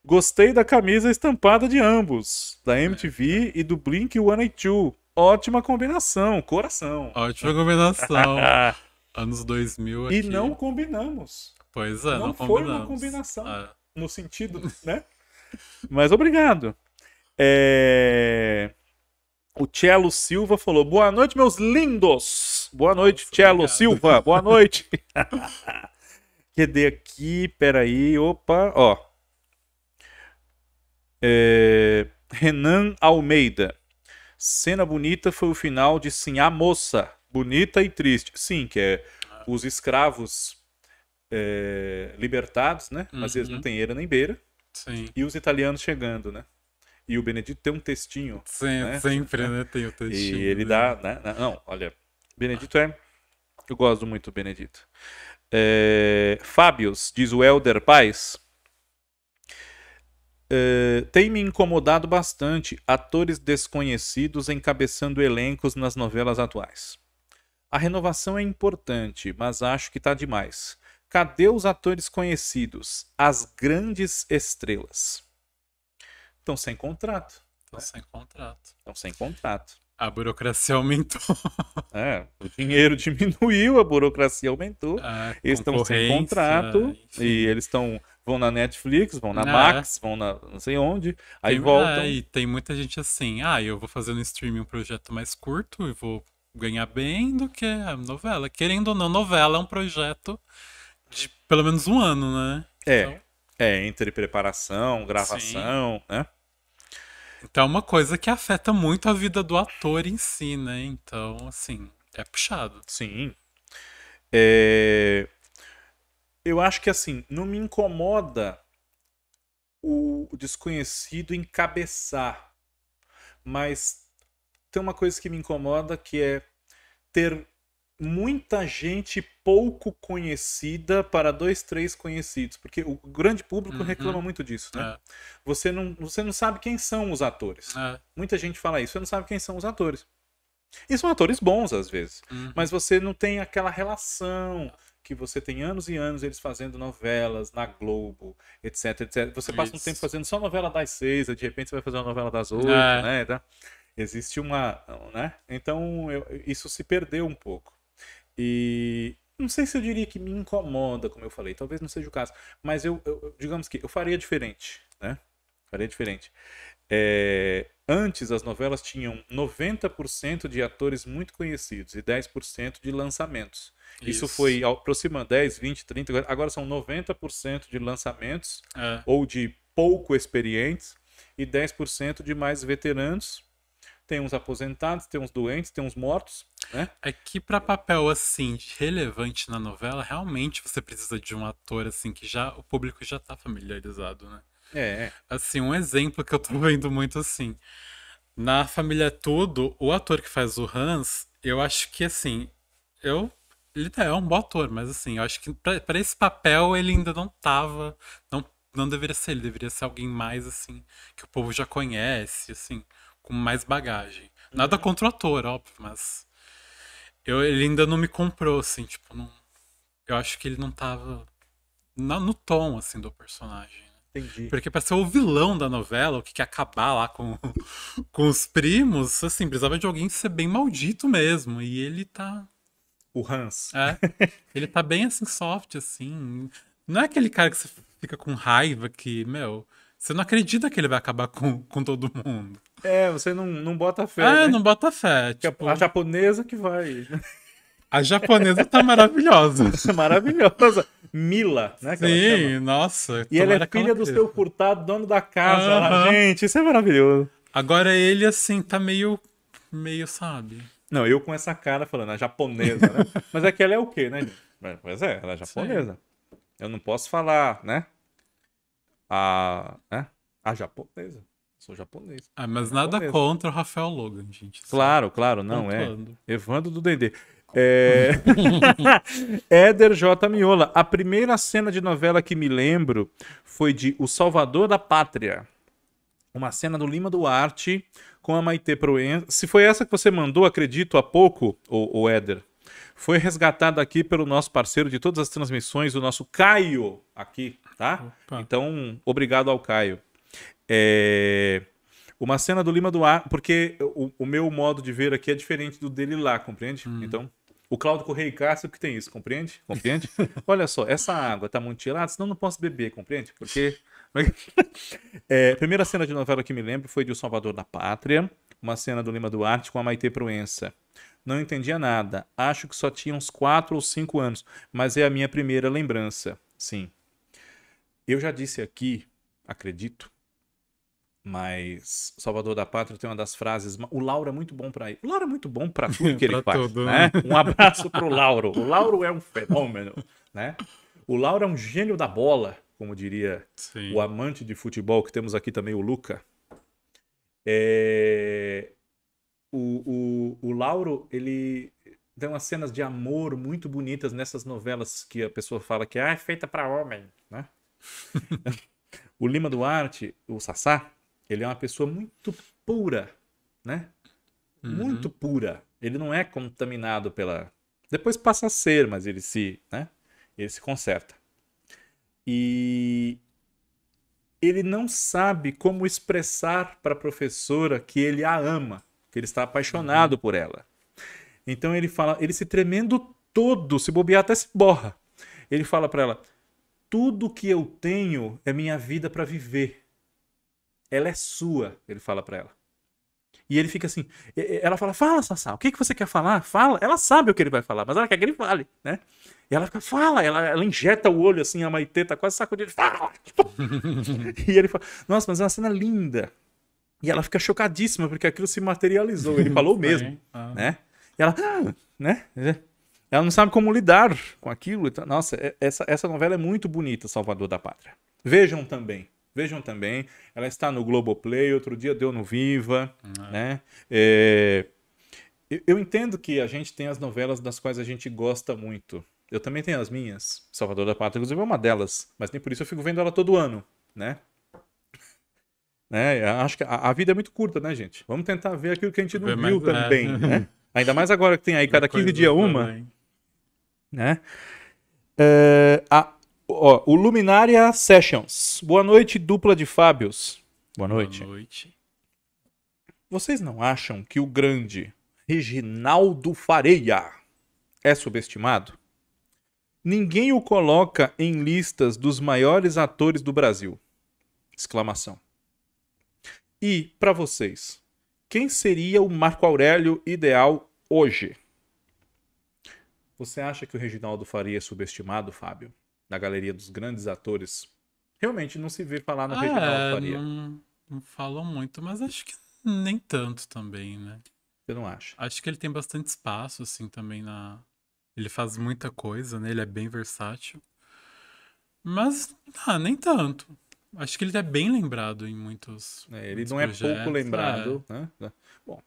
Gostei da camisa estampada de ambos, da é, MTV é. e do Blink 182. Ótima combinação, coração. Ótima combinação. *laughs* Anos 2000 aqui. E não combinamos. Pois é, não, não foi uma combinação. Ah. No sentido, né? Mas obrigado. É... O Cello Silva falou: Boa noite, meus lindos. Boa noite, Nossa, Cello obrigado. Silva. Boa noite. Cadê *laughs* aqui? Peraí. Opa, ó. É... Renan Almeida. Cena bonita foi o final de Sim, a moça. Bonita e triste. Sim, que é ah. os escravos é... libertados, né? Às vezes não uhum. tem eira nem beira. Sim. E os italianos chegando, né? E o Benedito tem um textinho. Sim, né? Sempre, né? Tem o textinho. E ele dá, né? Não, olha. Benedito é. Eu gosto muito do Benedito. É... Fábios, diz o Helder Paz. É... tem me incomodado bastante atores desconhecidos encabeçando elencos nas novelas atuais. A renovação é importante, mas acho que tá demais. Cadê os atores conhecidos, as grandes estrelas? Estão sem contrato. Estão né? sem contrato. Estão sem contrato. A burocracia aumentou. *laughs* É, o dinheiro diminuiu, a burocracia aumentou. A eles estão sem contrato enfim. e eles estão vão na Netflix, vão na é. Max, vão na não sei onde, aí tem, ah, voltam. É, e tem muita gente assim, ah, eu vou fazer no streaming um projeto mais curto e vou ganhar bem do que a novela. Querendo ou não, novela é um projeto de pelo menos um ano, né? É. Então... É, entre preparação, gravação, Sim. né? Então é uma coisa que afeta muito a vida do ator em si, né? Então, assim, é puxado. Sim. É... Eu acho que, assim, não me incomoda o desconhecido encabeçar, mas tem uma coisa que me incomoda que é ter muita gente pouco conhecida para dois, três conhecidos, porque o grande público uhum. reclama muito disso, né? É. Você, não, você não sabe quem são os atores. É. Muita gente fala isso, você não sabe quem são os atores. E são atores bons, às vezes, uhum. mas você não tem aquela relação que você tem anos e anos eles fazendo novelas na Globo, etc, etc. Você passa isso. um tempo fazendo só novela das seis, de repente você vai fazer uma novela das oito, é. né? Tá? Existe uma, né? Então eu, isso se perdeu um pouco. E não sei se eu diria que me incomoda, como eu falei, talvez não seja o caso, mas eu, eu digamos que eu faria diferente, né? Faria diferente. É, antes as novelas tinham 90% de atores muito conhecidos e 10% de lançamentos. Isso. Isso foi aproximando 10, 20, 30, agora são 90% de lançamentos é. ou de pouco experientes e 10% de mais veteranos. Tem uns aposentados, tem uns doentes, tem uns mortos é? é que para papel assim relevante na novela, realmente você precisa de um ator assim que já o público já tá familiarizado, né? É. é. Assim, um exemplo que eu tô *laughs* vendo muito assim, na família tudo, o ator que faz o Hans, eu acho que assim, eu ele é um bom ator, mas assim, eu acho que para esse papel ele ainda não tava, não não deveria ser, ele deveria ser alguém mais assim que o povo já conhece, assim, com mais bagagem. Nada uhum. contra o ator, óbvio, mas eu, ele ainda não me comprou, assim, tipo, não, eu acho que ele não tava na, no tom, assim, do personagem. Né? Entendi. Porque pra ser o vilão da novela, o que quer acabar lá com, *laughs* com os primos, assim, precisava de alguém ser bem maldito mesmo. E ele tá. O Hans. É. ele tá bem, assim, soft, assim. Não é aquele cara que você fica com raiva que, meu. Você não acredita que ele vai acabar com, com todo mundo. É, você não, não bota fé. É, né? não bota fé. Tipo... tipo a japonesa que vai. *laughs* A japonesa tá maravilhosa. *laughs* maravilhosa. Mila, né? Sim, nossa. E ela é filha do seu curtado, dono da casa. Uhum. gente, isso é maravilhoso. Agora ele, assim, tá meio. meio, sabe? Não, eu com essa cara falando, a japonesa, né? *laughs* Mas é que ela é o quê, né? Pois é, ela é japonesa. Sim. Eu não posso falar, né? a, né? a japonesa. Sou japonês. Ah, mas japonesa. nada contra o Rafael Logan, gente. Claro, é claro, não é. pontuando. é. Evandro do Dendê. É... *laughs* Éder J. Miola. A primeira cena de novela que me lembro foi de O Salvador da Pátria. Uma cena do Lima Duarte com a Maite Proença. Se foi essa que você mandou, acredito, há pouco, o Éder, foi resgatado aqui pelo nosso parceiro de todas as transmissões, o nosso Caio, aqui tá? Opa. Então, obrigado ao Caio. É... Uma cena do Lima do Ar, porque o, o, meu modo de ver aqui é diferente do dele lá, compreende? Hum. Então, o Claudio Correia e Cássio que tem isso, compreende? Compreende? *laughs* Olha só, essa água tá muito gelada, senão não posso beber, compreende? Porque... *laughs* é, primeira cena de novela que me lembro foi de O Salvador da Pátria, uma cena do Lima Duarte com a Maite Proença. Não entendia nada, acho que só tinha uns 4 ou 5 anos, mas é a minha primeira lembrança, sim. Eu já disse aqui, acredito, mas Salvador da Pátria tem uma das frases. O Lauro é muito bom para ele. O Lauro é muito bom para tudo *laughs* que ele faz. Né? né? Um abraço pro Lauro. O Lauro é um fenômeno, né? O Lauro é um gênio da bola, como diria Sim. o amante de futebol que temos aqui também o Luca. É... O, o, o Lauro ele tem umas cenas de amor muito bonitas nessas novelas que a pessoa fala que ah, é feita para homem, né? *laughs* o Lima Duarte, o Sassá, ele é uma pessoa muito pura, né? Uhum. Muito pura. Ele não é contaminado pela. Depois passa a ser, mas ele se, né? Ele se conserta. E ele não sabe como expressar para a professora que ele a ama, que ele está apaixonado uhum. por ela. Então ele fala, ele se tremendo todo, se bobear até se borra. Ele fala para ela: tudo que eu tenho é minha vida para viver. Ela é sua, ele fala para ela. E ele fica assim, ela fala, fala, Sassá, o que, que você quer falar? Fala. Ela sabe o que ele vai falar, mas ela quer que ele fale, né? E ela fica, fala, ela, ela injeta o olho assim, a Maitê tá quase sacudindo, fala! *laughs* e ele fala, nossa, mas é uma cena linda. E ela fica chocadíssima, porque aquilo se materializou, ele falou mesmo, ah. né? E ela, ah, né? Ela não sabe como lidar com aquilo. nossa, é, essa, essa novela é muito bonita, Salvador da Pátria. Vejam também. Vejam também. Ela está no Globoplay, outro dia deu no Viva. Uhum. Né? É... Eu entendo que a gente tem as novelas das quais a gente gosta muito. Eu também tenho as minhas. Salvador da Pátria, inclusive, é uma delas. Mas nem por isso eu fico vendo ela todo ano, né? *laughs* né? Acho que a, a, vida é muito curta, né, gente? Vamos tentar ver aquilo que a gente não viu mais, né? também, é. *laughs* né? Ainda mais agora que tem aí cada 15 dias uma. Também né? Uh, a, ó, o Luminária Sessions. Boa noite, dupla de Fábios. Boa noite. Boa noite. Vocês não acham que o grande Reginaldo Fareia é subestimado? Ninguém o coloca em listas dos maiores atores do Brasil. Exclamação. E, para vocês, quem seria o Marco Aurélio ideal hoje? Você acha que o Reginaldo Faria é subestimado, Fábio? Na galeria dos grandes atores? Realmente não se vê falar no ah, Reginaldo é, Faria. Não, não falou muito, mas acho que nem tanto também, né? Você não acha? Acho que ele tem bastante espaço, assim, também na. Ele faz muita coisa, né? Ele é bem versátil. Mas, ah, nem tanto. Acho que ele é bem lembrado em muitos. É, ele muitos não é projetos. é pouco lembrado, é. né? Bom,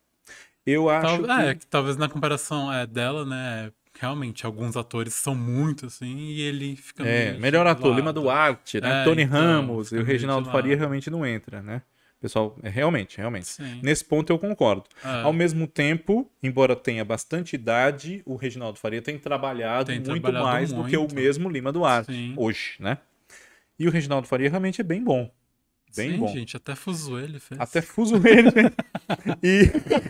eu acho. Tal... É, que... É, que talvez na comparação é, dela, né? realmente alguns atores são muito assim e ele fica é melhor assim ator Lima Duarte né é, Tony então, Ramos e o Reginaldo Faria realmente não entra né pessoal é, realmente realmente Sim. nesse ponto eu concordo é. ao mesmo tempo embora tenha bastante idade o Reginaldo Faria tem trabalhado tem muito trabalhado mais muito. do que o mesmo Lima Duarte Sim. hoje né e o Reginaldo Faria realmente é bem bom Bem Sim, bom. gente, até fuzo ele fez. Até fuzo ele. Né? *laughs* e...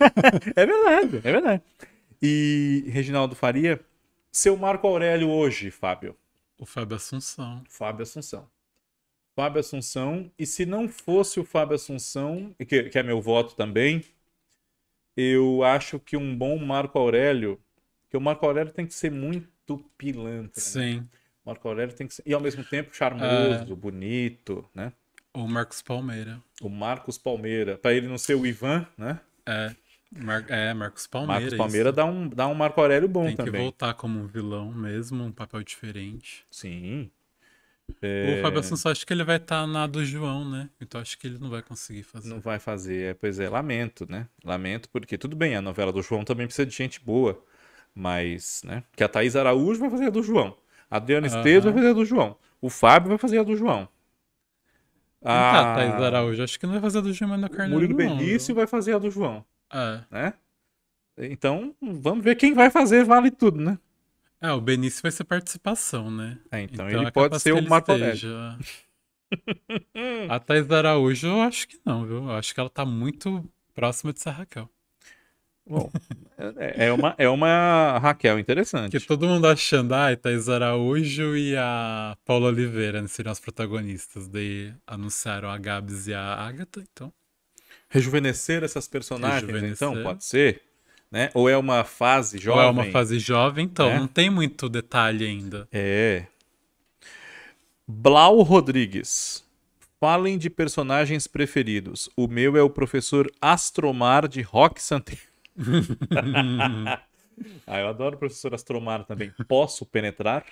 *laughs* é verdade, é verdade e Reginaldo Faria. Seu Marco Aurélio hoje, Fábio. O Fábio Assunção. Fábio Assunção. Fábio Assunção. E se não fosse o Fábio Assunção, que, que é meu voto também, eu acho que um bom Marco Aurélio. que o Marco Aurélio tem que ser muito pilantra. Né? Sim. Né? Marco Aurélio tem que ser. E ao mesmo tempo charmoso, é... bonito, né? O Marcos Palmeira. O Marcos Palmeira. Pra ele não ser o Ivan, né? É. Mar é, Marcos Palmeira. Marcos é Palmeira dá um, dá um Marco Aurélio bom também. Tem que também. voltar como um vilão mesmo, um papel diferente. Sim. É... O Fábio Assunção, acho que ele vai estar tá na do João, né? Então acho que ele não vai conseguir fazer. Não vai fazer, é, pois é, lamento, né? Lamento, porque tudo bem, a novela do João também precisa de gente boa, mas, né? Que a Thaís Araújo vai fazer a do João, a Adriana uhum. Esteves vai fazer a do João, o Fábio vai fazer a do João. Tá ah, tá, Thaís Araújo, acho que não vai fazer a do João, mas na é O Murilo Benício vai fazer a do João. É. Né? Então, vamos ver quem vai fazer vale tudo, né? É, o Benício vai ser participação, né? É, então, então ele é pode ser o Matonelli. *laughs* a Thais Araújo, eu acho que não, viu? Eu acho que ela tá muito próxima de ser a Raquel. Bom, é, é, é uma, é uma Raquel interessante. Que todo mundo achando, ah, Thais Araújo e a Paula Oliveira né, seriam as protagonistas. Daí anunciaram a Gabs e a Agatha, então rejuvenescer essas personagens, então? rejuvenescer. então, pode ser? Né? Ou é uma fase jovem? Ou é uma fase jovem, então, né? não tem muito detalhe ainda. É. Blau Rodrigues. Falem de personagens preferidos. O meu é o professor Astromar de Rock Santeiro. *laughs* ah, eu adoro o professor Astromar também. Posso penetrar?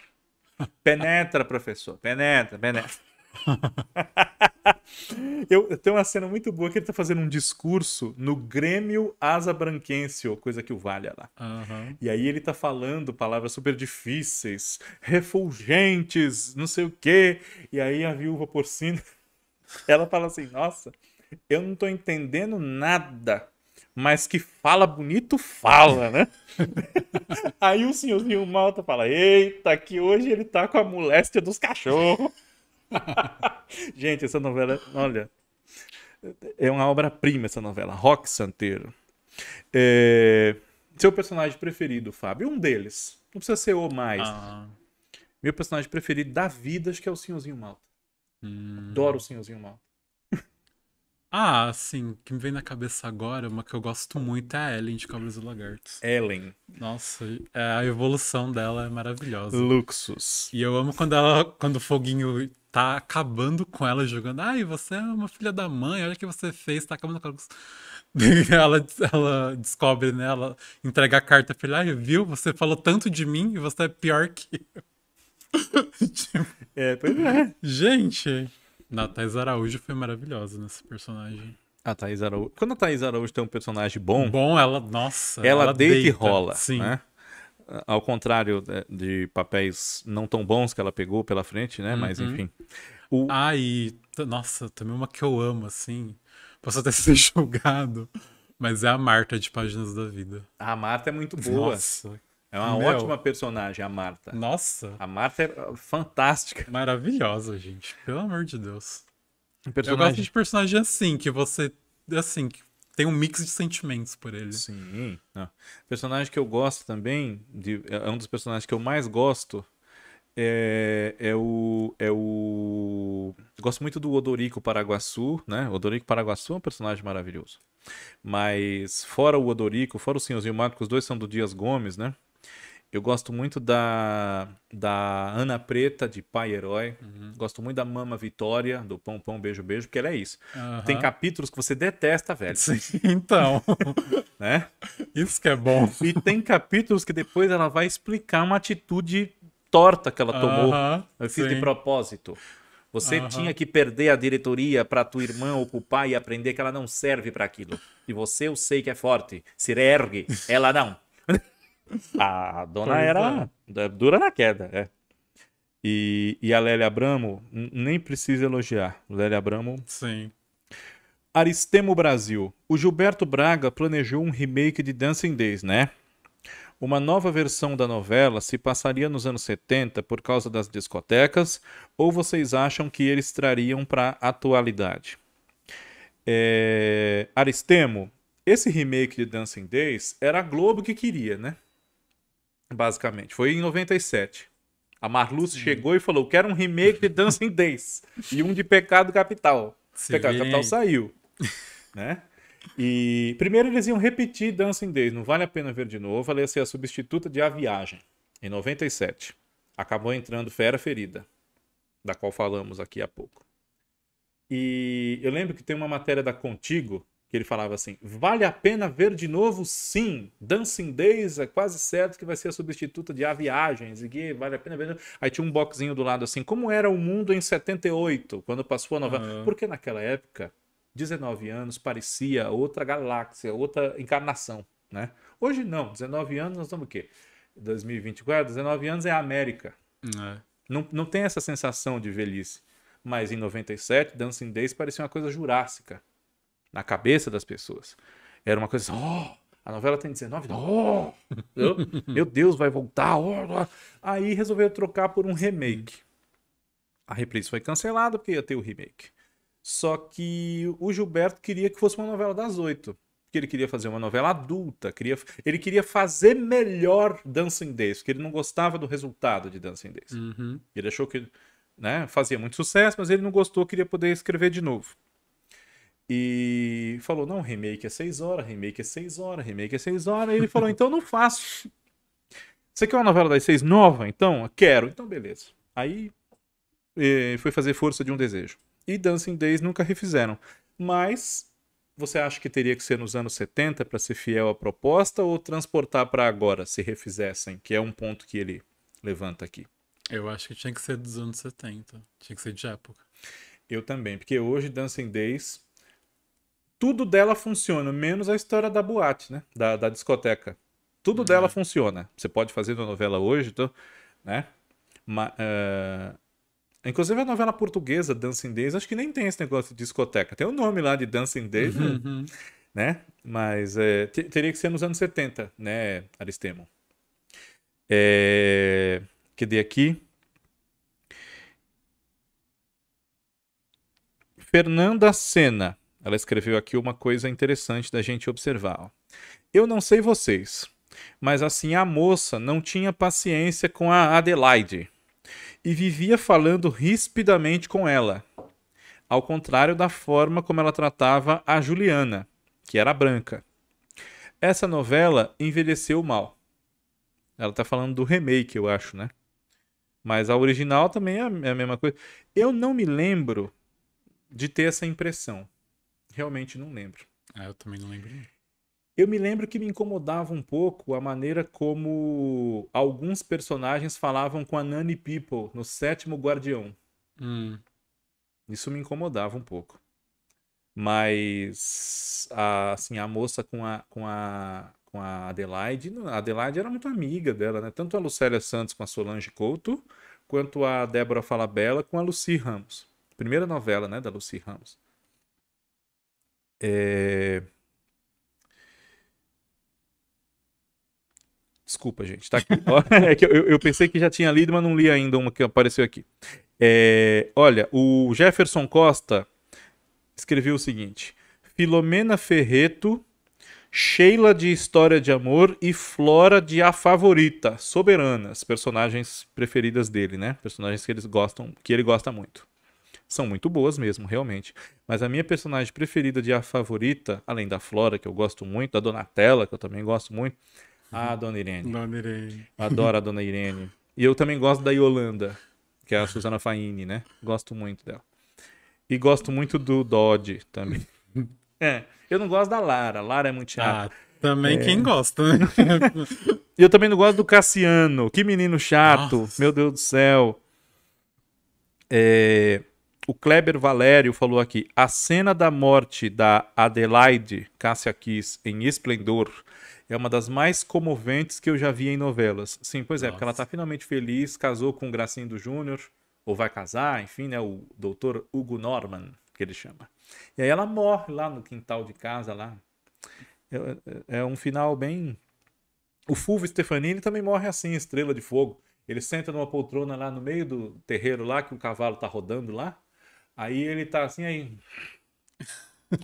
Penetra, professor. Penetra, penetra. *laughs* eu, eu tenho uma cena muito boa que ele tá fazendo um discurso no Grêmio Asa Branquense, ou coisa que o valha lá. Uhum. E aí ele tá falando palavras super difíceis, refulgentes, não sei o quê. E aí a viúva porcina, *laughs* ela fala assim: Nossa, eu não tô entendendo nada mas que fala bonito, fala, né? *laughs* Aí o senhorzinho Malta fala: Eita, que hoje ele tá com a moléstia dos cachorros. *laughs* Gente, essa novela, olha, é uma obra-prima essa novela. Rock Santeiro. É... Seu personagem preferido, Fábio? Um deles. Não precisa ser o mais. Ah. Meu personagem preferido da vida, acho que é o Senhorzinho Malta. Hum. Adoro o Senhorzinho Malta. Ah, sim, que me vem na cabeça agora, uma que eu gosto muito é a Ellen de Cobras e Lagartos. Ellen. Nossa, é, a evolução dela é maravilhosa. Luxus. E eu amo quando ela, quando o foguinho tá acabando com ela, jogando. Ai, você é uma filha da mãe, olha o que você fez, tá acabando com ela. *laughs* Ela, ela descobre, né? Ela entrega a carta pra ele. Ai, viu? Você falou tanto de mim e você é pior que eu. *laughs* Tipo, é, pois é. Gente. A Thaís Araújo foi maravilhosa nesse personagem. A Thaís Araújo. Quando a Thaís Araújo tem um personagem bom. Bom, ela. Nossa. Ela, ela deita, deita, e rola. Sim. Né? Ao contrário é, de papéis não tão bons que ela pegou pela frente, né? Uhum. Mas enfim. O... Ah, e. Nossa, também uma que eu amo, assim. Posso até *laughs* ser julgado. Mas é a Marta de Páginas da Vida. A Marta é muito boa. Nossa, é uma Meu. ótima personagem, a Marta. Nossa. A Marta é fantástica. Maravilhosa, gente. Pelo amor de Deus. Personagem... Eu gosto de personagem assim, que você. Assim, que tem um mix de sentimentos por ele. Sim. Não. Personagem que eu gosto também, de, é, é um dos personagens que eu mais gosto. É, é o. É o. Eu gosto muito do Odorico Paraguaçu, né? O Odorico Paraguaçu é um personagem maravilhoso. Mas fora o Odorico, fora o Senhorzinho Mato, os dois são do Dias Gomes, né? Eu gosto muito da, da Ana Preta, de Pai Herói. Uhum. Gosto muito da Mama Vitória, do Pão Pão Beijo Beijo, porque ela é isso. Uhum. Tem capítulos que você detesta, velho. Sim, então. *laughs* né? Isso que é bom. E tem capítulos que depois ela vai explicar uma atitude torta que ela tomou. Uhum. Eu fiz Sim. de propósito. Você uhum. tinha que perder a diretoria para tua irmã ocupar e aprender que ela não serve para aquilo. E você, eu sei que é forte, se ergue, ela não. *laughs* A dona era é. dura na queda, é. E, e a Lélia Abramo, nem precisa elogiar. Lélia Abramo. Sim. Aristemo Brasil. O Gilberto Braga planejou um remake de Dancing Days, né? Uma nova versão da novela se passaria nos anos 70 por causa das discotecas, ou vocês acham que eles trariam para a atualidade? É... Aristemo, esse remake de Dancing Days era a Globo que queria, né? Basicamente. Foi em 97. A Marluz Sim. chegou e falou: quero um remake de Dancing Days e um de Pecado Capital. Se Pecado vem. Capital saiu. *laughs* né? E primeiro eles iam repetir Dancing Days, não vale a pena ver de novo. Ela ia ser a substituta de A Viagem, em 97. Acabou entrando Fera Ferida, da qual falamos aqui há pouco. E eu lembro que tem uma matéria da Contigo, que ele falava assim: vale a pena ver de novo? Sim. Dancing Days é quase certo que vai ser a substituta de A Viagens, e que vale a pena ver. Aí tinha um boxinho do lado assim: como era o mundo em 78, quando passou a 90 Uhum. Porque naquela época, 19 anos parecia outra galáxia, outra encarnação, né? Hoje não, 19 anos nós estamos o quê? 2024, 19 anos é a América. É. Não, não tem essa sensação de velhice. Mas em 97, Dancing Days parecia uma coisa jurássica na cabeça das pessoas. Era uma coisa assim, oh, a novela tem 19, oh, meu Deus, vai voltar. Oh. Aí resolveu trocar por um remake. A reprise foi cancelada porque ia ter o remake. Só que o Gilberto queria que fosse uma novela das oito. Porque ele queria fazer uma novela adulta. Queria, ele queria fazer melhor Dancing Days. Porque ele não gostava do resultado de Dancing Days. Uhum. Ele achou que né, fazia muito sucesso, mas ele não gostou, queria poder escrever de novo. E falou: não, remake é 6 horas, remake é 6 horas, remake é 6 horas. E ele falou: então não faço. Você quer uma novela das 6 nova? Então, quero. Então, beleza. Aí eh, foi fazer Força de um Desejo. E Dancing Days nunca refizeram. Mas você acha que teria que ser nos anos 70 para ser fiel à proposta ou transportar para agora, se refizessem? Que é um ponto que ele levanta aqui. Eu acho que tinha que ser dos anos 70. Tinha que ser de época. Eu também, porque hoje Dancing Days tudo dela funciona, menos a história da boate, né? Da, da discoteca. Tudo uhum. dela funciona. Você pode fazer uma novela hoje, então, né? uh... Inclusive a novela portuguesa Dancing Days, acho que nem tem esse negócio de discoteca. Tem o um nome lá de Dancing Days, uhum. né? Uhum. né? Mas é, teria que ser nos anos 70, né, Aristemo? É... Que dei aqui. Fernanda Sena. Ela escreveu aqui uma coisa interessante da gente observar. Eu não sei vocês, mas assim a moça não tinha paciência com a Adelaide e vivia falando rispidamente com ela, ao contrário da forma como ela tratava a Juliana, que era branca. Essa novela envelheceu mal. Ela está falando do remake, eu acho, né? Mas a original também é a é mesma coisa. Eu não me lembro de ter essa impressão. Realmente não lembro. Ah, eu também não lembro. Eu me lembro que me incomodava um pouco a maneira como alguns personagens falavam com a Nani People no Sétimo Guardião. Hum. Isso me incomodava um pouco. Mas a, assim, a moça com a, com a, com a Adelaide, a Adelaide era muito amiga dela, né? Tanto a Lucélia Santos com a Solange Couto, quanto a Débora Falabella com a Lucy Ramos. Primeira novela, né, da Lucy Ramos. É... Desculpa, gente, tá aqui. *laughs* é que eu, eu, pensei que já tinha lido, mas não li ainda uma que apareceu aqui. É... Olha, o Jefferson Costa escreveu o seguinte: Filomena Ferreto, Sheila de História de Amor e Flora de A Favorita, soberanas, personagens preferidas dele, né? Personagens que eles gostam, que ele gosta muito são muito boas mesmo, realmente. Mas a minha personagem preferida de A Favorita, além da Flora, que eu gosto muito, da Donatella, que eu também gosto muito, a uhum. Dona Irene. Dona Irene. Adoro a Dona Irene. E eu também gosto da Yolanda, que é a Susana Faini, né? Gosto muito dela. E gosto muito do Dodge também. *laughs* É, eu não gosto da Lara. Lara é muito chata. Ah, também é. quem gosta, né? *laughs* E eu também não gosto do Cassiano. Que menino chato. Nossa. Meu Deus do céu. É o Kleber Valério falou aqui: a cena da morte da Adelaide Cássia Kiss em Esplendor é uma das mais comoventes que eu já vi em novelas. Sim, pois é, Nossa. porque ela está finalmente feliz, casou com o Gracindo Júnior, ou vai casar, enfim, né? O doutor Hugo Norman, que ele chama. E aí ela morre lá no quintal de casa, lá. É, é, é um final bem. O Fulvio Stefanini também morre assim, Estrela de Fogo. Ele senta numa poltrona lá no meio do terreiro lá, que o cavalo tá rodando lá. Aí ele tá assim aí.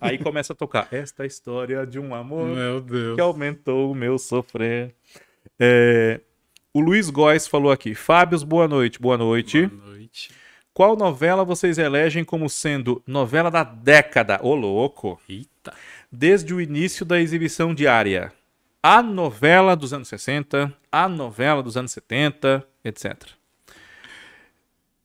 Aí começa a tocar esta história de um amor que aumentou o meu sofrer. É, o Luiz Góes falou aqui. Fábios, boa noite. Boa noite. Boa noite. Qual novela vocês elegem como sendo novela da década? Ô, louco! Eita! Desde o início da exibição diária. A novela dos anos 60, a novela dos anos 70, etc.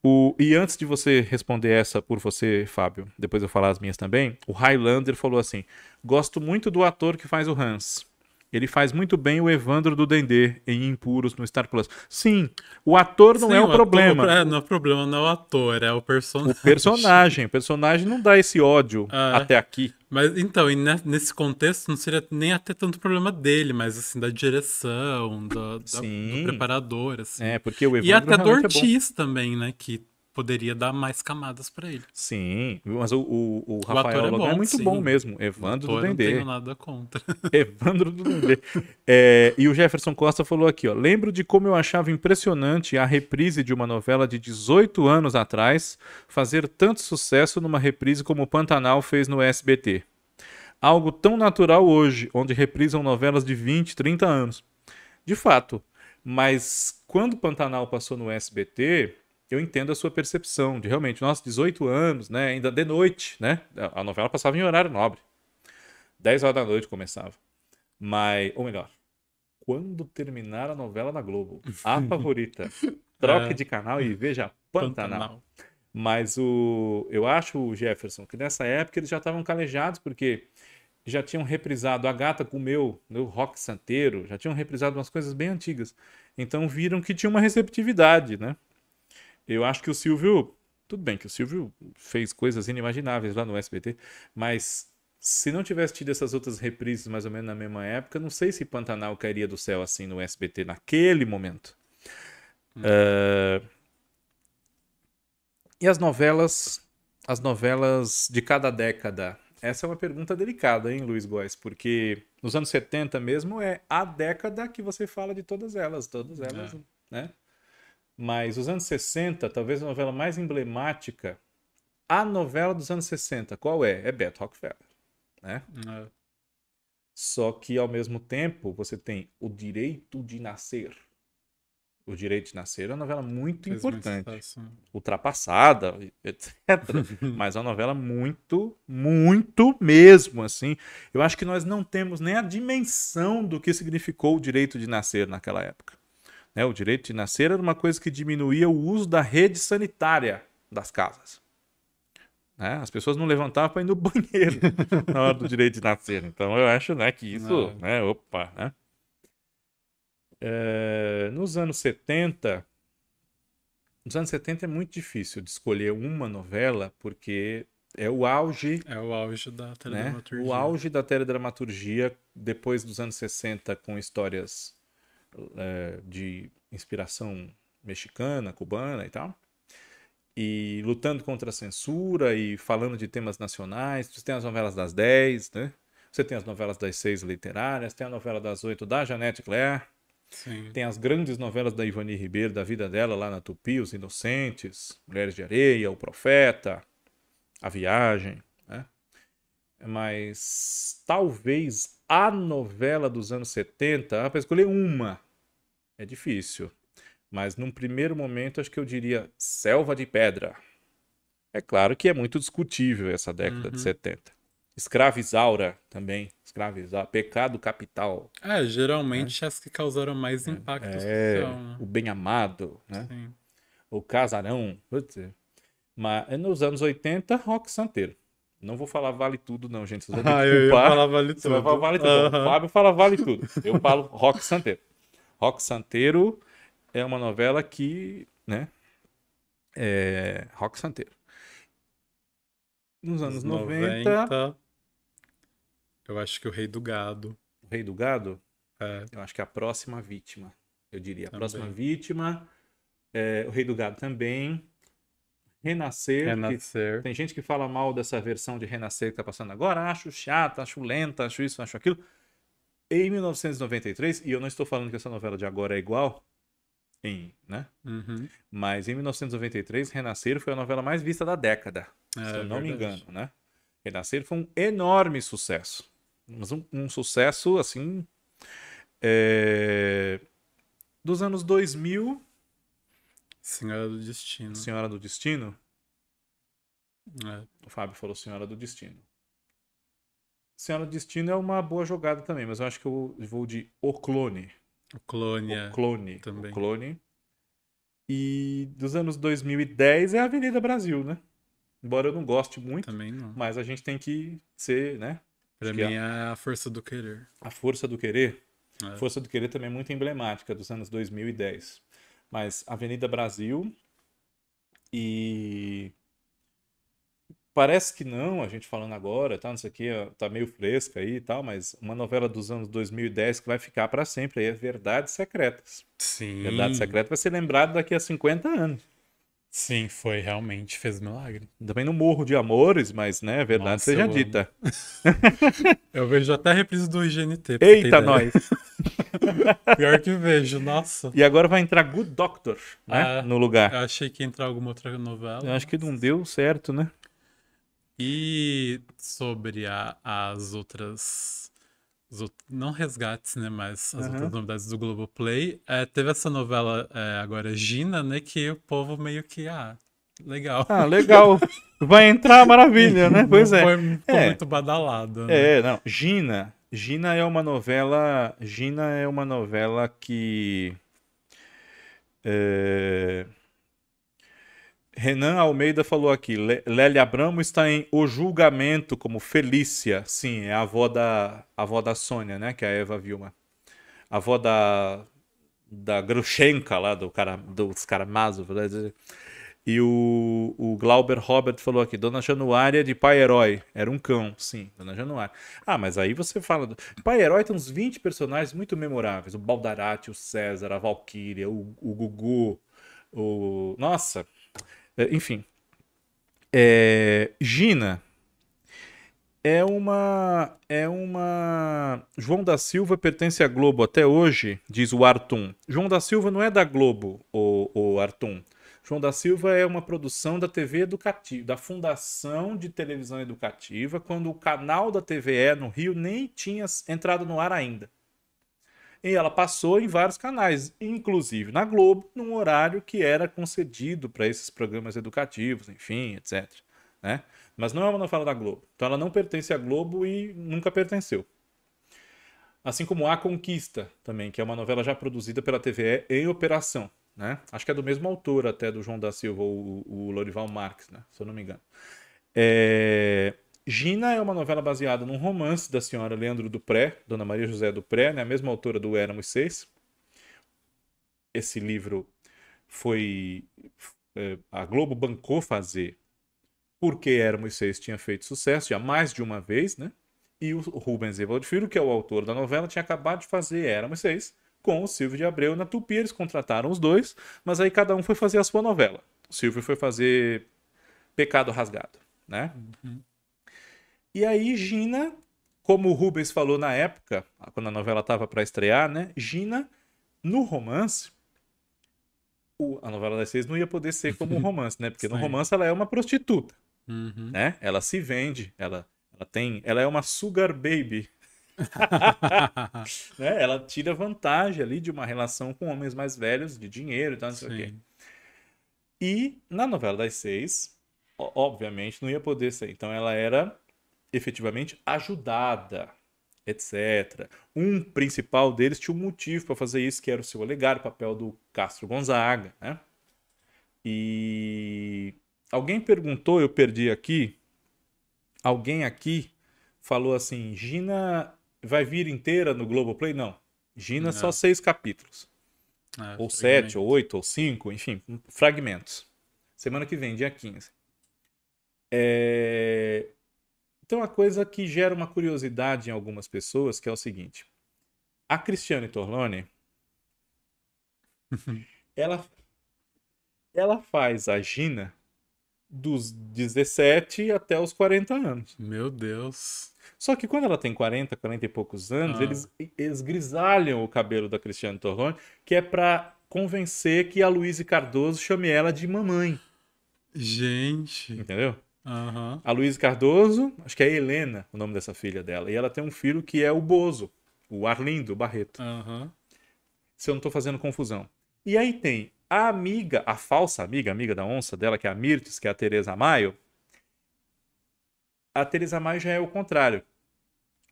O, e antes de você responder essa por você, Fábio, depois eu falar as minhas também, o Highlander falou assim: Gosto muito do ator que faz o Hans. Ele faz muito bem o Evandro do Dendê em Impuros no Star Plus. Sim, o ator não Sim, é o, o problema. Ator, é, não é o problema, não é o ator, é o personagem. O personagem. O personagem não dá esse ódio é. até aqui. Mas então, nesse contexto, não seria nem até tanto problema dele, mas assim, da direção, da, da do preparador, assim. É, porque o Evandro E até do é Ortiz é também, né? Que poderia dar mais camadas para ele. Sim, mas o, o, o Rafael o é, é, bom, é, muito sim. bom mesmo. Evandro do Dendê. Não tenho nada contra. *laughs* Evandro do Dendê. É, e o Jefferson Costa falou aqui, ó. Lembro de como eu achava impressionante a reprise de uma novela de 18 anos atrás fazer tanto sucesso numa reprise como o Pantanal fez no SBT. Algo tão natural hoje, onde reprisam novelas de 20, 30 anos. De fato. Mas quando o Pantanal passou no SBT, eu entendo a sua percepção de realmente, nossa, 18 anos, né? Ainda de noite, né? A novela passava em horário nobre. 10 horas da noite começava. Mas, ou melhor, quando terminar a novela na Globo, a *laughs* favorita, troque é. de canal e veja Pantanal. Pantanal. Mas o, eu acho, o Jefferson, que nessa época eles já estavam calejados, porque já tinham reprisado A Gata com meu, meu Rock Santeiro, já tinham reprisado umas coisas bem antigas. Então viram que tinha uma receptividade, né? Eu acho que o Silvio. Tudo bem que o Silvio fez coisas inimagináveis lá no SBT, mas se não tivesse tido essas outras reprises mais ou menos na mesma época, não sei se Pantanal cairia do céu assim no SBT naquele momento. Uh... E as novelas, as novelas de cada década? Essa é uma pergunta delicada, hein, Luiz Góes? Porque nos anos 70 mesmo é a década que você fala de todas elas, todas elas, é. né? Mas os anos 60, talvez a novela mais emblemática, a novela dos anos 60, qual é? É Beto Rockefeller, né? É. Só que ao mesmo tempo você tem O Direito de Nascer. O Direito de Nascer é uma novela muito Fez importante, né? ultrapassada, etc. *laughs* Mas é uma novela muito, muito mesmo, assim. Eu acho que nós não temos nem a dimensão do que significou o direito de nascer naquela época. Né? O direito de nascer era uma coisa que diminuía o uso da rede sanitária das casas. Né? As pessoas não levantavam para ir no *laughs* banheiro na hora do direito de nascer. Então eu acho né, que isso. Né, opa! Né? É, nos anos 70. Nos anos 70 é muito difícil de escolher uma novela, porque é o auge. É o auge da né? teledramaturgia. Né? O auge da teledramaturgia depois dos anos 60 com histórias é, de inspiração mexicana, cubana e tal. E lutando contra a censura e falando de temas nacionais. Você tem as novelas das 10, né? Você tem as novelas das 6 literárias, tem a novela das 8 da Janete Claire. Sim. Tem as grandes novelas da Ivani Ribeiro, da vida dela lá na Tupi, Os Inocentes, Mulheres de Areia, O Profeta, A Viagem mas talvez a novela dos anos 70, ah, para escolher uma, é difícil. Mas num primeiro momento, acho que eu diria Selva de Pedra. É claro que é muito discutível essa década uhum. de 70. Escravizaura também. Escravizar, pecado capital. É, geralmente né? É as que causaram mais é, impacto é, né? O bem amado, né? Sim. O casarão. Mas nos anos 80, rock santeiro. Não vou falar vale tudo, não, gente. Vocês vão ah, eu falo ia falar vale tudo. falar vale tudo. Uhum. O Fábio fala vale tudo. Eu falo Rock Santeiro. Rock Santeiro é uma novela que, né? É... Rock Santeiro. Nos anos 90, 90, Eu acho que o Rei do Gado. O Rei do Gado? É. Eu acho que é a próxima vítima, eu diria. A também. próxima vítima. É... o Rei do Gado também. Renascer. Renascer. Tem gente que fala mal dessa versão de Renascer que está passando agora. Acho chata, acho lenta, acho isso, acho aquilo. Em 1993, e eu não estou falando que essa novela de agora é igual, em, né? Uhum. Mas em 1993, Renascer foi a novela mais vista da década, é, se eu não é me engano, né? Renascer foi um enorme sucesso. Mas um, um sucesso, assim, é... dos anos 2000 Senhora do Destino. Senhora do Destino? É. O Fábio falou Senhora do Destino. Senhora do Destino é uma boa jogada também, mas eu acho que eu vou de O Clone. O Clone. O é. Clone. Também. O Clone. E dos anos 2010 é a Avenida Brasil, né? Embora eu não goste muito, também não. mas a gente tem que ser, né? Pra acho mim é a... a Força do Querer. A Força do Querer? É. Força do Querer também é muito emblemática, dos anos 2010 mas Avenida Brasil e parece que não, a gente falando agora, tá, não sei o que, tá meio fresca aí e tal, mas uma novela dos anos 2010 que vai ficar para sempre aí é Verdades Secretas. Sim. Verdades Secretas vai ser lembrado daqui a 50 anos. Sim, foi realmente, fez milagre. Também não morro de amores, mas, né, verdade Nossa, seja eu dita. *laughs* eu vejo até a reprise do IGNT. Eita, nós! *laughs* Pior que vejo, nossa. E agora vai entrar Good Doctor, né? Ah, no lugar. Eu achei que ia entrar alguma outra novela. Eu acho que não deu certo, né? E sobre a, as outras não resgates, né, mas as uhum. outras novidades do Globoplay. É, teve essa novela é, agora Gina, né, que o povo meio que, ah, legal. Ah, legal. Vai entrar, maravilha, né? *laughs* Pois é. Foi, foi é. muito badalada. Né? É, não, Gina. Gina é uma novela, Gina é uma novela que é, Renan Almeida falou aqui, Lélia Abramo está em O Julgamento como Felícia. Sim, é a avó da, a avó da Sônia, né? Que é a Eva Vilma. A avó da, da Grushenka lá, do cara, dos Karamazov. Né? E o, o Glauber Robert falou aqui, Dona Januária de Pai Herói. Era um cão, sim, Dona Januária. Ah, mas aí você fala... Do... Pai Herói tem uns 20 personagens muito memoráveis. O Baldarate, o César, a Valkyria, o, o Gugu... O... Nossa, é, enfim. É, Gina é uma é uma João da Silva pertence à Globo até hoje, diz o Artum. João da Silva não é da Globo, o, o Artum. João da Silva é uma produção da TV Educativa, da Fundação de Televisão Educativa, quando o canal da TVE no Rio nem tinha entrado no ar ainda. E ela passou em vários canais, inclusive na Globo, num horário que era concedido para esses programas educativos, enfim, etc. Né? Mas não é uma novela da Globo. Então ela não pertence à Globo e nunca pertenceu. Assim como A Conquista, também, que é uma novela já produzida pela TVE em operação. Né? Acho que é do mesmo autor até do João da Silva, o, o Lorival Marques, né? se eu não me engano. É... Gina é uma novela baseada num romance da senhora Leandro Dupré, Dona Maria José Dupré, né, a mesma autora do Éramos Seis. Esse livro foi. É, a Globo bancou fazer porque Éramos Seis tinha feito sucesso já mais de uma vez, né? E o Rubens Evald Filho, que é o autor da novela, tinha acabado de fazer Éramos Seis com o Silvio de Abreu na Tupi. Eles contrataram os dois, mas aí cada um foi fazer a sua novela. O Silvio foi fazer Pecado Rasgado, né? Uhum. E aí Gina, como o Rubens falou na época, quando a novela estava para estrear, né? Gina, no romance, o, a novela das seis não ia poder ser como um *laughs* romance, né? Porque no romance ela é uma prostituta, uhum. né? Ela se vende, ela, ela tem, ela é uma sugar baby. *laughs* né? Ela tira vantagem ali de uma relação com homens mais velhos, de dinheiro e tal, não sei o quê. E na novela das seis, obviamente não ia poder ser. Então ela era efetivamente ajudada, etc. Um principal deles tinha um motivo para fazer isso, que era o seu alegar, papel do Castro Gonzaga, né? E alguém perguntou, eu perdi aqui, alguém aqui falou assim, Gina vai vir inteira no Globoplay? Não, Gina Não. só seis capítulos. Ah, ou sete, ou oito, ou cinco, enfim, fragmentos. Semana que vem, dia 15. É... Então, uma coisa que gera uma curiosidade em algumas pessoas, que é o seguinte. A Cristiane Torlone, *laughs* ela, ela faz a Gina dos 17 até os 40 anos. Meu Deus. Só que quando ela tem 40, 40 e poucos anos, ah. eles, eles grisalham o cabelo da Cristiane Torlone, que é para convencer que a Luísa Cardoso chame ela de mamãe. Gente. Entendeu? Uhum. A Luísa Cardoso, acho que é Helena o nome dessa filha dela. E ela tem um filho que é o Bozo, o Arlindo Barreto. Uhum. Se eu não estou fazendo confusão. E aí tem a amiga, a falsa amiga, amiga da onça dela, que é a Mirtes, que é a Tereza Maio. A Tereza Maio já é o contrário.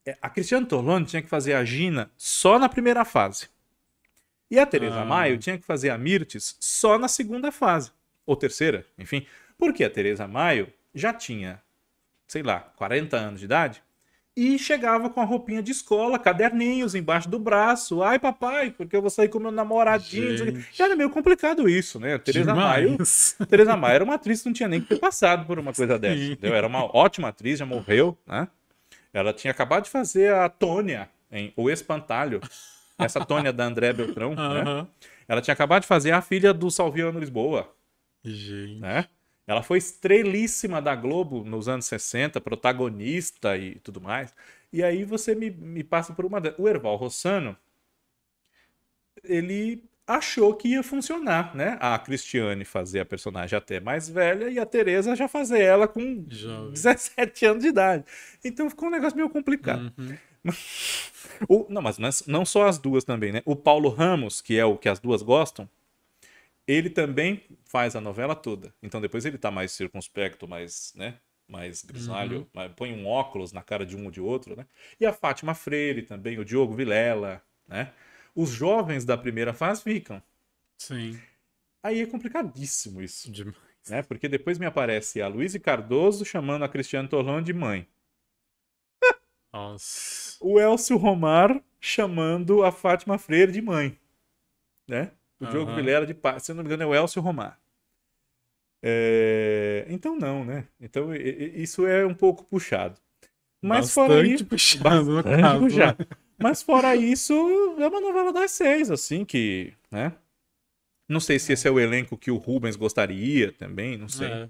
É, a Cristiane Torlone tinha que fazer a Gina só na primeira fase. E a Tereza ah. Maio tinha que fazer a Mirtes só na segunda fase. Ou terceira, enfim. Porque a Tereza Maio já tinha, sei lá, 40 anos de idade, e chegava com a roupinha de escola, caderninhos embaixo do braço. Ai, papai, porque eu vou sair com meu namoradinho. Gente. Era meio complicado isso, né? Tereza Maia, Tereza Maia era uma atriz que não tinha nem que ter passado por uma coisa Sim. dessa. Entendeu? Era uma ótima atriz, já morreu, né? Ela tinha acabado de fazer a Tônia em O Espantalho, essa Tônia da André Beltrão, uhum. né? Ela tinha acabado de fazer a filha do Salviano Lisboa. Gente. Né? Ela foi estrelíssima da Globo nos anos 60, protagonista e tudo mais. E aí você me, me passa por uma. O Erval Rossano, ele achou que ia funcionar, né? A Cristiane fazer a personagem até mais velha e a Tereza já fazer ela com Jovem. 17 anos de idade. Então ficou um negócio meio complicado. Uhum. *laughs* o, não, mas, mas é não só as duas também, né? O Paulo Ramos, que é o que as duas gostam, ele também faz a novela toda. Então depois ele tá mais circunspecto, mais, né? Mais grisalho, uhum. põe um óculos na cara de um ou de outro, né? E a Fátima Freire também, o Diogo Vilela, né? Os jovens da primeira fase ficam. Sim. Aí é complicadíssimo isso. Demais. Né? Porque depois me aparece a Luiz Cardoso chamando a Cristiane Torlon de mãe. Nossa. O Elcio Romar chamando a Fátima Freire de mãe. Né? O uhum. Diogo Vilela de Páscoa. Se não me engano, é o Elcio Romar. É... Então, não, né? Então, isso é um pouco puxado. Mas bastante fora isso. Puxado, *laughs* bastante né? puxado. Mas fora isso, é uma novela das seis, assim, que. Né? Não sei se esse é o elenco que o Rubens gostaria também, não sei. É.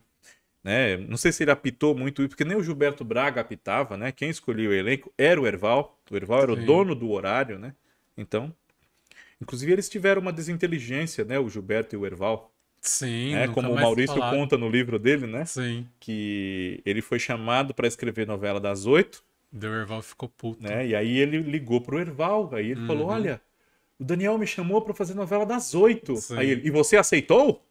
Né? Não sei se ele apitou muito, porque nem o Gilberto Braga apitava, né? Quem escolhia o elenco era o Erval. O Erval era Sim. o dono do horário, né? Então, Inclusive, eles tiveram uma desinteligência, né? O Gilberto e o Erval. Sim. Né? Como o Maurício falar. conta no livro dele, né? Sim. Que ele foi chamado para escrever novela das oito. o Erval ficou puto. Né? E aí ele ligou pro Erval. Aí ele uhum. falou: Olha, o Daniel me chamou para fazer novela das oito. Aí e você aceitou?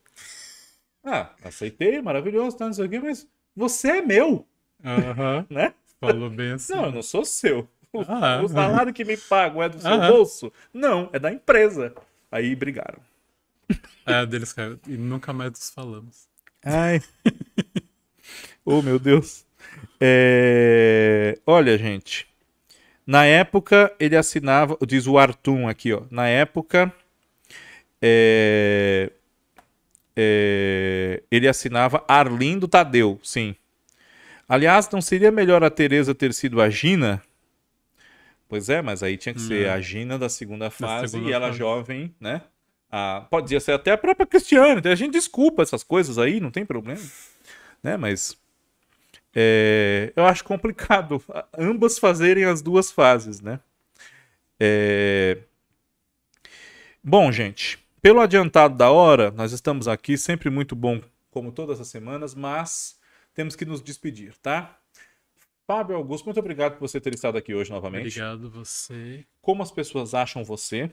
ah, aceitei, maravilhoso, tá, não sei o quê, mas você é meu. Aham. Uhum. *laughs* né? Falou bem assim. Não, eu não sou seu. Ah, *laughs* o salário que me pagam é do seu ah, bolso? Não, é da empresa. Aí brigaram. É, deles caiu. E nunca mais nos falamos. Ai. *laughs* oh, meu Deus. É... Olha, gente. Na época, ele assinava. Diz o Artum aqui, ó. Na época. É... É... Ele assinava Arlindo Tadeu, sim. Aliás, não seria melhor a Teresa ter sido a Gina? Pois é, mas aí tinha que ser hum. a Gina da segunda fase segunda e ela fase. jovem, né? A, pode ser até a própria Cristiane. A gente desculpa essas coisas aí, não tem problema. Né? Mas é, eu acho complicado ambas fazerem as duas fases, né? É... Bom, gente, pelo adiantado da hora, nós estamos aqui, sempre muito bom, como todas as semanas, mas temos que nos despedir, tá? Fábio Augusto, muito obrigado por você ter estado aqui hoje novamente. Obrigado você. Como as pessoas acham você?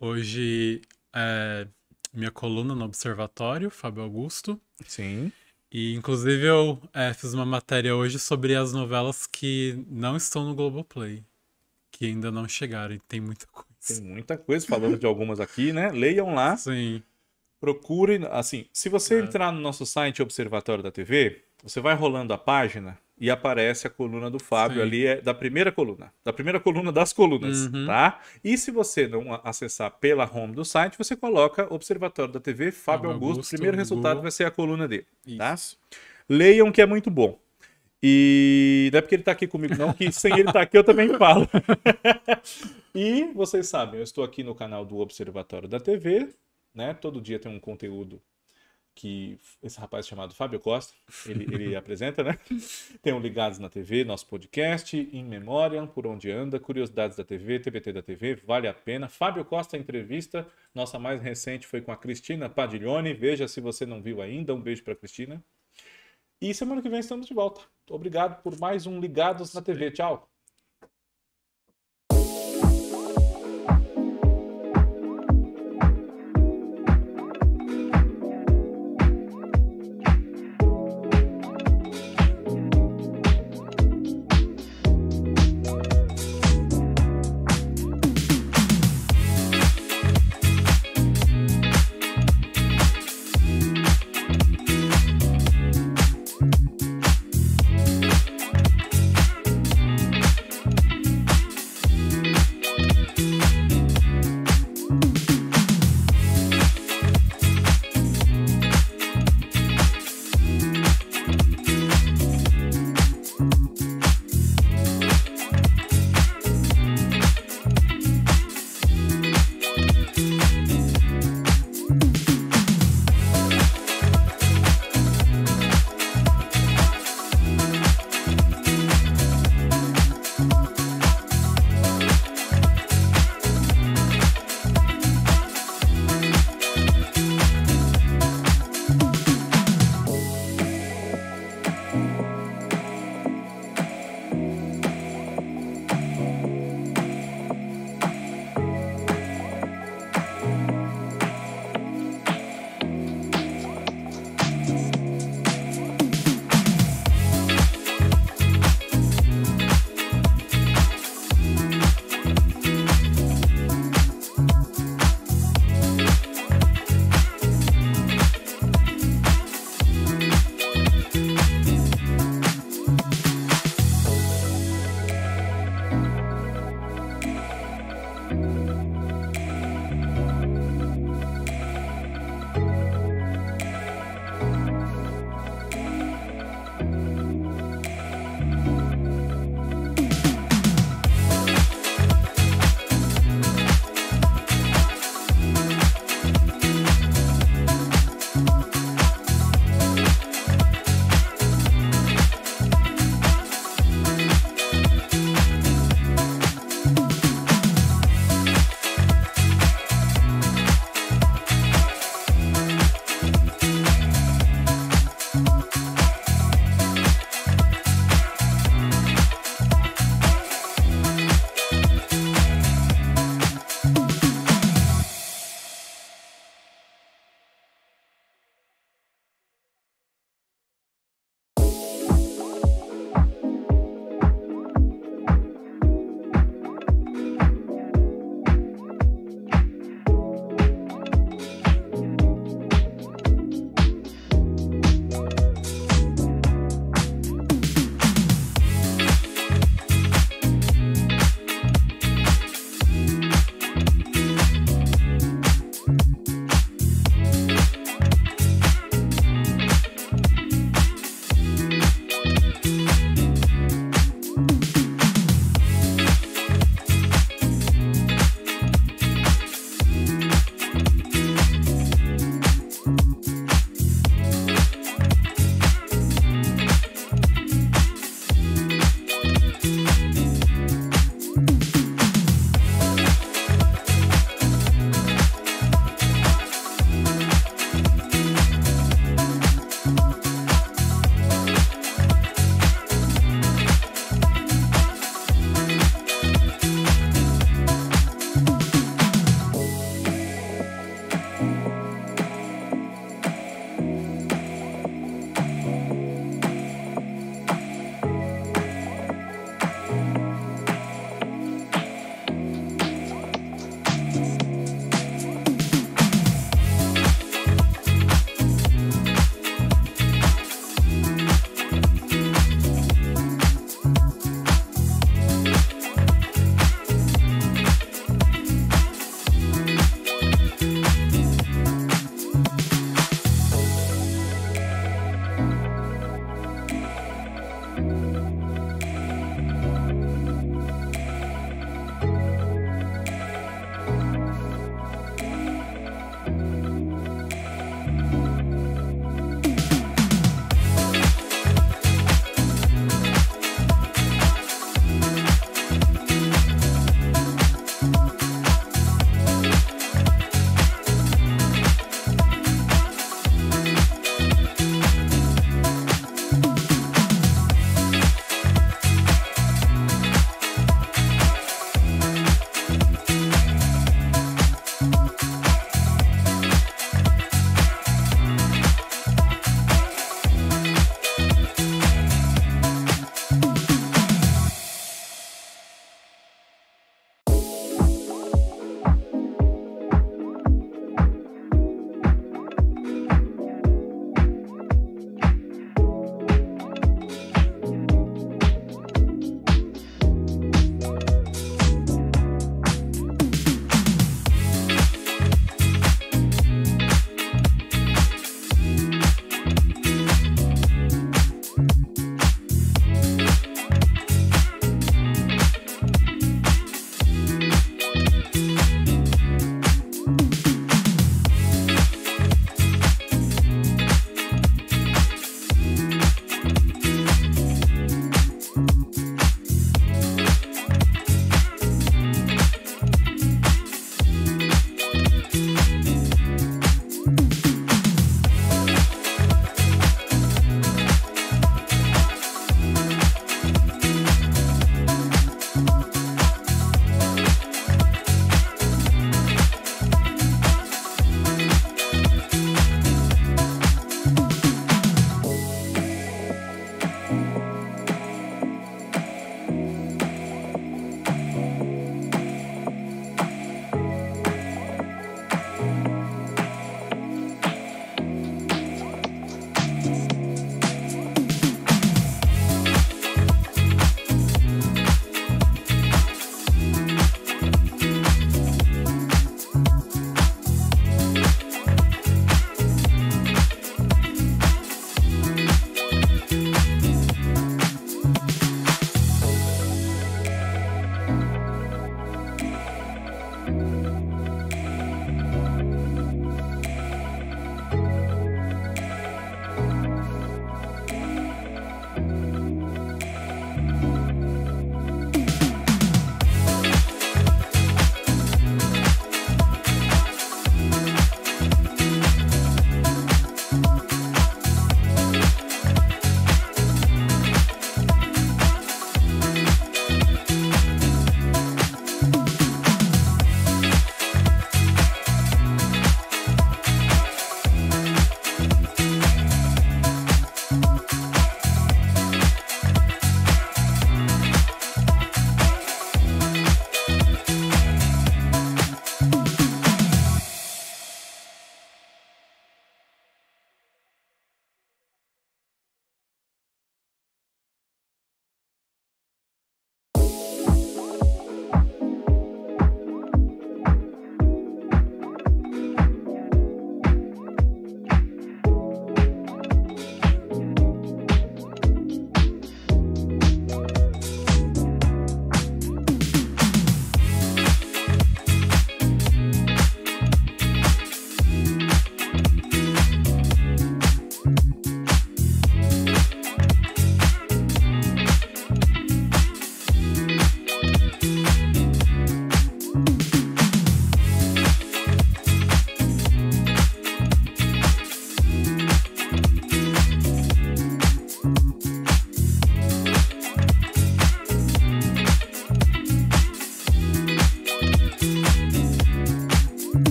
Hoje é minha coluna no Observatório, Fábio Augusto. Sim. E inclusive eu é, fiz uma matéria hoje sobre as novelas que não estão no Globoplay, que ainda não chegaram, e tem muita coisa. Tem muita coisa, Falando de algumas aqui, né? Leiam lá. Sim. Procurem, assim, se você é. entrar no nosso site Observatório da TV, você vai rolando a página e aparece a coluna do Fábio Sim. ali, é da primeira coluna, da primeira coluna das colunas, uhum. tá? E se você não acessar pela home do site, você coloca Observatório da TV, Fábio ah, Augusto, o primeiro resultado Google. vai ser a coluna dele, tá? Isso. tá? Leiam que é muito bom. E não é porque ele está aqui comigo, não, que sem ele estar tá aqui eu também falo. *laughs* e vocês sabem, eu estou aqui no canal do Observatório da TV, né? Todo dia tem um conteúdo que esse rapaz chamado Fábio Costa, ele, ele *laughs* apresenta, né? Tem um Ligados na TV, nosso podcast, In memória Por Onde Anda, Curiosidades da TV, TBT da TV, Vale a Pena. Fábio Costa Entrevista, nossa mais recente foi com a Cristina Padiglione, veja se você não viu ainda, um beijo para Cristina. E semana que vem estamos de volta. Obrigado por mais um Ligados na TV, tchau!